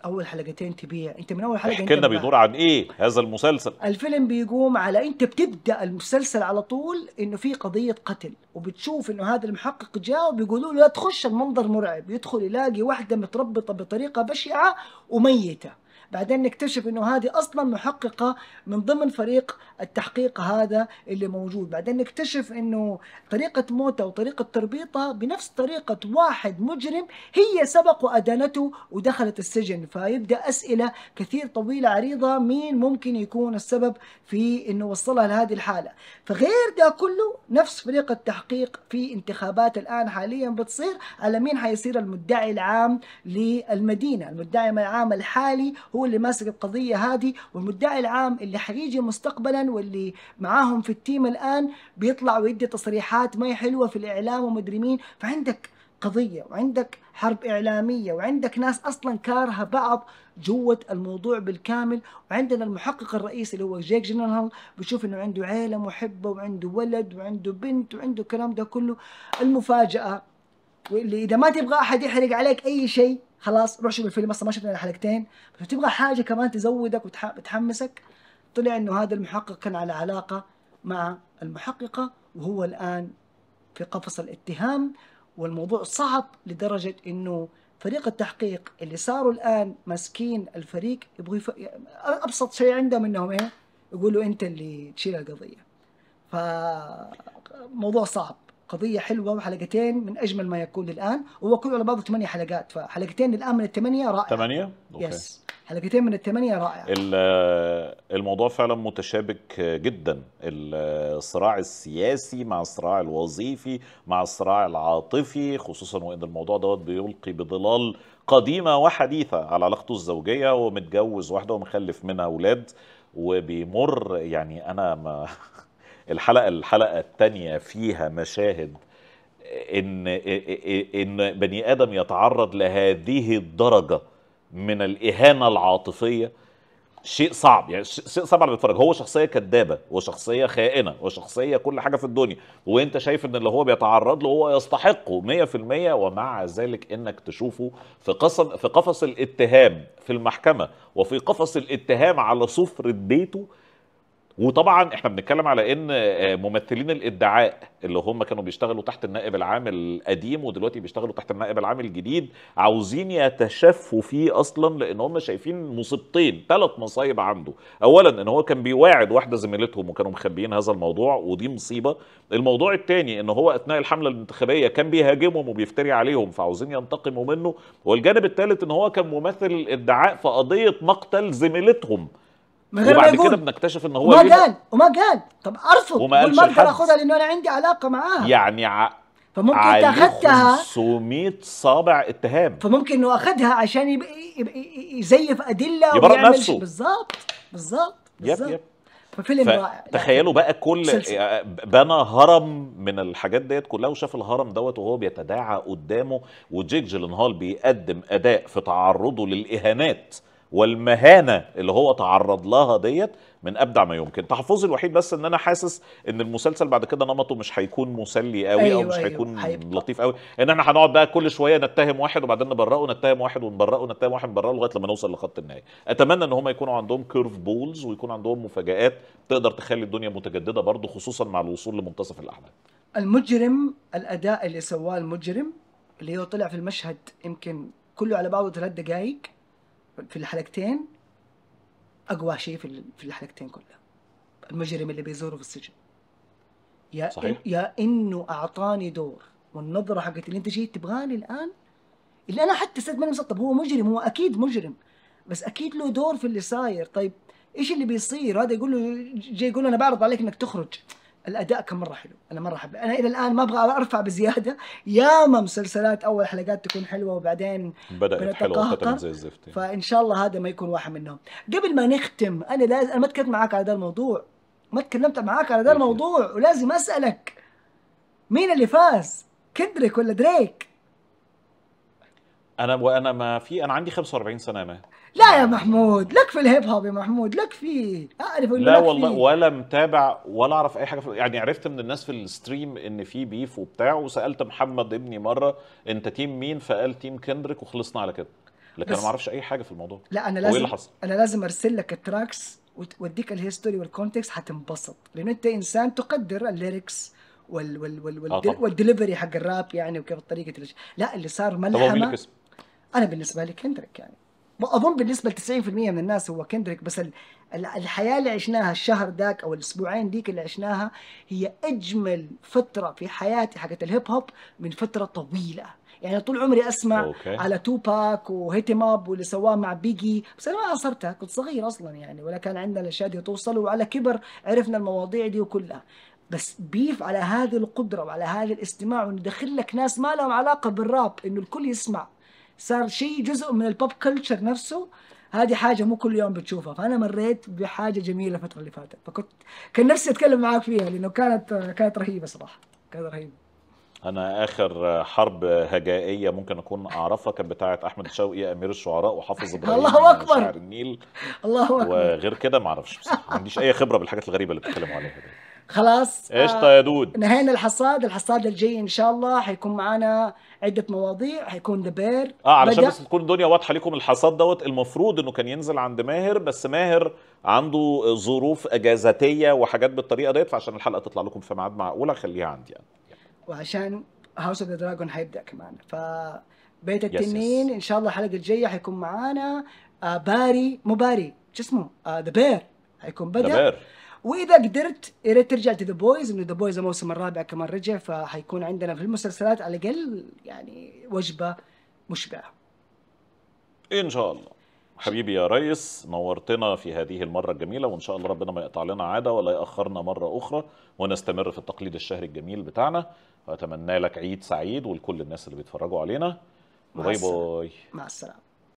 اول حلقتين تبيع انت من اول حلقه احكي لنا بيدور عن ايه هذا المسلسل الفيلم بيقوم على انت بتبدا المسلسل على طول انه في قضيه قتل وبتشوف انه هذا المحقق جاء وبيقولوا له لا تخش المنظر مرعب يدخل يلاقي واحده متربطه بطريقه بشعه وميته بعدين نكتشف انه هذه اصلا محققه من ضمن فريق التحقيق هذا اللي موجود بعدين نكتشف انه طريقه موته وطريقه تربيطه بنفس طريقه واحد مجرم هي سبق وادانته ودخلت السجن فيبدا اسئله كثير طويله عريضه مين ممكن يكون السبب في انه وصلها لهذه الحاله فغير ده كله نفس فريق التحقيق في انتخابات الان حاليا بتصير على مين حيصير المدعي العام للمدينه المدعي العام الحالي هو اللي ماسك القضيه هذه والمدعي العام اللي حيجي مستقبلا واللي معاهم في التيم الان بيطلع ويدي تصريحات ما هي حلوه في الاعلام ومدري مين فعندك قضيه وعندك حرب اعلاميه وعندك ناس اصلا كارهه بعض جوة الموضوع بالكامل وعندنا المحقق الرئيسي اللي هو جيك جنرال بيشوف انه عنده عيله محبه وعنده ولد وعنده بنت وعنده الكلام ده كله المفاجاه واللي اذا ما تبغى احد يحرق عليك اي شيء خلاص روح شوف الفيلم اصلا ما شفنا الحلقتين بس تبغى حاجه كمان تزودك وتحمسك طلع انه هذا المحقق كان على علاقه مع المحققه وهو الان في قفص الاتهام والموضوع صعب لدرجه انه فريق التحقيق اللي صاروا الان ماسكين الفريق يبغوا يف... ابسط شيء عندهم انهم ايه يقولوا انت اللي تشيل القضيه فموضوع صعب قضيه حلوه وحلقتين من اجمل ما يكون الان وهو كله على بعضه ثمانيه حلقات فحلقتين الان من الثمانيه رائعه ثمانيه؟ يس حلقتين من الثمانيه رائعه الموضوع فعلا متشابك جدا الصراع السياسي مع الصراع الوظيفي مع الصراع العاطفي خصوصا وان الموضوع دوت بيلقي بظلال قديمه وحديثه على علاقته الزوجيه ومتجوز واحده ومخلف منها اولاد وبيمر يعني انا ما الحلقه الحلقه الثانيه فيها مشاهد ان ان بني ادم يتعرض لهذه الدرجه من الاهانه العاطفيه شيء صعب يعني شيء صعب على المتفرج هو شخصيه كدابة وشخصيه خائنه وشخصيه كل حاجه في الدنيا وانت شايف ان اللي هو بيتعرض له هو يستحقه 100% ومع ذلك انك تشوفه في قفص في قفص الاتهام في المحكمه وفي قفص الاتهام على سفره بيته وطبعا احنا بنتكلم على ان آه، ممثلين الادعاء اللي هم كانوا بيشتغلوا تحت النائب العام القديم ودلوقتي بيشتغلوا تحت النائب العام الجديد عاوزين يتشفوا فيه اصلا لان هم شايفين مصيبتين ثلاث مصايب عنده اولا ان هو كان بيواعد واحده زميلتهم وكانوا مخبيين هذا الموضوع ودي مصيبه الموضوع الثاني ان هو اثناء الحمله الانتخابيه كان بيهاجمهم وبيفتري عليهم فعاوزين ينتقموا منه والجانب الثالث ان هو كان ممثل الادعاء في قضيه مقتل زميلتهم من غير ما يقول كده بنكتشف ان هو وما قال وما قال طب ارفض وما قالش ما اخدها لانه انا عندي علاقه معاها يعني ع... فممكن انت اخذتها 500 صابع اتهام فممكن انه اخذها عشان يب... يزيف ادله يبرر نفسه بالظبط بالظبط يب يب ففيلم رائع تخيلوا بقى كل آه، بنى هرم من الحاجات ديت كلها وشاف الهرم دوت وهو بيتداعى قدامه وجيك جيلنهال بيقدم اداء في تعرضه للاهانات والمهانه اللي هو تعرض لها ديت من ابدع ما يمكن تحفظي الوحيد بس ان انا حاسس ان المسلسل بعد كده نمطه مش هيكون مسلي قوي أيوة او مش أيوة هيكون أيوة. لطيف قوي ان احنا هنقعد بقى كل شويه نتهم واحد وبعدين نبرئه نتهم واحد ونبرئه نتهم واحد نبرئه لغايه لما نوصل لخط النهايه اتمنى ان هم يكونوا عندهم كيرف بولز ويكون عندهم مفاجات تقدر تخلي الدنيا متجدده برضه خصوصا مع الوصول لمنتصف الاحداث المجرم الاداء اللي سواه المجرم اللي هو طلع في المشهد يمكن كله على بعضه ثلاث دقائق في الحلقتين اقوى شيء في في الحلقتين كلها المجرم اللي بيزوره في السجن يا صحيح. يا انه اعطاني دور والنظره حقت اللي انت جيت تبغاني الان اللي انا حتى سد ماني مصدق هو مجرم هو اكيد مجرم بس اكيد له دور في اللي صاير طيب ايش اللي بيصير هذا يقول له جاي يقول له انا بعرض عليك انك تخرج الاداء كان مره حلو انا مره احب انا الى الان ما ابغى ارفع بزياده ياما مسلسلات اول حلقات تكون حلوه وبعدين بدات حلوه زي الزفت فان شاء الله هذا ما يكون واحد منهم قبل ما نختم انا لازم انا ما تكلمت معاك على هذا الموضوع ما تكلمت معاك على هذا الموضوع ولازم اسالك مين اللي فاز كندريك ولا دريك انا وانا ما في انا عندي 45 سنه ما لا يا محمود لك في الهيب هوب يا محمود لك فيه اعرف لا لك والله فيه. ولا متابع ولا اعرف اي حاجه في... يعني عرفت من الناس في الستريم ان في بيف وبتاع وسالت محمد ابني مره انت تيم مين فقال تيم كندريك وخلصنا على كده لكن بس... انا ما اعرفش اي حاجه في الموضوع لا انا لازم اللي حصل؟ انا لازم ارسل لك التراكس واديك الهيستوري والكونتكست هتنبسط لان انت انسان تقدر الليركس وال وال وال وال آه والدليفري حق الراب يعني وكيف طريقه لا اللي صار ملحمه انا بالنسبه لي كندريك يعني اظن بالنسبه ل 90% من الناس هو كندريك بس الحياه اللي عشناها الشهر ذاك او الاسبوعين ديك اللي عشناها هي اجمل فتره في حياتي حقت الهيب هوب من فتره طويله يعني طول عمري اسمع أوكي. على توباك وهيتم اب واللي سواه مع بيجي بس انا ما عاصرتها كنت صغير اصلا يعني ولا كان عندنا الاشياء دي توصل وعلى كبر عرفنا المواضيع دي وكلها بس بيف على هذه القدرة وعلى هذا الاستماع وندخل لك ناس ما لهم علاقة بالراب انه الكل يسمع صار شيء جزء من البوب كلتشر نفسه هذه حاجة مو كل يوم بتشوفها فأنا مريت بحاجة جميلة الفترة اللي فاتت فكنت كان نفسي أتكلم معاك فيها لأنه كانت كانت رهيبة صراحة كانت رهيبة أنا آخر حرب هجائية ممكن أكون أعرفها كانت بتاعة أحمد شوقي أمير الشعراء وحافظ إبراهيم الله أكبر شاعر النيل الله أكبر وغير كده ما أعرفش ما عنديش أي خبرة بالحاجات الغريبة اللي بتتكلموا عليها دي خلاص قشطه آه، يا دود نهينا الحصاد الحصاد الجاي ان شاء الله حيكون معانا عده مواضيع حيكون ذا بير اه علشان بس تكون الدنيا واضحه ليكم الحصاد دوت المفروض انه كان ينزل عند ماهر بس ماهر عنده ظروف اجازاتيه وحاجات بالطريقه ديت فعشان الحلقه تطلع لكم في ميعاد معقوله خليها عندي يعني. وعشان هاوس اوف ذا دراجون هيبدا كمان ف بيت التنين ان شاء الله الحلقه الجايه حيكون معانا آه باري مو باري شو اسمه ذا آه بير حيكون بدا واذا قدرت يا ريت ترجع تو ذا بويز انه ذا بويز الموسم الرابع كمان رجع فحيكون عندنا في المسلسلات على الاقل يعني وجبه مشبعه ان شاء الله حبيبي يا ريس نورتنا في هذه المرة الجميلة وإن شاء الله ربنا ما يقطع لنا عادة ولا يأخرنا مرة أخرى ونستمر في التقليد الشهري الجميل بتاعنا وأتمنى لك عيد سعيد ولكل الناس اللي بيتفرجوا علينا باي باي مع السلامة